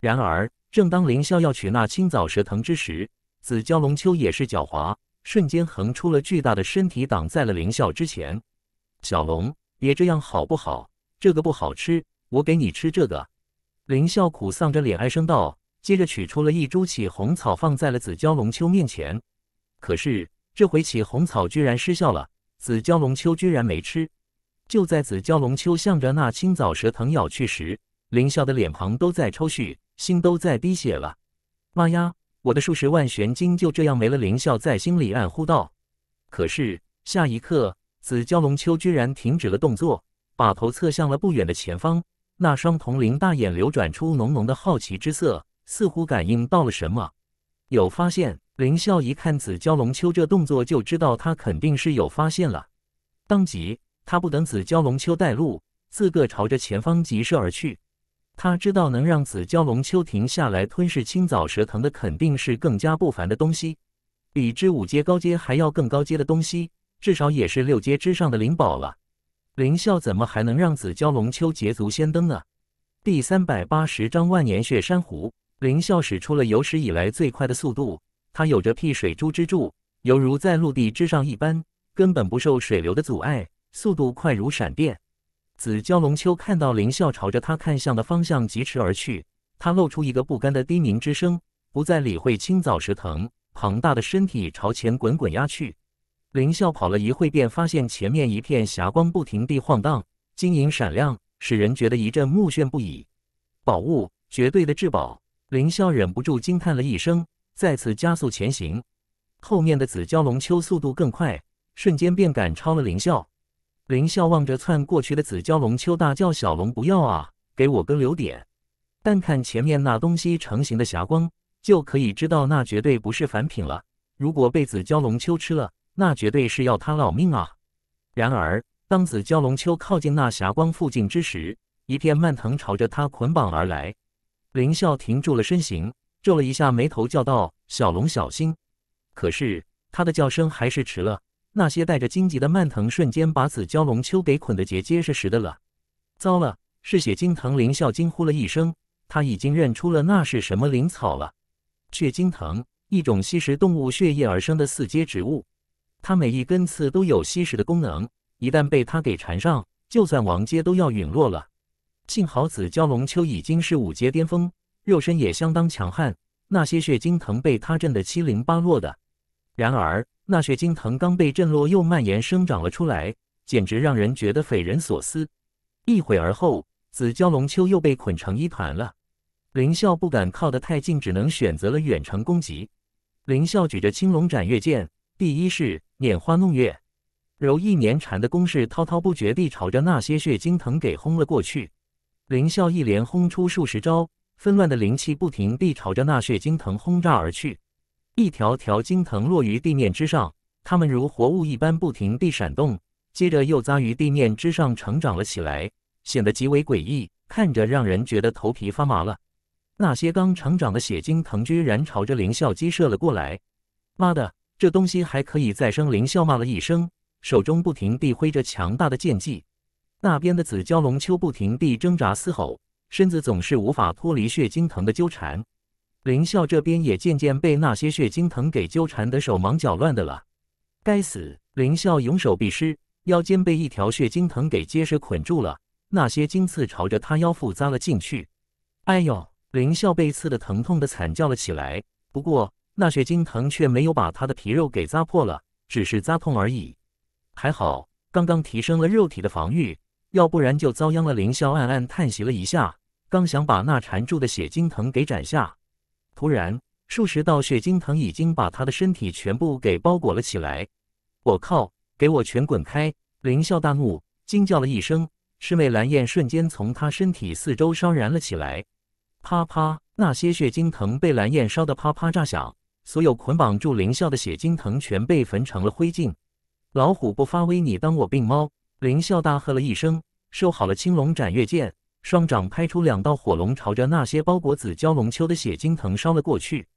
然而，正当林啸要取那青枣蛇藤之时，紫蛟龙秋也是狡猾，瞬间横出了巨大的身体挡在了林啸之前。小龙，别这样好不好？这个不好吃，我给你吃这个。林啸苦丧着脸哀声道，接着取出了一株起红草放在了紫蛟龙秋面前。可是，这回起红草居然失效了，紫蛟龙秋居然没吃。就在紫蛟龙秋向着那青藻蛇藤咬去时，林笑的脸庞都在抽搐，心都在滴血了。妈呀，我的数十万玄金就这样没了！林笑在心里暗呼道。可是下一刻，紫蛟龙秋居然停止了动作，把头侧向了不远的前方，那双铜铃大眼流转出浓浓的好奇之色，似乎感应到了什么。有发现！林笑一看紫蛟龙秋这动作，就知道他肯定是有发现了，当即。他不等紫蛟龙丘带路，自个朝着前方疾射而去。他知道能让紫蛟龙丘停下来吞噬青藻蛇藤的，肯定是更加不凡的东西，比之五阶高阶还要更高阶的东西，至少也是六阶之上的灵宝了。林啸怎么还能让紫蛟龙丘捷足先登呢？第三百八十章万年血珊瑚。林啸使出了有史以来最快的速度，它有着辟水珠之柱，犹如在陆地之上一般，根本不受水流的阻碍。速度快如闪电，紫蛟龙秋看到林啸朝着他看向的方向疾驰而去，他露出一个不甘的低鸣之声，不再理会青藻石藤，庞大的身体朝前滚滚压去。林啸跑了一会，便发现前面一片霞光不停地晃荡，晶莹闪亮，使人觉得一阵目眩不已。宝物，绝对的至宝！林啸忍不住惊叹了一声，再次加速前行。后面的紫蛟龙秋速度更快，瞬间便赶超了林啸。林笑望着窜过去的紫蛟龙鳅，大叫：“小龙不要啊，给我哥留点！”但看前面那东西成型的霞光，就可以知道那绝对不是凡品了。如果被紫蛟龙秋吃了，那绝对是要他老命啊！然而，当紫蛟龙秋靠近那霞光附近之时，一片蔓藤朝着他捆绑而来。林笑停住了身形，皱了一下眉头，叫道：“小龙小心！”可是，他的叫声还是迟了。那些带着荆棘的蔓藤瞬间把紫蛟龙秋给捆得结结实实的了。糟了！嗜血金藤林啸惊呼了一声，他已经认出了那是什么灵草了。血金藤，一种吸食动物血液而生的四阶植物，它每一根刺都有吸食的功能，一旦被它给缠上，就算王阶都要陨落了。幸好紫蛟龙秋已经是五阶巅峰，肉身也相当强悍，那些血金藤被他震得七零八落的。然而。那血晶藤刚被震落，又蔓延生长了出来，简直让人觉得匪人所思。一会儿后，紫蛟龙丘又被捆成一团了。林啸不敢靠得太近，只能选择了远程攻击。林啸举着青龙斩月剑，第一式拈花弄月，柔意绵缠的攻势滔滔不绝地朝着那些血晶藤给轰了过去。林啸一连轰出数十招，纷乱的灵气不停地朝着那血晶藤轰炸而去。一条条金藤落于地面之上，它们如活物一般不停地闪动，接着又扎于地面之上，成长了起来，显得极为诡异，看着让人觉得头皮发麻了。那些刚成长的血晶藤居然朝着林啸击射了过来！妈的，这东西还可以再生！林啸骂了一声，手中不停地挥着强大的剑技。那边的紫蛟龙丘不停地挣扎嘶吼，身子总是无法脱离血晶藤的纠缠。林笑这边也渐渐被那些血晶藤给纠缠得手忙脚乱的了。该死！林笑勇手臂失，腰间被一条血晶藤给结实捆住了，那些精刺朝着他腰腹扎了进去。哎呦！林笑被刺的疼痛的惨叫了起来。不过那血晶藤却没有把他的皮肉给扎破了，只是扎痛而已。还好刚刚提升了肉体的防御，要不然就遭殃了。林笑暗暗叹息了一下，刚想把那缠住的血晶藤给斩下。突然，数十道血晶藤已经把他的身体全部给包裹了起来。我靠！给我全滚开！林笑大怒，惊叫了一声。师妹蓝焰瞬间从他身体四周烧燃了起来。啪啪，那些血晶藤被蓝焰烧得啪啪炸响，所有捆绑住林笑的血晶藤全被焚成了灰烬。老虎不发威，你当我病猫？林笑大喝了一声，收好了青龙斩月剑。双掌拍出两道火龙，朝着那些包裹紫蛟龙丘的血晶藤烧了过去。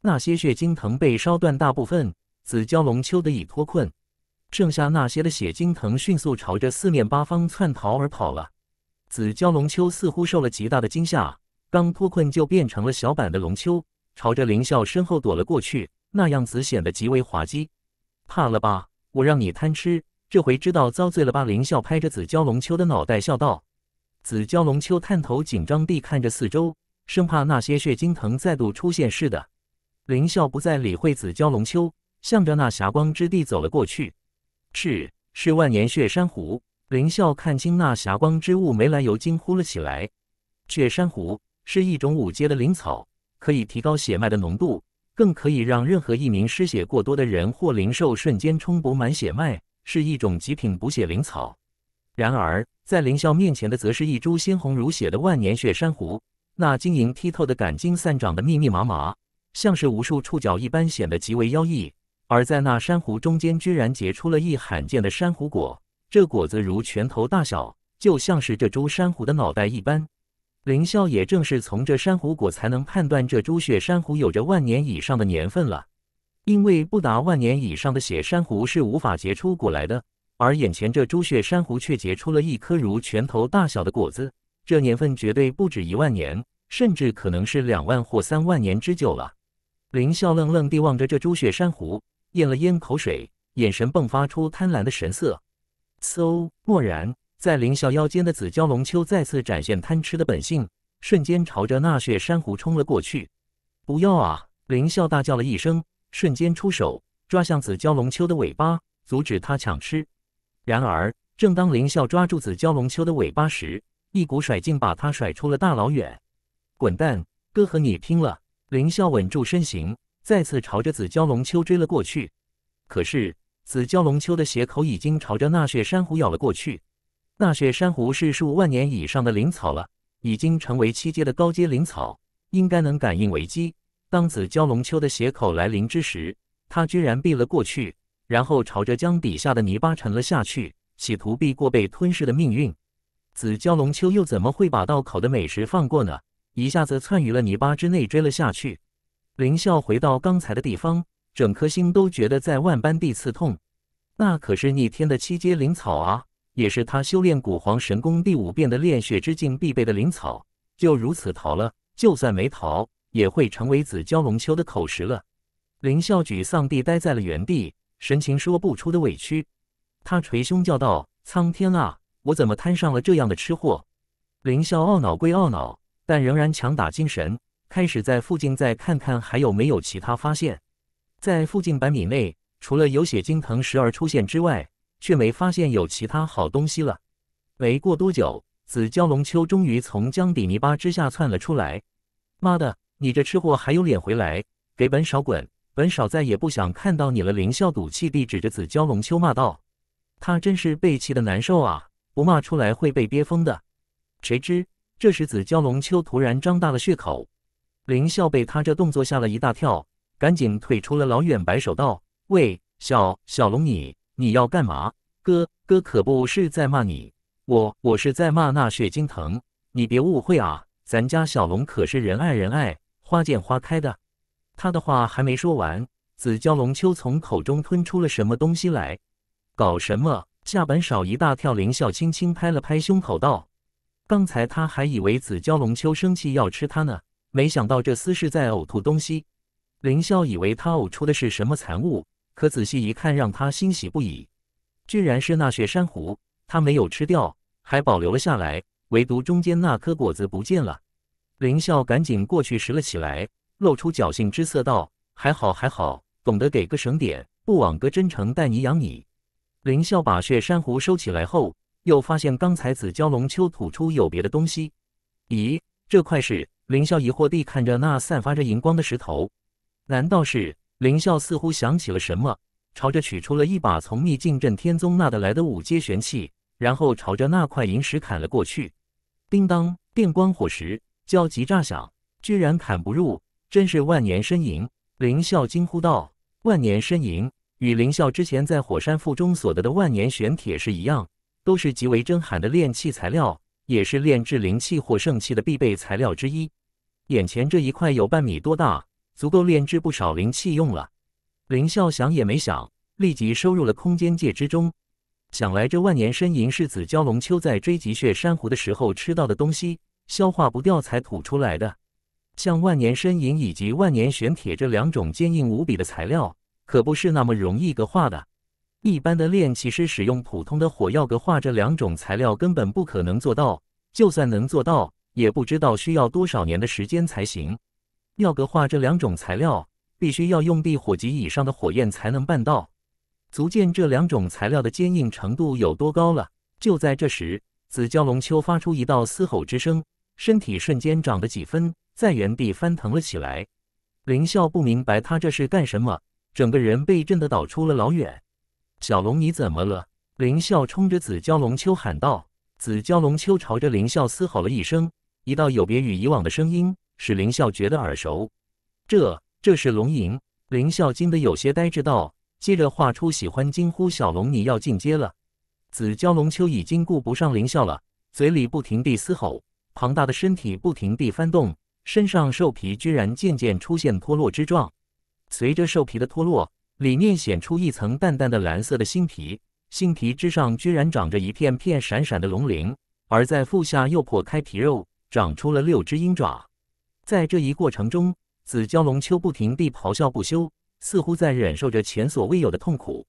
那些血晶藤被烧断大部分，紫蛟龙丘的已脱困。剩下那些的血晶藤迅速朝着四面八方窜逃而跑了。紫蛟龙丘似乎受了极大的惊吓，刚脱困就变成了小版的龙丘，朝着林啸身后躲了过去，那样子显得极为滑稽。怕了吧？我让你贪吃，这回知道遭罪了吧？林啸拍着紫蛟龙丘的脑袋笑道。紫蛟龙秋探头紧张地看着四周，生怕那些血晶藤再度出现似的。林啸不再理会紫蛟龙秋，向着那霞光之地走了过去。是，是万年血珊瑚。林啸看清那霞光之物，没来由惊呼了起来。血珊瑚是一种五阶的灵草，可以提高血脉的浓度，更可以让任何一名失血过多的人或灵兽瞬间充补满血脉，是一种极品补血灵草。然而，在凌霄面前的，则是一株鲜红如血的万年血珊瑚。那晶莹剔透的感茎散长的密密麻麻，像是无数触角一般，显得极为妖异。而在那珊瑚中间，居然结出了一罕见的珊瑚果。这果子如拳头大小，就像是这株珊瑚的脑袋一般。凌霄也正是从这珊瑚果，才能判断这株血珊瑚有着万年以上的年份了。因为不达万年以上的血珊瑚是无法结出果来的。而眼前这朱雀珊瑚却结出了一颗如拳头大小的果子，这年份绝对不止一万年，甚至可能是两万或三万年之久了。凌笑愣愣地望着这朱雀珊瑚，咽了咽口水，眼神迸发出贪婪的神色。嗖！蓦然，在凌笑腰间的紫蛟龙丘再次展现贪吃的本性，瞬间朝着那血珊瑚冲了过去。不要啊！凌笑大叫了一声，瞬间出手抓向紫蛟龙丘的尾巴，阻止它抢吃。然而，正当林笑抓住紫蛟龙秋的尾巴时，一股甩劲把他甩出了大老远。滚蛋，哥和你拼了！林笑稳住身形，再次朝着紫蛟龙秋追了过去。可是，紫蛟龙秋的血口已经朝着那血珊瑚咬了过去。那血珊瑚是数万年以上的灵草了，已经成为七阶的高阶灵草，应该能感应危机。当紫蛟龙秋的血口来临之时，他居然避了过去。然后朝着江底下的泥巴沉了下去，企图避过被吞噬的命运。紫蛟龙秋又怎么会把到口的美食放过呢？一下子窜于了泥巴之内，追了下去。林啸回到刚才的地方，整颗心都觉得在万般地刺痛。那可是逆天的七阶灵草啊，也是他修炼古皇神功第五遍的炼血之境必备的灵草。就如此逃了，就算没逃，也会成为紫蛟龙秋的口实了。林啸沮丧地待在了原地。神情说不出的委屈，他捶胸叫道：“苍天啊，我怎么摊上了这样的吃货？”凌霄懊恼归懊恼，但仍然强打精神，开始在附近再看看还有没有其他发现。在附近百米内，除了有血晶藤时而出现之外，却没发现有其他好东西了。没过多久，紫蛟龙丘终于从江底泥巴之下窜了出来。“妈的，你这吃货还有脸回来？给本少滚！”本少再也不想看到你了！林笑赌气地指着紫蛟龙秋骂道：“他真是被气得难受啊，不骂出来会被憋疯的。”谁知这时紫蛟龙秋突然张大了血口，林笑被他这动作吓了一大跳，赶紧退出了老远，摆手道：“喂，小小龙，你你要干嘛？哥哥可不是在骂你，我我是在骂那血晶藤。你别误会啊，咱家小龙可是人爱人爱，花见花开的。”他的话还没说完，紫蛟龙秋从口中吞出了什么东西来。搞什么？下本少一大跳。林笑轻轻拍了拍胸口道：“刚才他还以为紫蛟龙秋生气要吃他呢，没想到这厮是在呕吐东西。”林笑以为他呕出的是什么残物，可仔细一看，让他欣喜不已，居然是那血珊瑚。他没有吃掉，还保留了下来，唯独中间那颗果子不见了。林笑赶紧过去拾了起来。露出侥幸之色，道：“还好，还好，懂得给个省点，不枉哥真诚带你养你。”林笑把血珊瑚收起来后，又发现刚才紫蛟龙丘吐出有别的东西。咦，这块是？林笑疑惑地看着那散发着荧光的石头，难道是？林笑似乎想起了什么，朝着取出了一把从秘境镇天宗那得来的五阶玄器，然后朝着那块银石砍了过去。叮当，电光火石，焦急炸响，居然砍不入。真是万年深银！林啸惊呼道：“万年深银与林啸之前在火山腹中所得的万年玄铁是一样，都是极为珍罕的炼器材料，也是炼制灵气或圣器的必备材料之一。眼前这一块有半米多大，足够炼制不少灵气用了。”林啸想也没想，立即收入了空间戒之中。想来这万年深银是紫蛟龙秋在追极血珊瑚的时候吃到的东西，消化不掉才吐出来的。像万年深银以及万年玄铁这两种坚硬无比的材料，可不是那么容易格化的。一般的炼器师使用普通的火药格化这两种材料，根本不可能做到。就算能做到，也不知道需要多少年的时间才行。要格化这两种材料，必须要用地火级以上的火焰才能办到，足见这两种材料的坚硬程度有多高了。就在这时，紫蛟龙丘发出一道嘶吼之声，身体瞬间涨了几分。在原地翻腾了起来，林笑不明白他这是干什么，整个人被震得倒出了老远。小龙，你怎么了？林笑冲着紫蛟龙秋喊道。紫蛟龙秋朝着林笑嘶吼了一声，一道有别于以往的声音使林笑觉得耳熟。这，这是龙吟！林笑惊得有些呆滞道。接着画出喜欢惊呼：“小龙，你要进阶了！”紫蛟龙秋已经顾不上林笑了，嘴里不停地嘶吼，庞大的身体不停地翻动。身上兽皮居然渐渐出现脱落之状，随着兽皮的脱落，里面显出一层淡淡的蓝色的新皮，新皮之上居然长着一片片闪闪的龙鳞，而在腹下又破开皮肉，长出了六只鹰爪。在这一过程中，紫蛟龙丘不停地咆哮不休，似乎在忍受着前所未有的痛苦。